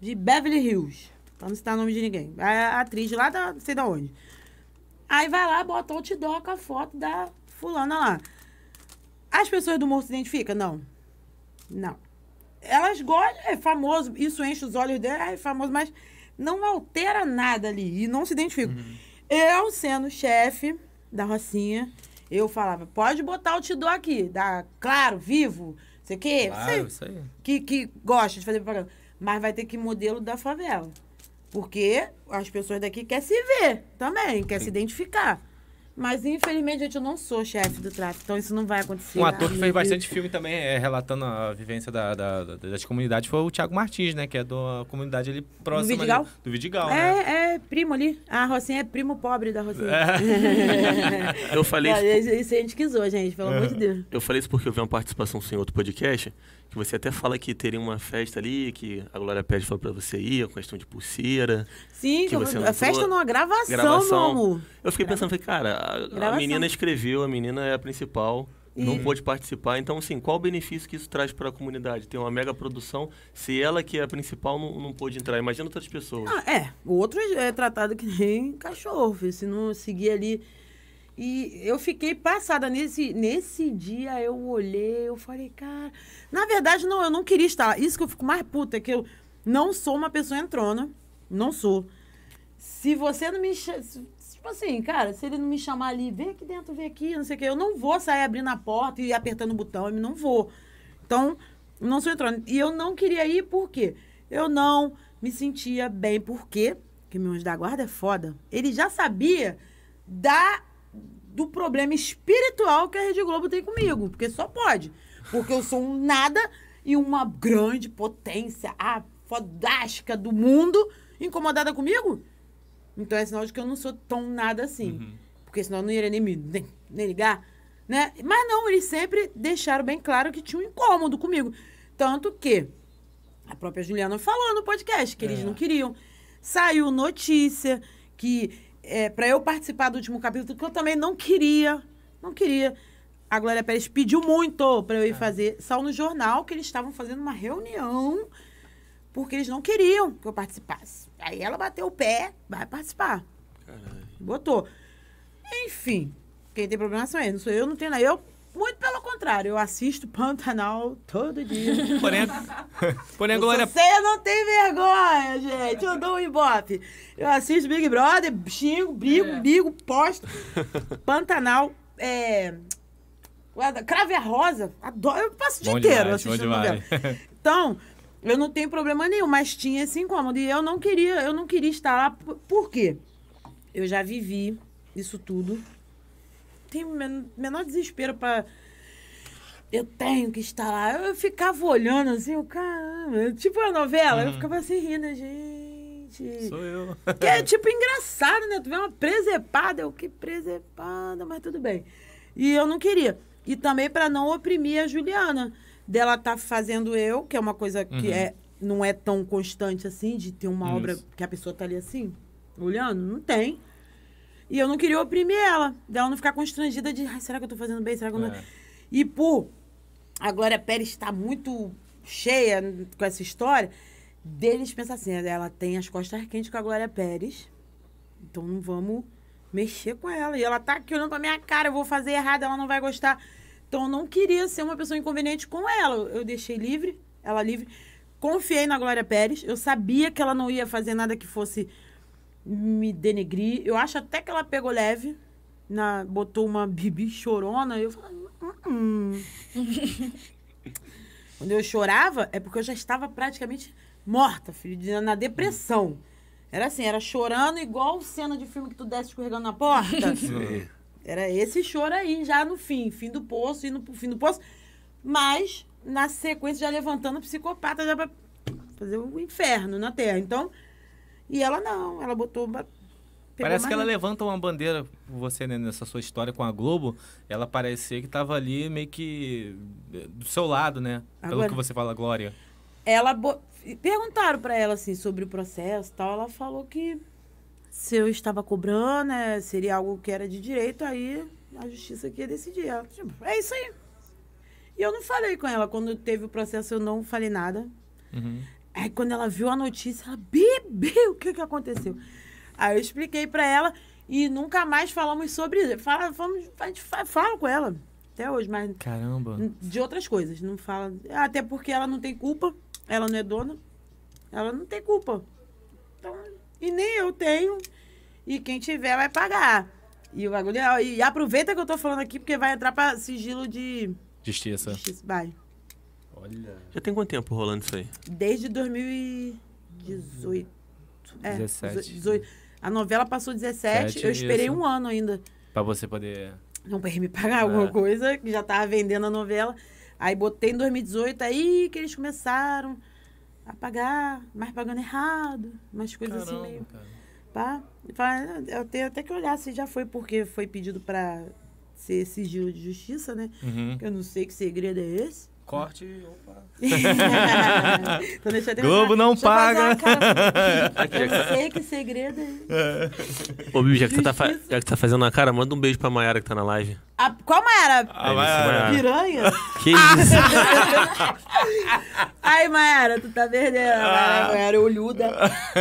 Speaker 1: de Beverly Hills. Pra não citar o nome de ninguém. A atriz lá da. sei de onde. Aí vai lá, bota outdoor com a foto da fulana lá. As pessoas do morro se identificam? Não. Não. Elas gostam, é famoso, isso enche os olhos dela, é famoso, mas não altera nada ali e não se identificam. Uhum. Eu, sendo chefe da Rocinha, eu falava, pode botar o Tidó aqui, da Claro, Vivo, sei o quê. sei, isso aí. Que, que gosta de fazer propaganda. Mas vai ter que modelo da favela. Porque as pessoas daqui querem se ver também, querem se identificar. Mas infelizmente, gente, eu não sou chefe do tráfico, então isso não vai acontecer. Um né? ator que fez bastante
Speaker 4: filme também, é, relatando a vivência da, da, das comunidades, foi o Thiago Martins, né? Que é da comunidade ali próxima. Do Vidigal? Ali, do Vidigal, é,
Speaker 1: né? É, primo ali. A Rocinha é primo pobre da Rocinha.
Speaker 4: É. eu
Speaker 2: falei isso. Isso
Speaker 1: a gente quisou, gente, pelo amor de é. Deus.
Speaker 2: Eu falei isso porque eu vi uma participação sem outro podcast você até fala que teria uma festa ali, que a Glória Pérez falou pra você ir, é a questão de pulseira. Sim, que a festa não, a gravação, gravação. meu amor. Eu fiquei Grava... pensando, cara, a, a, menina escreveu, a menina é a principal, e... não pôde participar. Então, assim, qual o benefício que isso traz para a comunidade? Tem uma mega produção, se ela que é a principal não, não pôde entrar. Imagina outras pessoas. Ah, é,
Speaker 1: o outro é, é tratado que nem cachorro, se não seguir ali e eu fiquei passada nesse, nesse dia, eu olhei, eu falei, cara. Na verdade, não, eu não queria estar. Lá. Isso que eu fico mais puta, é que eu não sou uma pessoa entrona. Não sou. Se você não me. Tipo assim, cara, se ele não me chamar ali, vem aqui dentro, vem aqui, não sei o quê, eu não vou sair abrindo a porta e apertando o botão, eu não vou. Então, não sou entrona. E eu não queria ir, por quê? Eu não me sentia bem, por quê? Porque meu anjo da guarda é foda. Ele já sabia da do problema espiritual que a Rede Globo tem comigo. Porque só pode. Porque eu sou um nada e uma grande potência, a fodástica do mundo, incomodada comigo. Então é sinal de que eu não sou tão nada assim. Uhum. Porque senão eu não iria nem me nem, nem ligar. Né? Mas não, eles sempre deixaram bem claro que tinha um incômodo comigo. Tanto que a própria Juliana falou no podcast que é. eles não queriam. Saiu notícia que é, para eu participar do último capítulo, que eu também não queria, não queria. A Glória Pérez pediu muito para eu ir é. fazer, só no jornal que eles estavam fazendo uma reunião, porque eles não queriam que eu participasse. Aí ela bateu o pé, vai participar. Caralho. Botou. Enfim, quem tem problema são eles, não sou eu, não tenho nada. Eu muito pelo contrário, eu assisto Pantanal todo dia.
Speaker 4: Porém, porém a Glória.
Speaker 1: Você não tem vergonha, gente. Eu dou um ibope. Eu assisto Big Brother, xingo, brigo, é. brigo, posto. Pantanal, é. Crave a é Rosa, adoro. Eu passo o dia inteiro assistindo novela. Então, eu não tenho problema nenhum, mas tinha esse incômodo. E eu não queria, eu não queria estar lá. Por quê? Eu já vivi isso tudo tem menor desespero para eu tenho que estar lá. Eu ficava olhando assim, o caramba, tipo a novela, uhum. eu ficava assim rindo, gente. Sou eu. Que é tipo engraçado, né? Tu vê uma presepada, eu que presepada, mas tudo bem. E eu não queria. E também para não oprimir a Juliana, dela tá fazendo eu, que é uma coisa que uhum. é não é tão constante assim de ter uma Isso. obra que a pessoa tá ali assim, olhando, não tem. E eu não queria oprimir ela, dela não ficar constrangida de, ai, será que eu tô fazendo bem? Será que eu não. É. E pô, a Glória Pérez tá muito cheia com essa história, deles pensam assim, ela tem as costas quentes com a Glória Pérez, então não vamos mexer com ela. E ela tá aqui olhando pra minha cara, eu vou fazer errado, ela não vai gostar. Então eu não queria ser uma pessoa inconveniente com ela. Eu deixei livre, ela livre. Confiei na Glória Pérez. Eu sabia que ela não ia fazer nada que fosse me denegrir. Eu acho até que ela pegou leve, na, botou uma bibi chorona. Eu falei, hum, hum. Quando eu chorava, é porque eu já estava praticamente morta, filho, na depressão. Era assim, era chorando igual cena de filme que tu desce escorregando na porta. Era esse choro aí, já no fim, fim do poço, indo pro fim do poço. Mas, na sequência, já levantando o psicopata, já pra fazer o um inferno na Terra. Então, e ela não, ela botou uma...
Speaker 4: Parece que ela levanta uma bandeira, você né, nessa sua história com a Globo, ela parecia que estava ali meio que eh, do seu lado, né? Agora, Pelo que você fala, Glória.
Speaker 1: Ela bo... perguntaram para ela assim sobre o processo, tal, ela falou que se eu estava cobrando, né, seria algo que era de direito, aí a justiça que ia decidir. Ela, tipo, é isso aí. E eu não falei com ela quando teve o processo, eu não falei nada. Uhum. Aí quando ela viu a notícia, ela, bebeu, o que que aconteceu? Aí eu expliquei para ela e nunca mais falamos sobre isso. Fala, vamos, fala com ela até hoje, mas... Caramba. De outras coisas, não fala... Até porque ela não tem culpa, ela não é dona, ela não tem culpa. Então, e nem eu tenho, e quem tiver vai pagar. E o bagulho. É, e aproveita que eu tô falando aqui, porque vai entrar pra sigilo de.
Speaker 4: Justiça. Justiça. Vai. Olha.
Speaker 2: Já tem quanto tempo rolando isso aí?
Speaker 1: Desde 2018. É, 17. 18. A novela passou 17, 7, eu esperei isso. um ano ainda.
Speaker 4: Pra você poder.
Speaker 1: Não pra me pagar é. alguma coisa, que já tava vendendo a novela. Aí botei em 2018, aí que eles começaram a pagar, mas pagando errado, umas coisas assim Caramba, assim meio. Cara. Pá, ah, eu tenho até que olhar se já foi porque foi pedido pra ser sigilo de justiça, né? Uhum. Eu não sei que segredo é esse.
Speaker 4: Corte, opa. então deixa Globo não deixa paga. Eu sei que
Speaker 1: segredo é,
Speaker 2: é. Ô, Bibi, já que, você tá já que você tá fazendo na cara, manda um beijo pra Mayara que tá na live.
Speaker 1: A, qual Mayara? Ah, é A Mayara. Piranha? Que ah. isso? Ai, Mayara, tu tá perdendo. Ah. Mayara olhuda.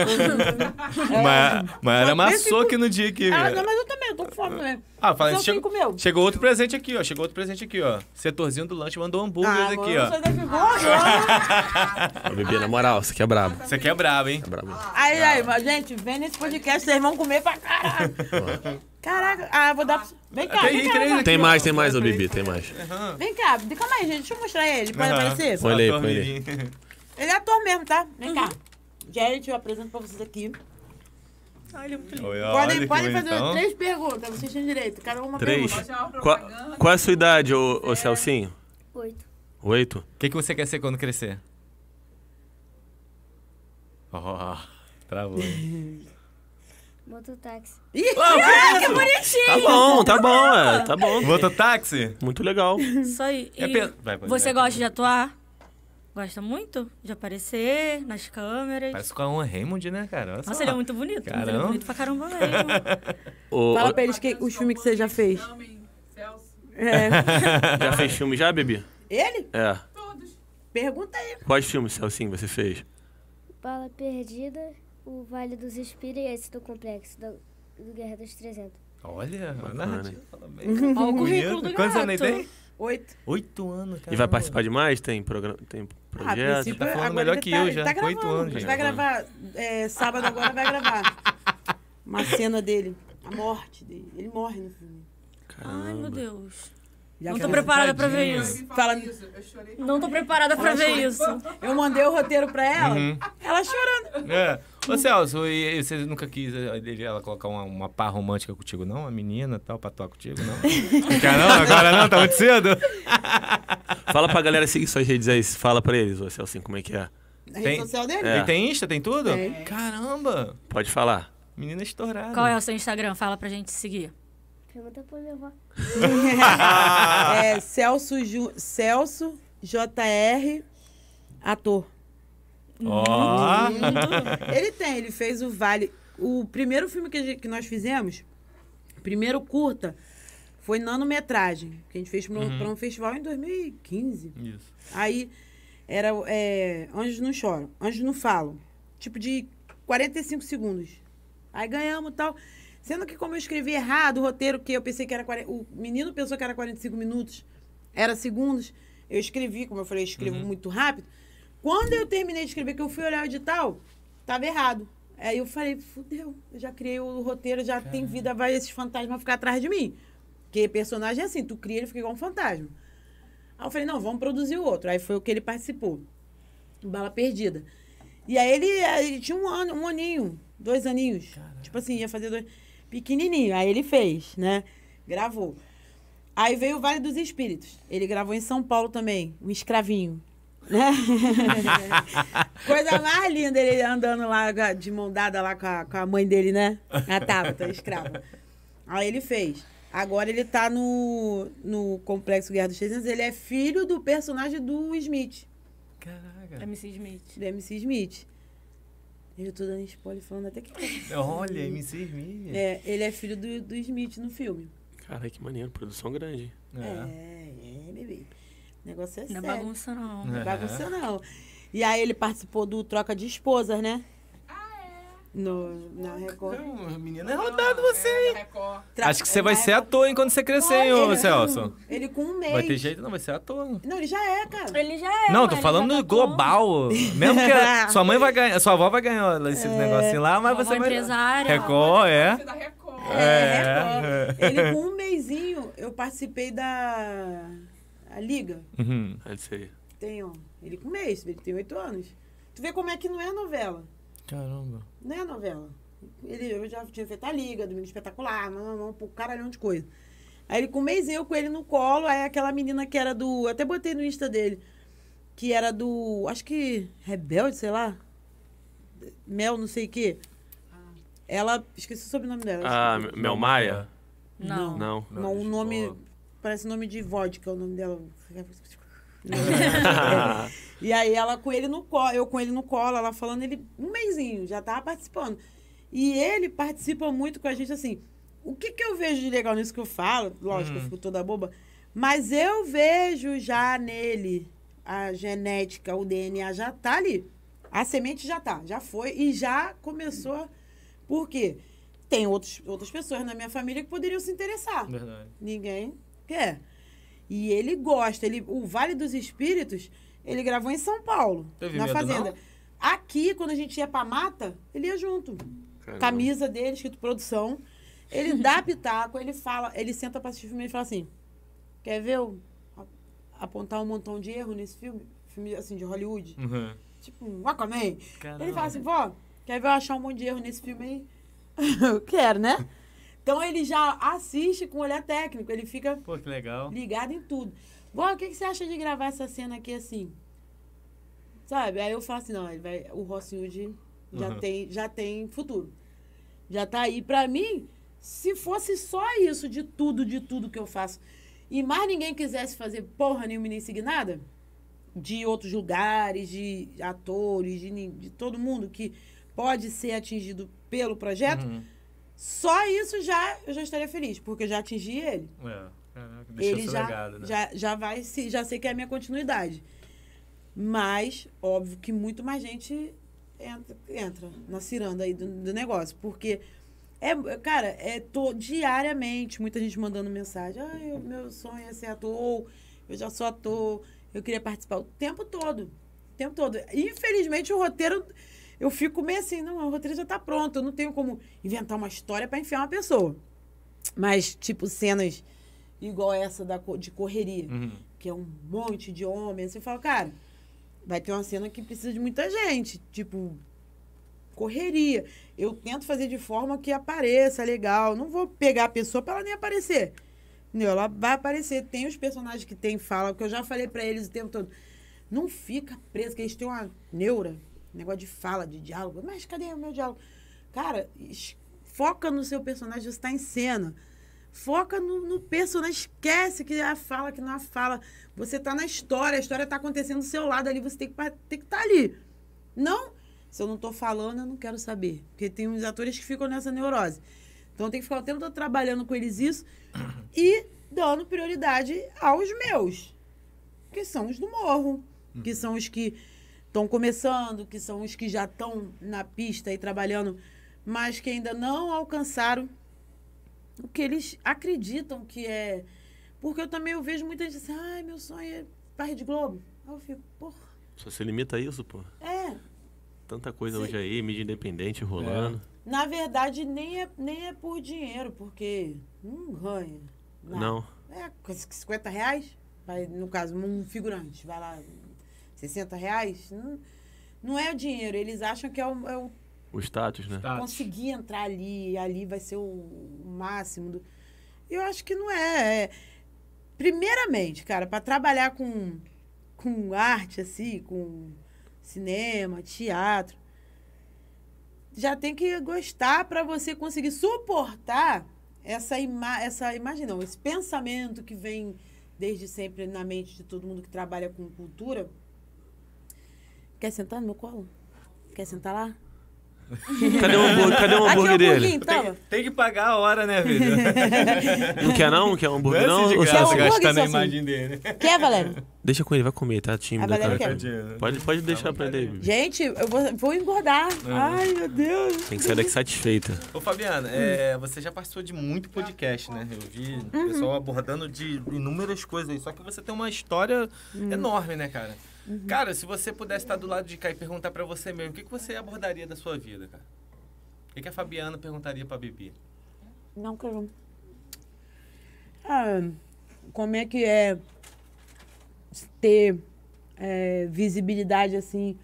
Speaker 3: É. Mayara,
Speaker 4: Mayara amassou aqui no dia que... Ah, não, mas
Speaker 1: eu também, eu tô com fome também.
Speaker 4: Ah, falando chegou, chegou outro presente aqui, ó. Chegou outro presente aqui, ó. Setorzinho do lanche mandou hambúrgueres ah, aqui, ó. Você
Speaker 2: deve Bebê, na moral, você aqui é brabo. Você aqui é brabo, hein? É brabo.
Speaker 1: Aí, aí, ah. gente, vem nesse podcast, vocês vão comer pra caralho. Caraca, ah, vou dar Vem cá, vem cá, vem cá. Tem mais, tem
Speaker 2: mais, ô Bibi, tem mais.
Speaker 1: Vem cá, calma aí, gente, deixa eu mostrar ele, pode aparecer?
Speaker 2: Põe ele aí, põe ele
Speaker 1: Ele é ator mesmo, tá? Vem cá. Gente, uhum. eu apresento pra vocês aqui. Olha, muito lindo. Olha, podem, podem fazer então. três perguntas, vocês têm direito. Cada uma três. pergunta.
Speaker 2: Qual, qual é a
Speaker 4: sua idade, ô, ô é. Celcinho? Oito. Oito? O que, que você quer ser quando crescer? Oh, travou.
Speaker 7: Mototáxi.
Speaker 6: Ih, ah, que tá bonitinho! Tá bom, tá bom, é,
Speaker 4: tá bom. É, tá Mototáxi? Muito legal. Isso
Speaker 6: aí. E é vai, você gosta de atuar? Gosta muito de aparecer nas câmeras. Parece
Speaker 4: com a One Raymond, né, cara? Olha Nossa, ele é muito bonito. Caramba. Ele é bonito pra caramba mesmo. o, Fala pra
Speaker 6: eles que, os filmes que você já fez.
Speaker 2: É. é. já fez filme já, bebê? Ele? É. Todos.
Speaker 1: Pergunta
Speaker 7: aí.
Speaker 2: Quais filmes, Celcinho, você fez?
Speaker 7: Bala Perdida o Vale dos Espíritos e é esse do complexo do, do Guerra dos 300.
Speaker 4: Olha, Nath, Olha o currículo do Quantos anos ele tem? Oito. Oito anos, cara. E vai participar
Speaker 2: de mais? Tem, programa, tem ah, projeto? Você tá é- falando melhor que tá, eu já. Tá gravando, Oito anos. A gente
Speaker 4: vai tá gravar.
Speaker 1: É, sábado agora vai gravar. Uma cena dele. A morte dele. Ele morre no filme. Caramba.
Speaker 6: Ai, meu Deus. Já não tô é preparada para ver isso. Fala... isso não tô preparada para ver isso. Eu mandei o
Speaker 1: roteiro para ela, uhum. ela chorando.
Speaker 4: É. Ô Celso, e, e você nunca quis eh, ela colocar uma, uma pá romântica contigo, não? Uma menina tal, pra tocar contigo, não? não quer não? Agora não? Tá muito cedo?
Speaker 2: Fala pra galera seguir suas redes aí. Fala pra eles, ô Celso, como é que é? A rede social dele? É. Tem
Speaker 4: Insta, tem tudo? Tem. Caramba! Pode falar. Menina estourada. Qual é o
Speaker 6: seu Instagram? Fala pra gente seguir pergunta pro meu avô.
Speaker 1: é, Celso, Ju, Celso JR, ator. Oh. Ele tem, ele fez o Vale. O primeiro filme que, gente, que nós fizemos, primeiro curta, foi nanometragem, que a gente fez para um, uhum. um festival em 2015. Isso. Aí era é, Anjos Não Choram, Anjos Não Falam. Tipo de 45 segundos. Aí ganhamos e tal. Sendo que, como eu escrevi errado o roteiro, que eu pensei que era. 40, o menino pensou que era 45 minutos, era segundos. Eu escrevi, como eu falei, eu escrevo uhum. muito rápido. Quando eu terminei de escrever, que eu fui olhar o edital, tava errado. Aí eu falei, fudeu, eu já criei o roteiro, já Caramba. tem vida, vai esses fantasmas ficar atrás de mim. Porque personagem é assim, tu cria, ele fica igual um fantasma. Aí eu falei, não, vamos produzir o outro. Aí foi o que ele participou. Bala Perdida. E aí ele, ele tinha um ano, um aninho, dois aninhos. Caramba. Tipo assim, ia fazer dois pequenininho. Aí ele fez, né? Gravou. Aí veio o Vale dos Espíritos. Ele gravou em São Paulo também, um escravinho. Né? Coisa mais linda ele andando lá de mão dada lá com a, com a mãe dele, né? A Tabata, escrava. Aí ele fez. Agora ele tá no, no Complexo Guerra dos 300. Ele é filho do personagem do Smith. Caraca. MC Smith. Do MC Smith. Eu tô dando spoiler falando até que.
Speaker 2: Olha, MC
Speaker 1: Hermínia. É, ele é filho do, do Smith no filme.
Speaker 2: Cara, que maneiro, produção grande. É,
Speaker 1: é, é bebê. O negócio é não é sério. Não é bagunça, não. Não é bagunça, não. E aí ele participou do Troca de Esposas, né? No, na Record. Menina, é rodado é você, hein?
Speaker 4: Acho que você é vai ser ator, hein, quando você crescer, hein, ô Celso?
Speaker 1: Ele com um mês. Vai ter jeito, não, vai ser ator. Não, ele já é, cara. Ele já é. Não, tô falando tá
Speaker 4: global. Mesmo que a, sua mãe vai ganhar, sua avó vai ganhar esse é. negocinho lá, mas você vai.
Speaker 1: empresária.
Speaker 4: Record, é.
Speaker 2: É,
Speaker 4: é. Ele com
Speaker 1: um mêsinho, eu participei da a liga.
Speaker 2: Uhum, é isso aí.
Speaker 1: Tem, ó. Ele com um mês, ele tem oito anos. Tu vê como é que não é novela. Caramba. Né, novela? Ele, eu já tinha feito a liga, Domingo Espetacular, não, não, não, um caralhão de coisa. Aí ele com um mêsinho, eu com ele no colo, aí aquela menina que era do. Até botei no Insta dele. Que era do. Acho que. Rebelde, sei lá. Mel, não sei o quê. Ah. Ela. Esqueci o sobrenome dela. Ah, que... Mel Maia?
Speaker 2: Não. Não. Não,
Speaker 1: não o nome. Parece nome de vodka, o nome dela. Né? e aí ela com ele no colo, eu com ele no colo, ela falando, ele um mêsinho já tava participando. E ele participa muito com a gente assim. O que, que eu vejo de legal nisso que eu falo? Lógico, hum. eu fico toda boba. Mas eu vejo já nele a genética, o DNA já tá ali. A semente já tá, já foi e já começou. Por quê? Tem outros, outras pessoas na minha família que poderiam se interessar. Verdade. Ninguém quer. E ele gosta. Ele, o Vale dos Espíritos, ele gravou em São Paulo, Teve na medo, Fazenda. Não? Aqui, quando a gente ia pra mata, ele ia junto. Caramba. Camisa dele, escrito produção. Ele dá pitaco, ele fala, ele senta pra assistir o filme e fala assim: Quer ver eu apontar um montão de erro nesse filme? Filme assim, de Hollywood? Uhum. Tipo, um Aquaman. Caramba. Ele fala assim: Vó, quer ver eu achar um monte de erro nesse filme aí? quero, né? Então ele já assiste com olhar técnico, ele fica Pô, que legal. ligado em tudo. Bom, o que, que você acha de gravar essa cena aqui assim? Sabe? Aí eu falo assim, não, ele vai, o Rosswood já, uhum. tem, já tem futuro. Já tá aí. Pra mim, se fosse só isso de tudo, de tudo que eu faço, e mais ninguém quisesse fazer porra nenhuma nem seguir nada, de outros lugares, de atores, de, de todo mundo que pode ser atingido pelo projeto, uhum só isso já eu já estaria feliz, porque eu já atingi ele.
Speaker 3: É, caraca,
Speaker 1: é, ele já, legado, né? já, já vai se já sei que é a minha continuidade. Mas óbvio que muito mais gente entra, entra na ciranda aí do, do negócio, porque é, cara, é tô diariamente muita gente mandando mensagem: "Ah, meu sonho é ser ator, eu já sou ator, eu queria participar o tempo todo". O tempo todo. Infelizmente o roteiro eu fico meio assim, não, o roteiro já tá pronto, eu não tenho como inventar uma história para enfiar uma pessoa. Mas, tipo, cenas igual essa da, de correria, uhum. que é um monte de homens, assim, você fala, cara, vai ter uma cena que precisa de muita gente, tipo, correria. Eu tento fazer de forma que apareça legal, não vou pegar a pessoa para ela nem aparecer. Entendeu? Ela vai aparecer, tem os personagens que tem fala, que eu já falei para eles o tempo todo. Não fica preso, que eles têm uma neura Negócio de fala, de diálogo. Mas cadê o meu diálogo? Cara, foca no seu personagem, você está em cena. Foca no, no, personagem, esquece que a fala, que não a fala. Você está na história, a história está acontecendo do seu lado ali, você tem que estar tá ali. Não, se eu não estou falando, eu não quero saber. Porque tem uns atores que ficam nessa neurose. Então tem que ficar o tempo todo trabalhando com eles isso uhum. e dando prioridade aos meus, que são os do morro, que são os que estão começando, que são os que já estão na pista e trabalhando, mas que ainda não alcançaram o que eles acreditam que é. Porque eu também eu vejo muita gente assim, ai, meu sonho é pra Rede Globo. Aí eu fico, porra.
Speaker 2: Só se limita a isso, pô. É. Tanta coisa hoje aí, mídia independente rolando.
Speaker 1: É. Na verdade, nem é, nem é por dinheiro, porque não ganha. Não. não. É, 50 reais, vai, no caso, um figurante, vai lá, 60 reais, não, não é o dinheiro. Eles acham que é o, é o
Speaker 2: o status, né? Status.
Speaker 1: Conseguir entrar ali, ali vai ser o máximo. Do... Eu acho que não é. é... Primeiramente, cara, para trabalhar com, com arte, assim, com cinema, teatro, já tem que gostar para você conseguir suportar essa, ima essa imagem, não, esse pensamento que vem desde sempre na mente de todo mundo que trabalha com cultura Quer sentar no meu colo? Quer sentar lá?
Speaker 2: Cadê o hambúrguer, Cadê o é hambúrguer Aqui, dele? Então. Tem,
Speaker 4: tem, que pagar a hora, né, vida?
Speaker 2: não quer não? Quer hambúrguer não? não? Ou quer você gastar na assim. imagem dele. Quer, Valério? Deixa com ele, vai comer, tá tímido. Cara. Quer. Pode, pode tá deixar pra ele.
Speaker 1: Gente, eu vou, vou engordar. É. Ai, meu Deus.
Speaker 2: Tem que sair daqui satisfeita.
Speaker 4: Ô, Fabiana, hum. é, você já participou de muito podcast, né? Eu vi uhum. o pessoal abordando de inúmeras coisas. aí. Só que você tem uma história
Speaker 6: hum. enorme,
Speaker 4: né, cara? Uhum. Cara, se você pudesse estar do lado de cá e perguntar para você mesmo, o que, que você abordaria da sua vida, cara? O que, que a Fabiana perguntaria para Bibi?
Speaker 1: Não, quero. Ah, como é que é ter é, visibilidade assim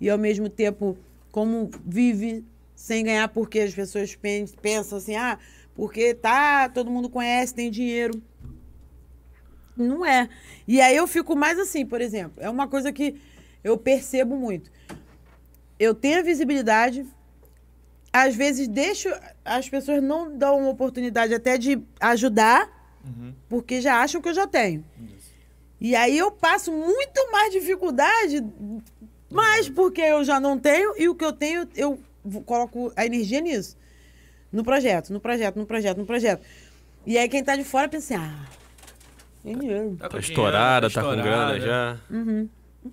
Speaker 1: e ao mesmo tempo como vive sem ganhar porque as pessoas pensam assim, ah, porque tá, todo mundo conhece, tem dinheiro não é. E aí eu fico mais assim, por exemplo, é uma coisa que eu percebo muito. Eu tenho a visibilidade, às vezes deixo. As pessoas não dão uma oportunidade até de ajudar, uhum. porque já acham que eu já tenho. Isso. E aí eu passo muito mais dificuldade, mais uhum. porque eu já não tenho, e o que eu tenho, eu coloco a energia nisso. No projeto, no projeto, no projeto, no projeto. E aí quem tá de fora pensa assim, ah,
Speaker 7: Tá, tá, tá estourada, tá, com grana já.
Speaker 1: Uhum.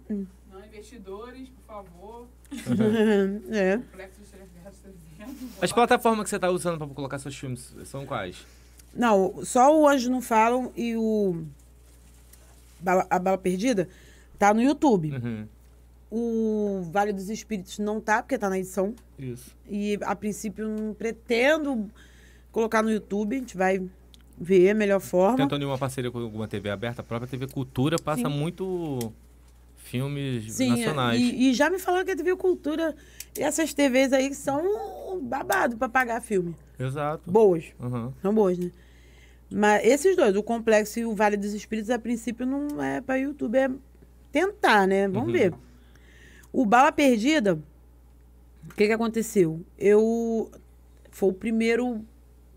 Speaker 1: Uhum. Não, investidores,
Speaker 4: por favor. Uhum.
Speaker 1: é. Tá
Speaker 4: As plataformas que você tá usando para colocar seus filmes são quais?
Speaker 1: Não, só o Anjo Não Falam e o Bala, A Bala Perdida tá no YouTube. Uhum. O Vale dos Espíritos não tá, porque tá na edição. Isso. E a princípio não pretendo colocar no YouTube. A gente vai ver a melhor forma.
Speaker 4: Tentando uma parceria com alguma TV aberta, a própria TV Cultura passa Sim. muito filmes Sim, nacionais. E,
Speaker 1: e já me falaram que a TV Cultura e essas TVs aí são babado para pagar filme. Exato. Boas. Uhum. São boas, né? Mas esses dois, o Complexo e o Vale dos Espíritos, a princípio não é para YouTube, é tentar, né? Vamos uhum. ver. O Bala Perdida, o que, que aconteceu? Eu. Foi o primeiro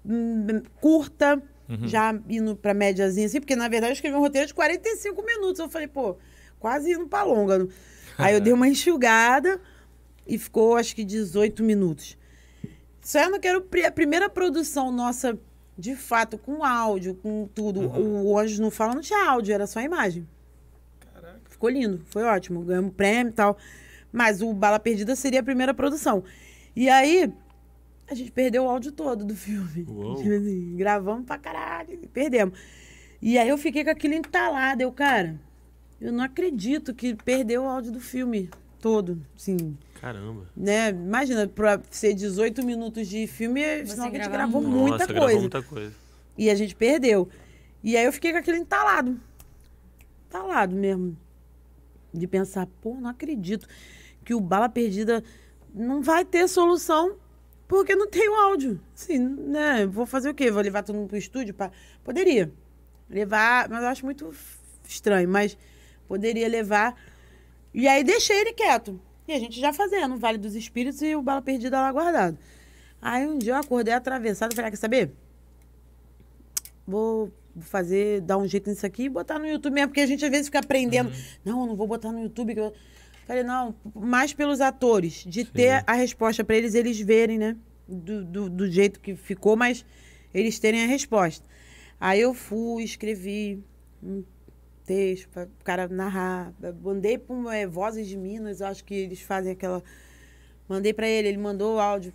Speaker 1: hum, curta Uhum. Já indo pra médiazinha, assim, porque na verdade eu escrevi um roteiro de 45 minutos. Eu falei, pô, quase indo pra longa. Né? Aí eu dei uma enxugada e ficou acho que 18 minutos. Só eu não quero a primeira produção nossa, de fato, com áudio, com tudo. Uhum. O Anjos não fala, não tinha áudio, era só a imagem. Caraca. Ficou lindo, foi ótimo, ganhamos prêmio e tal. Mas o Bala Perdida seria a primeira produção. E aí, a gente perdeu o áudio todo do filme. Tipo assim, gravamos pra caralho, perdemos. E aí eu fiquei com aquilo entalado. Eu, cara, eu não acredito que perdeu o áudio do filme todo, sim. Caramba. Né? Imagina, pra ser 18 minutos de filme, senão a gente gravou muito. muita, Nossa, coisa. Gravou muita coisa. E a gente perdeu. E aí eu fiquei com aquilo entalado. Entalado mesmo. De pensar, pô, não acredito que o Bala Perdida não vai ter solução porque não tem o áudio. Assim, né? Vou fazer o quê? Vou levar todo mundo pro estúdio? Pra... Poderia levar, mas eu acho muito estranho, mas poderia levar. E aí deixei ele quieto. E a gente já fazendo o Vale dos Espíritos e o Bala Perdida lá guardado. Aí um dia eu acordei atravessado e falei, ah, quer saber? Vou fazer, dar um jeito nisso aqui e botar no YouTube mesmo, porque a gente às vezes fica aprendendo. Uhum. Não, não vou botar no YouTube. Que eu... Falei, não, mais pelos atores, de Sim. ter a resposta para eles, eles verem, né? Do, do, do, jeito que ficou, mas eles terem a resposta. Aí eu fui, escrevi um texto para o cara narrar. Mandei para é, Vozes de Minas, acho que eles fazem aquela. Mandei para ele, ele mandou o áudio.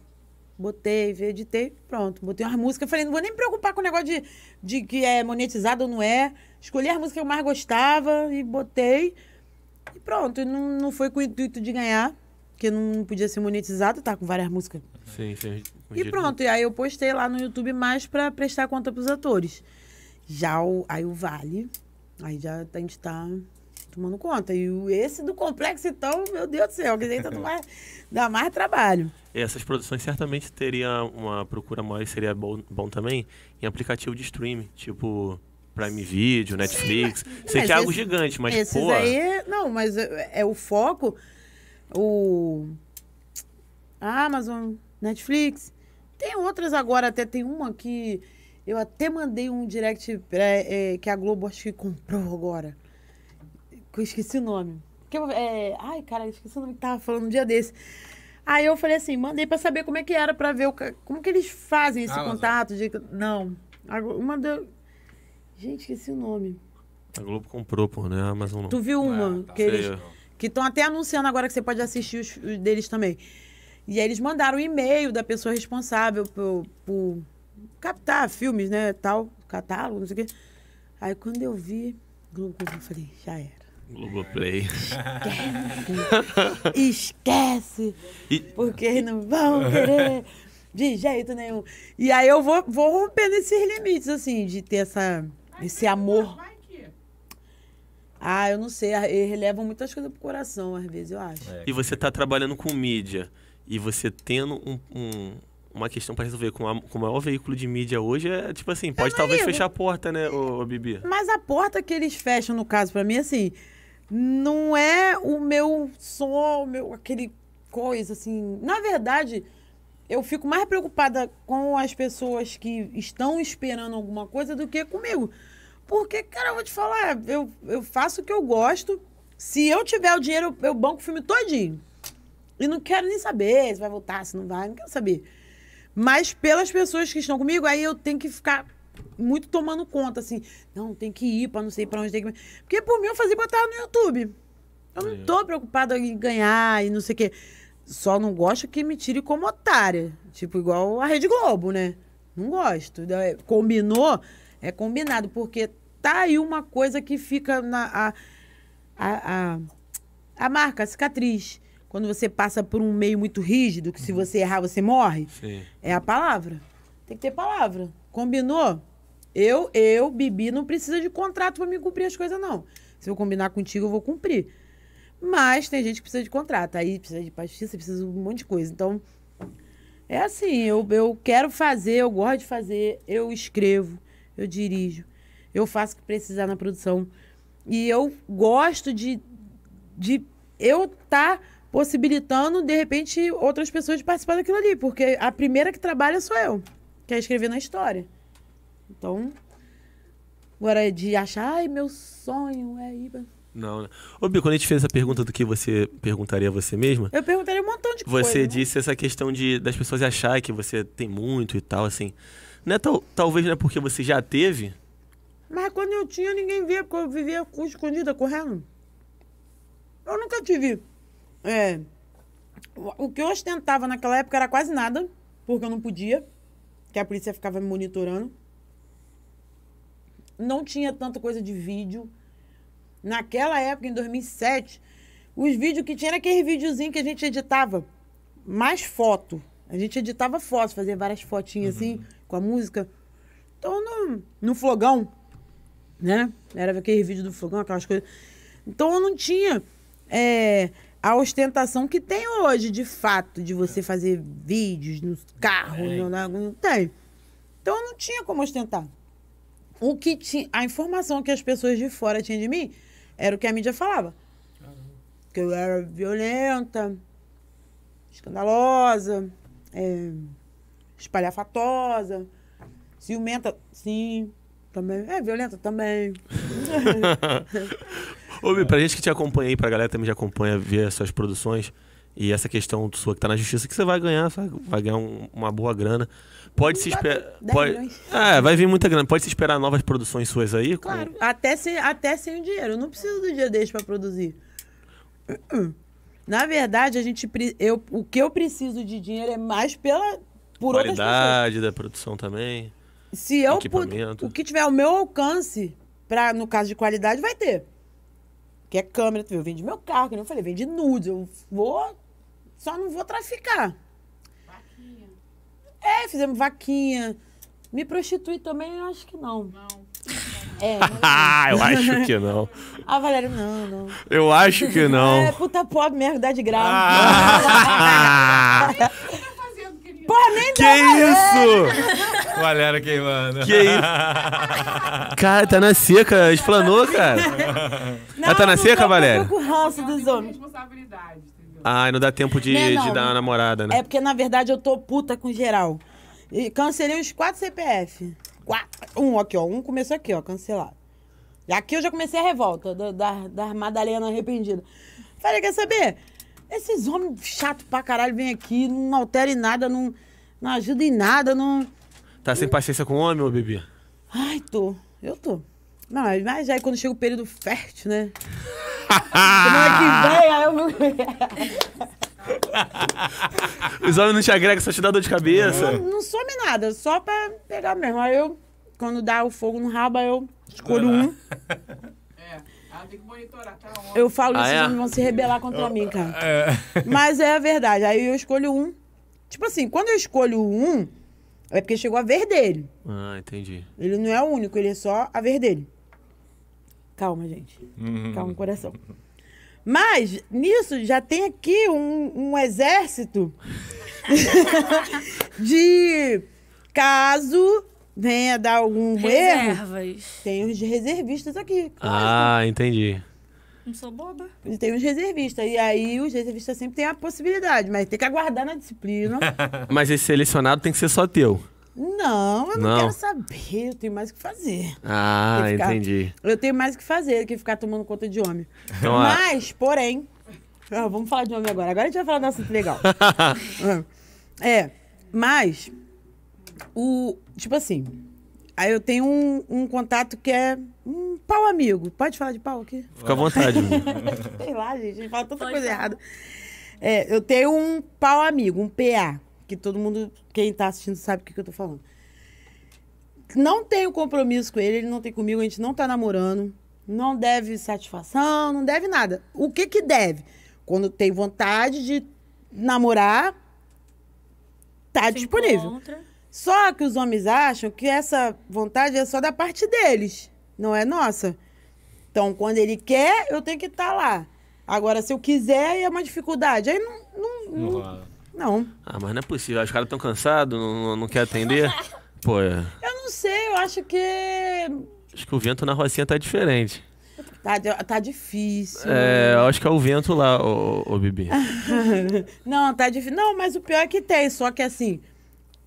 Speaker 1: Botei, editei, pronto. Botei uma música Falei, não vou nem me preocupar com o negócio de, de que é monetizado ou não é. Escolhi a música que eu mais gostava e botei pronto, não, não foi com o intuito de ganhar, que não podia ser monetizado, tá com várias músicas.
Speaker 3: Sim, sim. E pronto,
Speaker 1: e aí eu postei lá no YouTube mais para prestar conta pros atores. Já o, aí o Vale, aí já tá, a gente tá tomando conta. E esse do complexo, então, meu Deus do céu, que daí tanto tá mais, dá mais trabalho.
Speaker 2: Essas produções certamente teria uma procura maior e seria bom, bom também em aplicativo de streaming, tipo Prime Video, Netflix. Sim, Sei que é algo esse, gigante, mas esses pô. Aí
Speaker 1: não, mas é, é, o foco. O. A Amazon, Netflix. Tem outras agora, até tem uma que. Eu até mandei um direct pra, é, que a Globo acho que comprou agora. Que eu esqueci o nome. Que eu, é, ai, cara, esqueci o nome que tava falando um dia desse. Aí eu falei assim, mandei para saber como é que era para ver o, como que eles fazem esse Amazon. contato de não, uma de, Gente, esqueci o nome.
Speaker 2: A Globo comprou, pô, né? A Amazon não. Tu viu é, uma? É, tá que eles,
Speaker 1: que estão até anunciando agora que você pode assistir os, os deles também. E aí eles mandaram o um e-mail da pessoa responsável por, por captar filmes, né? Tal, catálogo, não sei o quê. Aí quando eu vi Globo, eu falei, já era.
Speaker 2: Globoplay.
Speaker 1: Esquece! esquece! E... Porque não vão querer de jeito nenhum. E aí eu vou, vou rompendo esses limites, assim, de ter essa esse amor. Ah, eu não sei, ah, eles levam muitas coisas pro coração, às vezes, eu acho.
Speaker 3: E
Speaker 2: você tá trabalhando com mídia e você tendo um, um uma questão para resolver com, a, com o maior veículo de mídia hoje é tipo assim, tá pode talvez fechar a porta, né, ô, ô, Bibi? Mas
Speaker 1: a porta que eles fecham, no caso, para mim, assim, não é o meu som, o meu, aquele coisa, assim. Na verdade, eu fico mais preocupada com as pessoas que estão esperando alguma coisa do que comigo. Porque, cara, eu vou te falar, eu, eu faço o que eu gosto. Se eu tiver o dinheiro, eu banco o filme todinho. E não quero nem saber se vai voltar, se não vai, não quero saber. Mas pelas pessoas que estão comigo, aí eu tenho que ficar muito tomando conta, assim. Não, tem que ir para não sei para onde tem que Porque por mim eu fazia botar no YouTube. Eu não é. tô preocupada em ganhar e não sei o quê. Só não gosto que me tire como otária. Tipo, igual a Rede Globo, né? Não gosto. É, combinou? É combinado, porque tá aí uma coisa que fica na. A, a, a, a marca, a cicatriz. Quando você passa por um meio muito rígido, que se uhum. você errar você morre, Sim. é a palavra. Tem que ter palavra. Combinou? Eu, eu, Bibi, não precisa de contrato para me cumprir as coisas, não. Se eu combinar contigo, eu vou cumprir. Mas tem gente que precisa de contrato, aí precisa de justiça, precisa de um monte de coisa. Então, é assim, eu, eu quero fazer, eu gosto de fazer, eu escrevo, eu dirijo, eu faço o que precisar na produção. E eu gosto de, de eu estar tá possibilitando, de repente, outras pessoas de participar daquilo ali, porque a primeira que trabalha sou eu, que é escrever na história. Então, agora é de achar, ai, meu sonho é ir.
Speaker 2: Não, né? Ô, Bi, quando a gente fez essa pergunta do que você perguntaria a você mesma. Eu
Speaker 1: perguntaria um montão de você coisa. Você né?
Speaker 2: disse né? essa questão de, das pessoas achar que você tem muito e tal, assim. Não é tal, talvez não é porque você já teve.
Speaker 1: Mas quando eu tinha, ninguém via, porque eu vivia escondida correndo. Eu nunca tive. É, o que eu ostentava naquela época era quase nada, porque eu não podia, que a polícia ficava me monitorando. Não tinha tanta coisa de vídeo Naquela época, em 2007, os vídeos que tinha era aquele videozinho que a gente editava mais foto. A gente editava fotos, fazia várias fotinhas uhum. assim, com a música. Então, no, no flogão, né? Era aquele vídeo do fogão, aquelas coisas. Então eu não tinha é, a ostentação que tem hoje, de fato, de você é. fazer vídeos no carro, é. no, na, não tem. Então eu não tinha como ostentar. O que tinha, a informação que as pessoas de fora tinham de mim era o que a mídia falava. Que eu era violenta, escandalosa, é, espalhafatosa, ciumenta, sim, também. É, violenta também.
Speaker 2: Ô, para pra gente que te acompanha aí, pra galera que também te acompanha, ver essas suas produções, e essa questão sua que tá na justiça, que você vai ganhar, vai ganhar um, uma boa grana. Pode se esperar. Pode... É, vai vir muita grana. Pode se esperar novas produções suas aí? Claro,
Speaker 1: com... até, sem, até sem o dinheiro. Eu não preciso do dia desse para produzir. Na verdade, a gente, eu, o que eu preciso de dinheiro é mais pela. Por
Speaker 2: Qualidade da produção também.
Speaker 1: Se eu o que tiver ao meu alcance, pra, no caso de qualidade, vai ter. Que é câmera, Eu vendi meu carro, que eu falei, vende nudes. Eu vou só não vou traficar. Vaquinha. É, fizemos vaquinha. Me prostituir também, eu acho que não. Não. É. é ah, eu acho que não. Ah, Valéria, não, não.
Speaker 2: Eu acho que não. É,
Speaker 1: puta pobre merda dá de
Speaker 4: graça.
Speaker 2: Ah. Tá Pô, nem Que isso?
Speaker 4: Valéria queimando. Que isso?
Speaker 2: Cara, tá na seca, explanou, cara.
Speaker 1: Não, Ela tá na seca, Valéria? Eu tô com ranço dos homens. responsabilidade.
Speaker 2: Ah, não dá tempo de, né, não. de dar uma né? namorada, né? É
Speaker 1: porque, na verdade, eu tô puta com geral. E cancelei uns quatro CPF. Quatro. Um aqui, ó. Um começou aqui, ó. Cancelado. E Aqui eu já comecei a revolta da, da, da Madalena arrependida. Falei, quer saber? Esses homens chato pra caralho vêm aqui, não altera em nada, não, não ajuda em nada, não.
Speaker 2: Tá sem paciência com o homem, ô bebê?
Speaker 1: Ai, tô. Eu tô. Não, mas aí quando chega o período fértil, né?
Speaker 2: É que vem,
Speaker 1: aí eu
Speaker 2: Os homens não te agregam, só te dá dor de cabeça. Não,
Speaker 1: não some nada, só pra pegar mesmo. Aí eu, quando dá o fogo no rabo, eu escolho um. É, ela ah, tem que monitorar, tá Eu falo ah, isso, é? vão se rebelar contra mim, cara. É. Mas é a verdade. Aí eu escolho um. Tipo assim, quando eu escolho um, é porque chegou a ver dele.
Speaker 2: Ah, entendi.
Speaker 1: Ele não é o único, ele é só a ver dele. Calma, gente. Uhum. Calma, coração. Mas nisso já tem aqui um, um exército de caso venha dar algum Reservas. erro. Tem os reservistas aqui.
Speaker 2: Ah, entendi.
Speaker 1: Não sou boba. tem os reservistas. E aí os reservistas sempre têm a possibilidade, mas tem que aguardar na disciplina.
Speaker 2: mas esse selecionado tem que ser só teu.
Speaker 1: Não, eu não, não, quero saber. Eu tenho mais o que fazer.
Speaker 2: Ah, que ficar... entendi.
Speaker 1: Eu tenho mais o que fazer que ficar tomando conta de homem. Então, ah. Mas, porém. Ah, vamos falar de homem agora. Agora a gente vai falar do assunto legal. Ah. é, mas. O, tipo assim. Aí eu tenho um, um, contato que é um pau amigo. Pode falar de pau aqui? Fica à vontade. Sei lá, gente. A gente fala tanta Pode coisa falar. errada. É, eu tenho um pau amigo, um PA que todo mundo, quem está assistindo, sabe o que, que eu estou falando. Não tenho compromisso com ele, ele não tem comigo, a gente não está namorando. Não deve satisfação, não deve nada. O que que deve? Quando tem vontade de namorar, tá Se disponível. Encontra. Só que os homens acham que essa vontade é só da parte deles, não é nossa. Então, quando ele quer, eu tenho que estar tá lá. Agora, se eu quiser, é uma dificuldade. Aí não,
Speaker 2: não, não, não, não. Ah, mas não é possível. Os caras estão cansados, não, não quer atender. Pô. É...
Speaker 1: Eu não sei, eu acho que.
Speaker 2: Acho que o vento na Rocinha tá diferente.
Speaker 1: Tá, tá difícil. É,
Speaker 2: eu acho que é o vento lá, ô, ô, Bibi.
Speaker 1: não, tá difícil. Não, mas o pior é que tem, só que assim.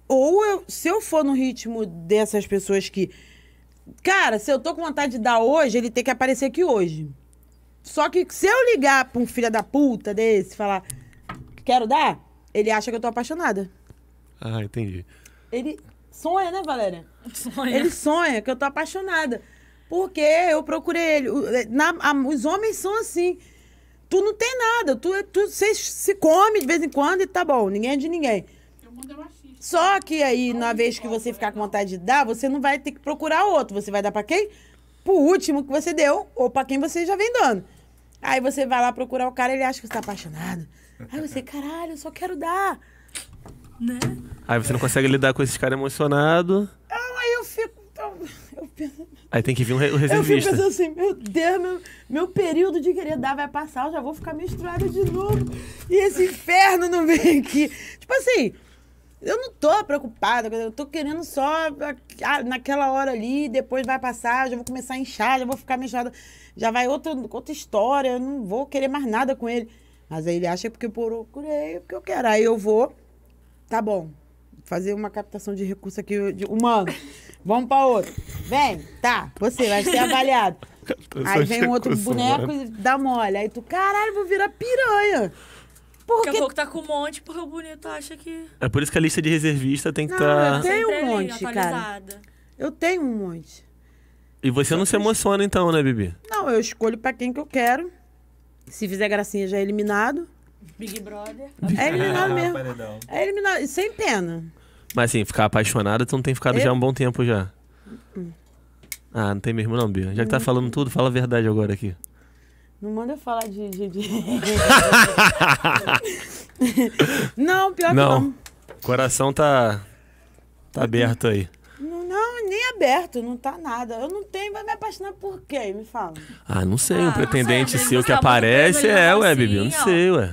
Speaker 1: Ou eu, se eu for no ritmo dessas pessoas que. Cara, se eu tô com vontade de dar hoje, ele tem que aparecer aqui hoje. Só que se eu ligar pra um filho da puta desse falar, quero dar, ele acha que eu tô apaixonada.
Speaker 2: Ah, entendi.
Speaker 1: Ele sonha, né, Valéria? Sonha. Ele sonha que eu tô apaixonada. Porque eu procurei ele. É, na, a, os homens são assim. Tu não tem nada. Tu, é, tu se come de vez em quando e tá bom. Ninguém é de ninguém. É Só que aí, na vez que você ficar com vontade de dar, você não vai ter que procurar outro. Você vai dar para quem? Pro último que você deu ou para quem você já vem dando. Aí você vai lá procurar o cara, ele acha que você tá apaixonado. Aí você, caralho, eu só quero dar. Né?
Speaker 2: Aí você não consegue lidar com esse cara emocionado.
Speaker 1: Ah, aí eu fico. Então, eu penso...
Speaker 2: Aí tem que vir um reservista. Eu fico
Speaker 1: pensando assim, meu Deus, meu, meu período de querer dar vai passar, eu já vou ficar menstruada de novo. E esse inferno não vem aqui. Tipo assim, eu não tô preocupada, eu tô querendo só naquela hora ali, depois vai passar, já vou começar a inchar, já vou ficar menstruada, já vai outra, outra história, eu não vou querer mais nada com ele. Mas aí ele acha é porque eu procurei, é porque eu quero. Aí eu vou, tá bom, fazer uma captação de recurso aqui de humano. Vamos para outro. Vem, tá, você vai ser avaliado.
Speaker 2: aí vem um outro boneco humano.
Speaker 1: e dá mole. Aí tu, caralho, vou virar piranha.
Speaker 6: Porque... Daqui a pouco tá com um monte, porra, o bonito acha que.
Speaker 2: É por isso que a lista de reservista tem que estar. Tá... Eu
Speaker 6: tenho um monte, cara. Eu tenho um monte.
Speaker 2: E você não se emociona então, né, Bibi?
Speaker 1: Não, eu escolho para quem que eu quero. Se fizer gracinha, já é eliminado. Big Brother.
Speaker 3: É eliminado mesmo.
Speaker 1: É eliminado. sem pena.
Speaker 2: Mas assim, ficar apaixonada, tu não tem ficado Eu? já há um bom tempo já. Hum. Ah, não tem mesmo não, Bia. Já que tá hum. falando tudo, fala a verdade agora aqui.
Speaker 1: Não manda eu falar de. de, de... não, pior não. que não.
Speaker 2: Coração tá. tá, tá aberto aí
Speaker 1: nem aberto, não tá nada. Eu não tenho, vai me apaixonar por quem?
Speaker 6: Me fala.
Speaker 2: Ah, não sei. um ah, pretendente seu que tá aparece é, ué, Bibi. Eu não sei, ué.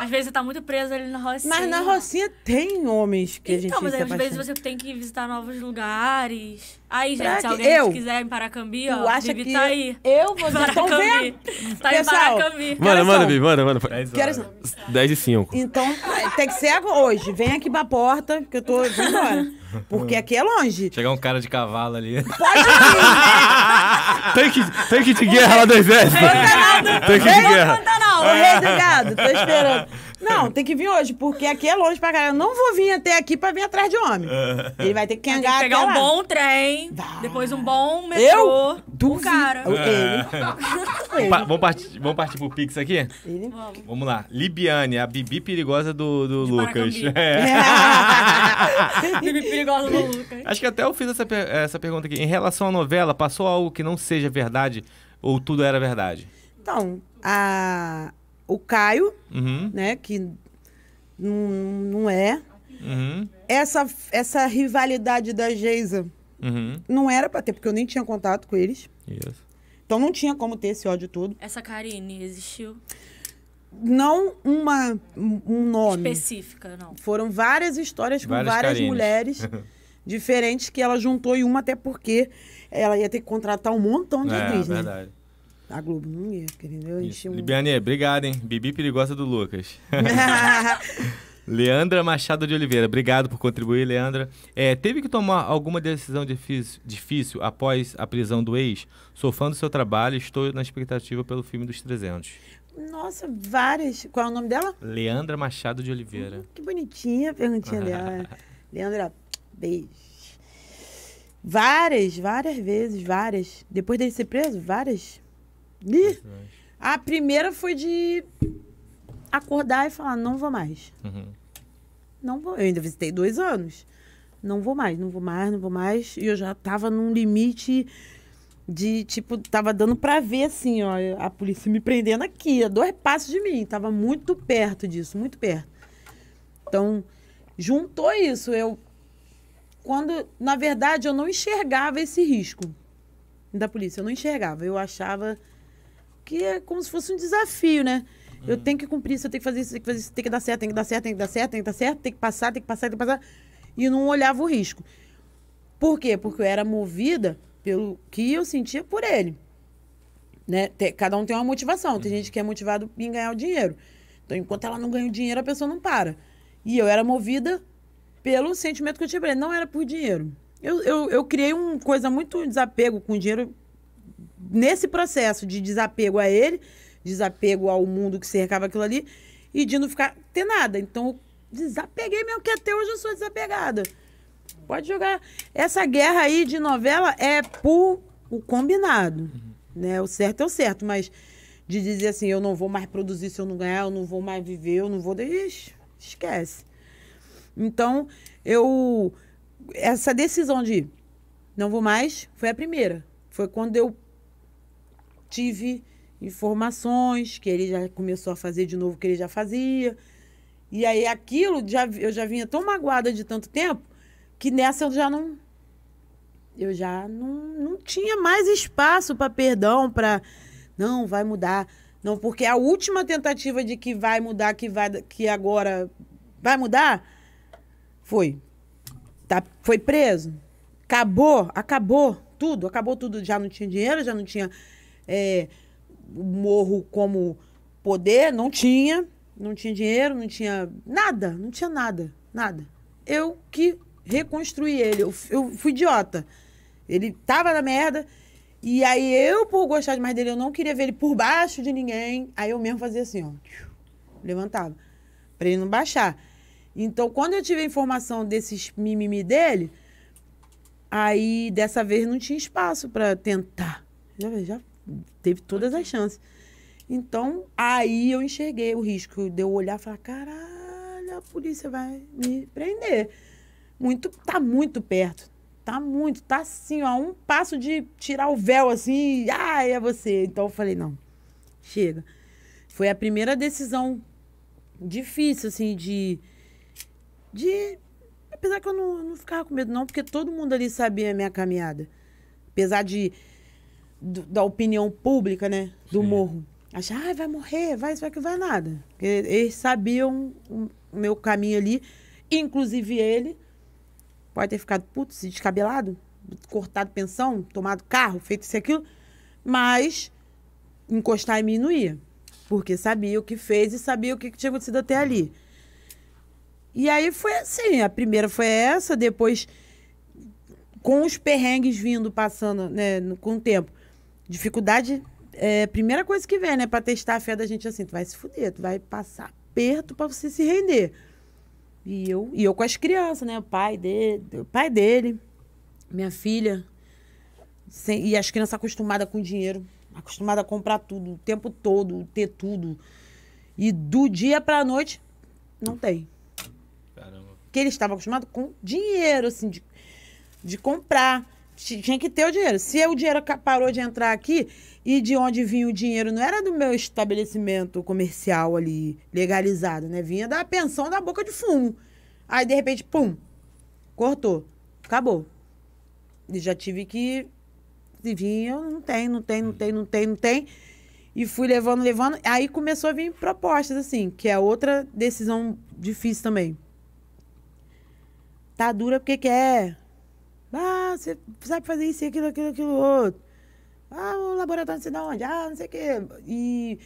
Speaker 6: Às vezes você tá muito preso ali na rocinha. Mas na Rocinha tem homens que a gente Então, mas se às vezes você tem que visitar novos lugares. Aí, gente, se alguém eu? quiser em Paracambi, ó, acha Bibi que tá aí. eu, vou estão Paracambi. vendo? Tá em Pessoal, Paracambi. Mano, manda, manda Bibi,
Speaker 2: manda manda
Speaker 4: 10 e 5.
Speaker 1: Então, tem que ser hoje. Vem aqui pra porta, que eu tô vindo embora.
Speaker 4: Porque aqui é longe. Chegar um cara de cavalo ali. Pode ir. Né? tanque, tanque de guerra lá do exército. Tanque de guerra. não. o rei do gado. Tô esperando.
Speaker 1: Não, tem que vir hoje, porque aqui é longe pra caralho. Eu não vou vir até aqui pra vir atrás de homem.
Speaker 4: É. Ele
Speaker 6: vai ter que cangar até pegar um bom trem, Vai. depois um bom metrô. Eu? Um é. cara. Ele. Ele. Pa-
Speaker 4: vamos, partir, vamos partir pro Pix aqui? Ele. Vamos. Vamos lá. Libiane, a Bibi perigosa do, do Lucas. É.
Speaker 7: Bibi perigosa
Speaker 4: do Lucas. Acho que até eu fiz essa, per- essa pergunta aqui. Em relação à novela, passou algo que não seja verdade ou tudo era verdade?
Speaker 1: Então, a, o Caio, uhum. né? Que não é. Uhum. Essa, essa rivalidade da Geisa uhum. não era pra ter, porque eu nem tinha contato com eles. Isso. Então não tinha como ter esse ódio todo.
Speaker 6: Essa Karine existiu?
Speaker 1: Não uma, um nome.
Speaker 6: Específica, não.
Speaker 1: Foram várias histórias com
Speaker 3: várias mulheres
Speaker 1: diferentes que ela juntou em uma, até porque ela ia ter que contratar um montão de é, atriz, né? verdade. A Globo não ia, querendo eu enchi um... Libiane,
Speaker 4: obrigado, hein? Bibi perigosa do Lucas. Leandra Machado de Oliveira, obrigado por contribuir, Leandra. É, teve que tomar alguma decisão difícil, difícil, após a prisão do ex? Sou fã do seu trabalho e estou na expectativa pelo filme dos 300.
Speaker 1: Nossa, várias. Qual é o nome dela?
Speaker 4: Leandra Machado de Oliveira. Hum,
Speaker 1: que bonitinha a perguntinha dela. Leandra, beijo. Várias, várias vezes, várias. Depois dele ser preso, várias Ih, a primeira foi de acordar e falar, não vou mais. Uhum. Não vou. Eu ainda visitei dois anos. Não vou mais, não vou mais, não vou mais. E eu já tava num limite de, tipo, tava dando para ver, assim, ó, a polícia me prendendo aqui, a dois passos de mim. Tava muito perto disso, muito perto. Então, juntou isso. Eu. Quando, na verdade, eu não enxergava esse risco da polícia. Eu não enxergava. Eu achava que é como se fosse um desafio, né? Eu tenho que cumprir isso, eu tenho que fazer isso, tenho que fazer isso, tem que dar certo, tem que dar certo, tem que dar certo, tem que dar certo, tem que passar, tem que passar, tem que passar. E não olhava o risco. Por quê? Porque eu era movida pelo que eu sentia por ele. Né? Cada um tem uma motivação. Tem gente que é motivado em ganhar o dinheiro. Então, enquanto ela não ganha o dinheiro, a pessoa não para. E eu era movida pelo sentimento que eu tinha pra ele. Não era por dinheiro. Eu, eu, eu criei uma coisa muito desapego com o dinheiro nesse processo de desapego a ele, desapego ao mundo que cercava aquilo ali, e de não ficar ter nada. Então, desapeguei mesmo, que até hoje eu sou desapegada. Pode jogar. Essa guerra aí de novela é por o combinado. Uhum. Né? O certo é o certo, mas de dizer assim, eu não vou mais produzir se eu não ganhar, eu não vou mais viver, eu não vou. Ixi, esquece. Então, eu. Essa decisão de não vou mais foi a primeira. Foi quando eu tive informações que ele já começou a fazer de novo que ele já fazia. E aí aquilo já, eu já vinha tão magoada de tanto tempo que nessa eu já não eu já não, não tinha mais espaço para perdão, para não vai mudar, não porque a última tentativa de que vai mudar, que vai que agora vai mudar foi tá foi preso. Acabou, acabou tudo, acabou tudo, já não tinha dinheiro, já não tinha é, o morro como poder, não tinha, não tinha dinheiro, não tinha nada, não tinha nada, nada. Eu que reconstruí ele, eu, eu fui idiota. Ele tava na merda, e aí eu, por gostar demais dele, eu não queria ver ele por baixo de ninguém, aí eu mesmo fazia assim, ó, levantava, pra ele não baixar. Então, quando eu tive a informação desses mimimi dele, aí dessa vez não tinha espaço para tentar. Já, já teve todas as chances. Então, aí eu enxerguei o risco. Deu de olhar e falar, caralho, a polícia vai me prender. Muito, tá muito perto. Tá muito, tá assim, ó, a um passo de tirar o véu assim, ah, é você. Então eu falei, não, chega. Foi a primeira decisão difícil, assim, de. De. Apesar que eu não, não ficava com medo, não, porque todo mundo ali sabia a minha caminhada. Apesar de do, da opinião pública, né? Do Sim. morro. Achar, ah, vai morrer, vai, vai que vai nada. Porque eles sabiam o meu caminho ali, inclusive ele. Pode ter ficado puto, se descabelado, cortado pensão, tomado carro, feito isso e aquilo. Mas encostar em mim não ia. Porque sabia o que fez e sabia o que tinha acontecido até ali. E aí foi assim, a primeira foi essa, depois com os perrengues vindo, passando, né, com o tempo. Dificuldade é a primeira coisa que vem, né? Pra testar a fé da gente é assim, tu vai se fuder, tu vai passar perto pra você se render. E eu, e eu com as crianças, né? O pai dele, o pai dele minha filha. Sem, e as crianças acostumadas com dinheiro, acostumadas a comprar tudo, o tempo todo, ter tudo. E do dia pra noite, não tem. Caramba. Porque eles estavam acostumados com dinheiro, assim, de, de comprar tinha que ter o dinheiro. Se o dinheiro parou de entrar aqui e de onde vinha o dinheiro não era do meu estabelecimento comercial ali, legalizado, né? Vinha da pensão da boca de fumo. Aí, de repente, pum, cortou. Acabou. E já tive que. E vinha, não tem, não tem, não tem, não tem, não tem. E fui levando, levando. Aí começou a vir propostas, assim, que é outra decisão difícil também. Tá dura porque quer ah, você sabe fazer isso, aquilo, aquilo, aquilo outro. Ah, o laboratório não sei de onde, ah, não sei o quê. E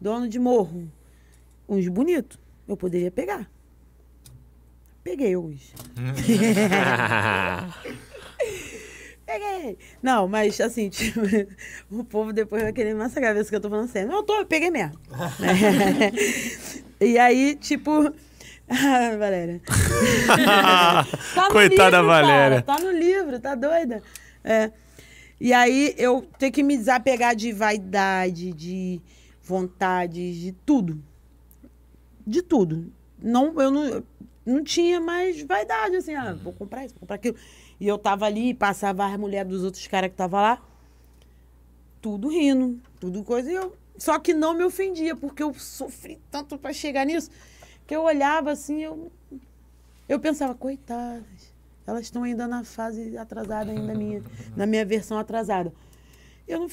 Speaker 1: dono de morro. Uns bonitos, eu poderia pegar. Peguei uns. peguei. Não, mas assim, tipo, o povo depois vai querer massacrar cabeça que eu tô falando sério. Assim. Não, eu tô, eu peguei mesmo. e aí, tipo, ah, Valéria.
Speaker 2: tá Coitada livro, Valéria.
Speaker 1: Cara, tá no livro, tá doida. É. E aí eu tenho que me desapegar de vaidade, de vontade, de tudo. De tudo. Não, eu não, não tinha mais vaidade, assim, ah, vou comprar isso, vou comprar aquilo. E eu tava ali, passava as mulheres dos outros caras que tava lá, tudo rindo, tudo coisa, e eu... Só que não me ofendia, porque eu sofri tanto para chegar nisso que eu olhava assim, eu, eu pensava, coitadas, elas estão ainda na fase atrasada, ainda minha, na minha versão atrasada. Eu não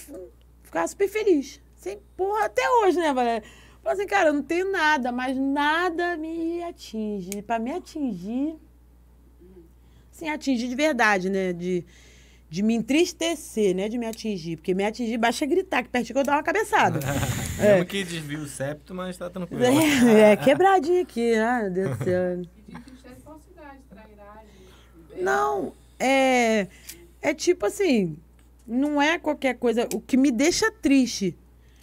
Speaker 1: ficava super feliz. Sem porra, até hoje, né, Valéria? Falei assim, cara, eu não tenho nada, mas nada me atinge. Para me atingir, sim atingir de verdade, né? De, de me entristecer, né? De me atingir. Porque me atingir basta gritar,
Speaker 4: que perto que eu dou uma cabeçada. é. Mesmo que desvio o septo, mas tá tranquilo. É, é, é quebradinho
Speaker 1: aqui, ah, meu Deus do céu. Não, é. É tipo assim, não é qualquer coisa. O que me deixa triste.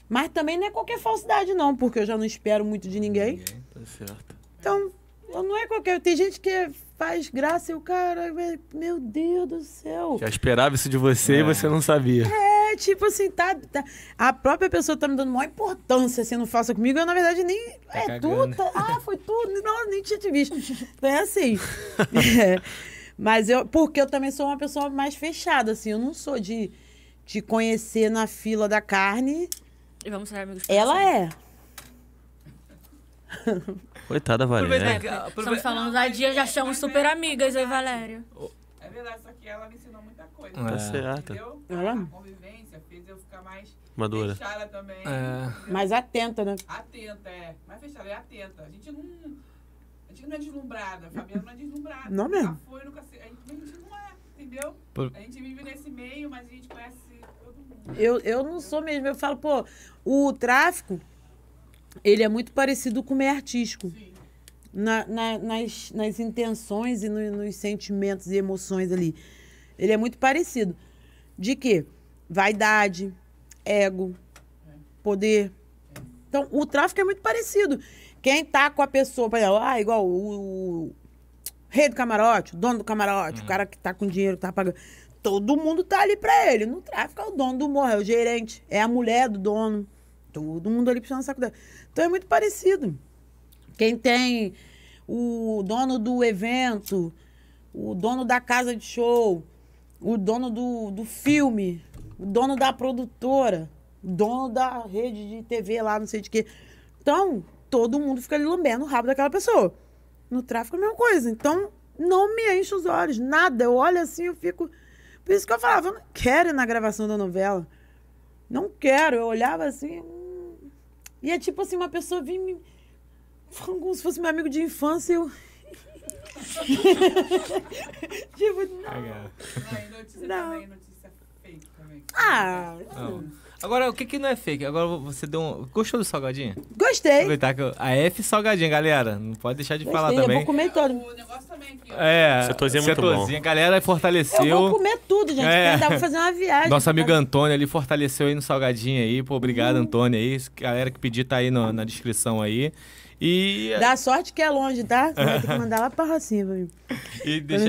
Speaker 1: Mas também não é qualquer falsidade, não, porque eu já não espero muito de ninguém. ninguém tá certo. Então, não é qualquer. Tem gente que é faz graça e o cara, meu Deus do céu. Já
Speaker 2: esperava isso de você é. e você não sabia.
Speaker 1: É, tipo assim, tá, tá, A própria pessoa tá me dando maior importância, assim, não faça comigo. Eu, na verdade, nem. Tá é tudo Tá, ah, foi tudo Não, nem tinha te visto. Então é assim. é. Mas eu. Porque eu também sou uma pessoa mais fechada, assim. Eu não sou de te conhecer na fila da
Speaker 6: carne. E vamos ser amigos.
Speaker 1: Ela é.
Speaker 2: Coitada, Valéria. É,
Speaker 6: estamos falando da Dia, já chamamos é super amigas, aí, Valéria. É verdade, só que ela me ensinou muita coisa. Tá é. certo. Entendeu? Ela? convivência
Speaker 1: fez eu ficar mais Madura. fechada também. É. Mais atenta, né? Atenta, é. Mais fechada, é atenta. A gente não... A gente não é deslumbrada. A Fabiana não é deslumbrada. Não é mesmo? foi, nunca... A gente não é, entendeu? Por... A gente vive nesse meio, mas a gente conhece todo mundo. Eu, eu não sou mesmo. Eu falo, pô, o tráfico ele é muito parecido com o meio artístico. Na, na, nas, nas intenções e no, nos sentimentos e emoções ali. Ele é muito parecido. De quê? Vaidade, ego, é. poder. Então, o tráfico é muito parecido. Quem tá com a pessoa, por exemplo, ah, igual o, o rei do camarote, o dono do camarote, uhum. o cara que tá com dinheiro, tá pagando. Todo mundo tá ali pra ele. No tráfico é o dono do morro, é o gerente, é a mulher do dono. Todo mundo ali puxando o saco dela. Então é muito parecido. Quem tem o dono do evento, o dono da casa de show, o dono do, do filme, o dono da produtora, o dono da rede de TV lá, não sei de quê. Então, todo mundo fica ali lambendo o rabo daquela pessoa. No tráfico é a mesma coisa. Então, não me enche os olhos, nada. Eu olho assim, eu fico. Por isso que eu falava, eu não quero ir na gravação da novela. Não quero. Eu olhava assim, e é tipo assim, uma pessoa vir me como se fosse meu amigo de infância, eu. tipo, não. Não. Notícia não. Também, notícia fake também. Ah,
Speaker 4: não. não. Assim. Agora, o que que não é fake? Agora você deu um... Gostou do salgadinho? Gostei. Aproveitar que eu... a ah, é F salgadinha, galera. Não pode deixar de Gostei, falar é também. Eu vou comer todo. O negócio também aqui. É. Setorzinho é muito bom. Galera fortaleceu. Eu vou comer tudo, gente. É. Dá fazer uma viagem. Nosso tá? amigo Antônio ali fortaleceu aí no salgadinho aí. Pô, obrigado, hum. Antônio aí. Galera que pediu tá aí no, na descrição aí. E... Dá
Speaker 1: sorte que é longe, tá? Você vai ter que mandar lá pra Rocinha.
Speaker 4: E deixa...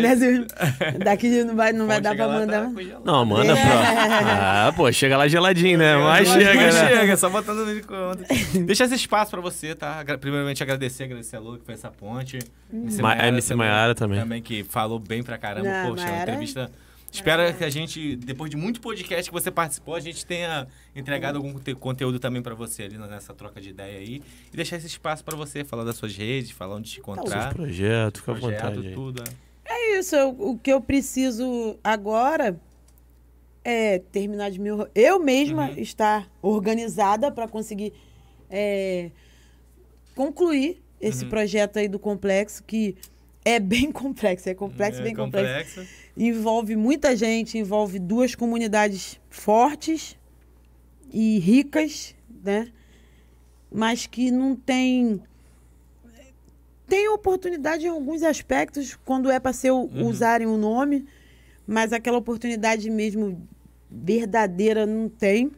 Speaker 1: Daqui não vai, não vai dar pra tá mandar. Tá
Speaker 2: não, manda é. pra... Ah, pô, chega lá geladinho, né? É, mas chega, né? chega,
Speaker 4: só botando de conta. deixa esse espaço pra você, tá? Primeiramente agradecer, agradecer a Lu que fez essa ponte. Hum. É MC Maiara, também. Também que falou bem pra caramba. Não, Poxa, é entrevista... Espero que a gente, depois de muito podcast que você participou, a gente tenha entregado algum conteúdo também para você ali nessa troca de ideia aí. E deixar esse espaço para você falar das suas redes, falar onde te tá, encontrar. Os projetos, fica à vontade. Tudo,
Speaker 1: é. é isso. Eu, o que eu preciso agora é terminar de me. Eu mesma uhum. estar organizada para conseguir é, concluir esse uhum. projeto aí do complexo que é bem complexo, é complexo, é bem complexo. complexo. Envolve muita gente, envolve duas comunidades fortes e ricas, né? Mas que não tem tem oportunidade em alguns aspectos quando é para ser uhum. usarem o nome, mas aquela oportunidade mesmo verdadeira não tem.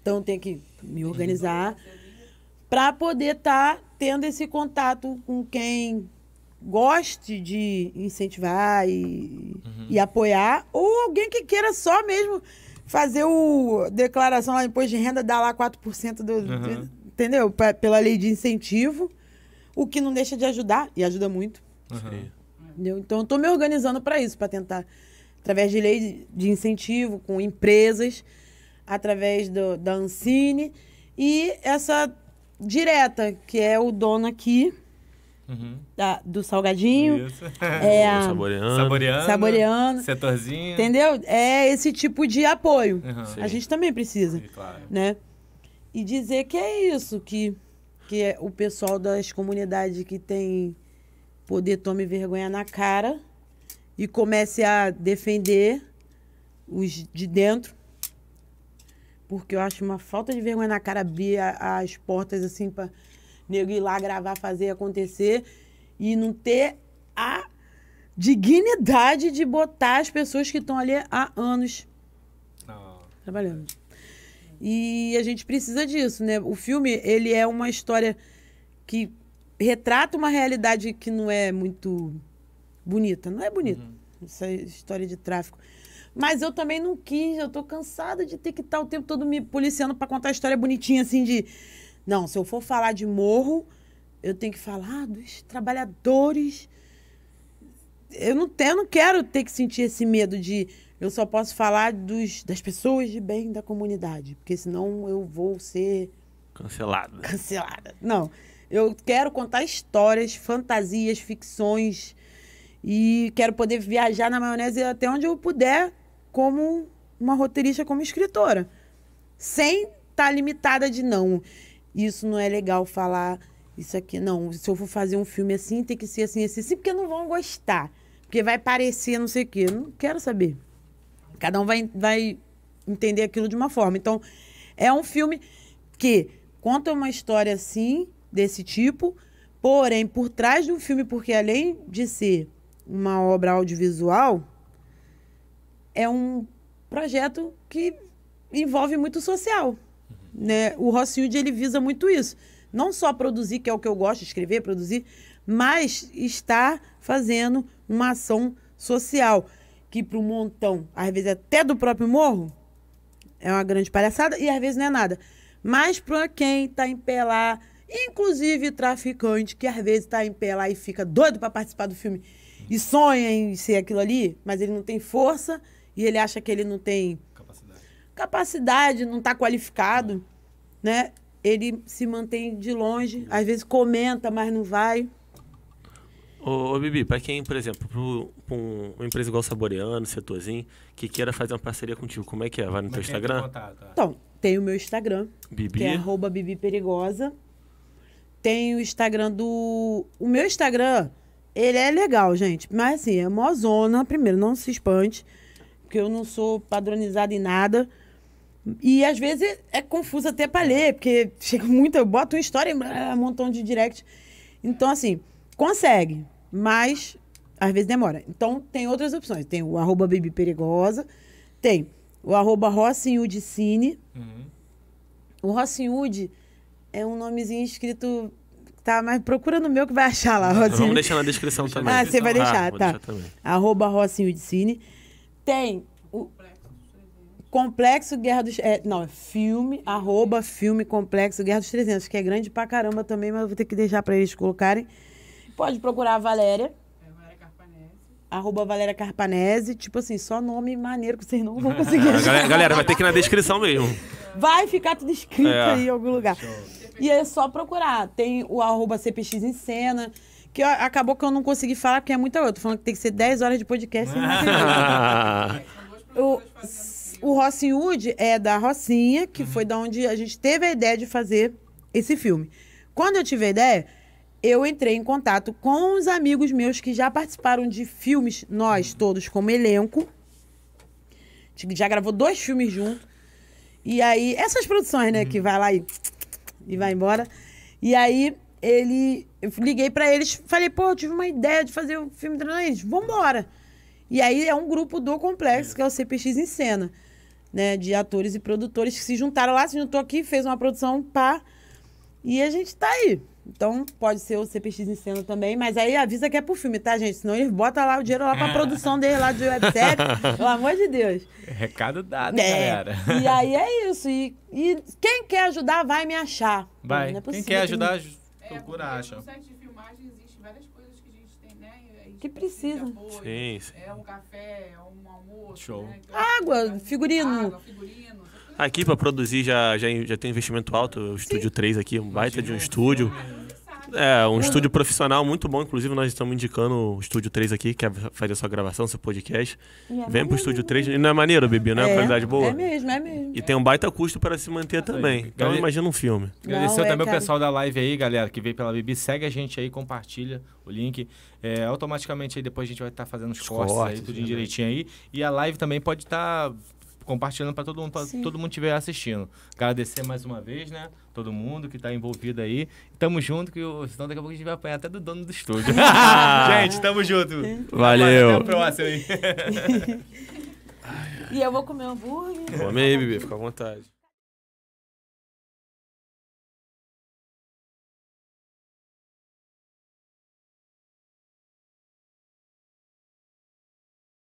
Speaker 1: Então tem que me organizar para poder estar tá tendo esse contato com quem goste de incentivar e, uhum. e apoiar, ou alguém que queira só mesmo fazer o declaração lá imposto de renda, dar lá 4% do, uhum. do, entendeu? P pela lei de incentivo, o que não deixa de ajudar e ajuda muito. Uhum. Entendeu? Então eu tô me organizando para isso, para tentar através de lei de incentivo com empresas, através do, da Ancine e essa direta, que é o dono aqui, Uhum. Da, do salgadinho. Isso. É, saboreando. saboreando. Saboreando. Setorzinho. Entendeu? É esse tipo de apoio. Uhum. A gente também precisa. Sim, claro. Né? E dizer que é isso, que, que é o pessoal das comunidades que tem poder tome vergonha na cara e comece a defender os de dentro. Porque eu acho uma falta de vergonha na cara abrir as portas assim para nego ir lá gravar, fazer acontecer e não ter a dignidade de botar as pessoas que estão ali há anos trabalhando. E a gente precisa disso, né? O filme, ele é uma história que retrata uma realidade que não é muito bonita. Não é bonita, uhum. essa história de tráfico. Mas eu também não quis, eu tô cansada de ter que estar o tempo todo me policiando para contar a história bonitinha, assim, de não, se eu for falar de morro, eu tenho que falar ah, dos trabalhadores. Eu não, tenho, eu não quero ter que sentir esse medo de eu só posso falar dos, das pessoas de bem da comunidade, porque senão eu vou ser
Speaker 4: cancelada.
Speaker 1: Cancelada. Não. Eu quero contar histórias, fantasias, ficções e quero poder viajar na maionese até onde eu puder como uma roteirista, como escritora, sem estar tá limitada de não isso não é legal falar, isso aqui não. Se eu for fazer um filme assim, tem que ser assim, assim, assim, porque não vão gostar. Porque vai parecer não sei o quê. não quero saber. Cada um vai, vai entender aquilo de uma forma. Então, é um filme que conta uma história assim, desse tipo, porém, por trás do filme, porque além de ser uma obra audiovisual, é um projeto que envolve muito social né, o Rossfield ele visa muito isso. Não só produzir, que é o que eu gosto, escrever, produzir, mas estar fazendo uma ação social, que para um montão, às vezes até do próprio morro, é uma grande palhaçada e às vezes não é nada. Mas para quem está em pé lá, inclusive traficante, que às vezes está em pé lá e fica doido para participar do filme e sonha em ser aquilo ali, mas ele não tem força e ele acha que ele não tem capacidade, não está qualificado, né? Ele se mantém de longe, às vezes comenta, mas não vai.
Speaker 2: Ô, ô Bibi, para quem, por exemplo, para um, uma empresa igual Saboreano, Setorzinho, que queira fazer uma parceria contigo, como é que é? Vai no teu Instagram? É.
Speaker 1: Então, tem o meu Instagram, Bibi? que é arroba Bibi Perigosa. Tem o Instagram do... O meu Instagram, ele é legal, gente. Mas assim, é mó zona, primeiro, não se espante, porque eu não sou padronizada em nada. E às vezes é confuso até para ler, porque chega muito, eu boto uma história e um montão de direct. Então, assim, consegue, mas às vezes demora. Então, tem outras opções. Tem o arroba Baby Perigosa, tem o arroba Rossinhude Cine. Uhum. O Rossinhude é um nomezinho escrito... Tá, mas procura no meu que vai achar lá, Rossinhude. Vamos deixar
Speaker 2: na descrição também. Ah, você vai ah, deixar, ah, tá. Deixar
Speaker 1: arroba Rossinhude Cine. Tem Complexo Guerra dos. É, não, é filme, arroba filme Complexo Guerra dos 300, que é grande pra caramba também, mas eu vou ter que deixar pra eles colocarem. Pode procurar a Valéria. É, Valéria Carpanese. Arroba Valéria Carpanese. Tipo assim, só nome maneiro que vocês não vão conseguir.
Speaker 2: galera, galera, vai ter que ir na descrição mesmo.
Speaker 1: Vai ficar tudo escrito é. aí em algum lugar. Show. E é só procurar. Tem o arroba CPX em cena. Que acabou que eu não consegui falar, porque é muita. Eu tô falando que tem que ser 10 horas de podcast. Ah. o, o Rossin Wood é da Rocinha, que uhum. foi da onde a gente teve a ideia de fazer esse filme. Quando eu tive a ideia, eu entrei em contato com os amigos meus que já participaram de filmes, nós uhum. todos como elenco. já gravou dois filmes juntos. E aí, essas produções, né, uhum. que vai lá e, e vai embora. E aí, ele, eu liguei para eles, falei, pô, eu tive uma ideia de fazer um filme treinando eles, vambora. E aí é um grupo do complexo, é. que é o CPX em cena né, de atores e produtores que se juntaram lá, se juntou aqui, fez uma produção pá. E a gente tá aí. Então, pode ser o CPX em cena também, mas aí avisa que é pro filme, tá, gente? Senão eles botam lá o dinheiro lá pra produção dele lá de websérie. pelo amor de Deus.
Speaker 4: Recado dado, é. galera. E
Speaker 1: aí é isso. E, e, quem quer ajudar vai me achar. Vai. Não é possível, quem quer ajudar, que... é, procura, acha. No de filmagem existe várias coisas que a gente tem, né? que precisa.
Speaker 2: sim, sim. É um café, é Show. Né?
Speaker 1: Água, figurino. Água, figurino.
Speaker 2: Aqui para produzir já, já, já tem investimento alto, o Estúdio 3 aqui, um baita de um né? estúdio. É, um uhum. estúdio profissional muito bom. Inclusive, nós estamos indicando o Estúdio 3 aqui, quer fazer sua gravação, seu podcast. É Vem pro Estúdio 3. E né? não é maneiro, Bibi? Não é, é qualidade boa? É mesmo, é mesmo. E tem um baita custo para se manter também. Então, imagina um filme. Agradecer é, também o pessoal
Speaker 4: da live aí, galera, que veio pela Bibi. Segue a gente aí, compartilha o link. É, automaticamente aí depois a gente vai estar tá fazendo os, cortes, cortes aí, tudo direitinho aí. E a live também pode estar tá compartilhando para todo mundo, para todo mundo estiver assistindo. Agradecer mais uma vez, né? Todo mundo que está envolvido aí. Tamo junto, que o, senão daqui a pouco a gente vai apanhar até do dono do estúdio. gente, tamo junto. Valeu. Até a próxima aí. e eu vou comer um hambúrguer.
Speaker 2: Come aí, bebê, fica à vontade.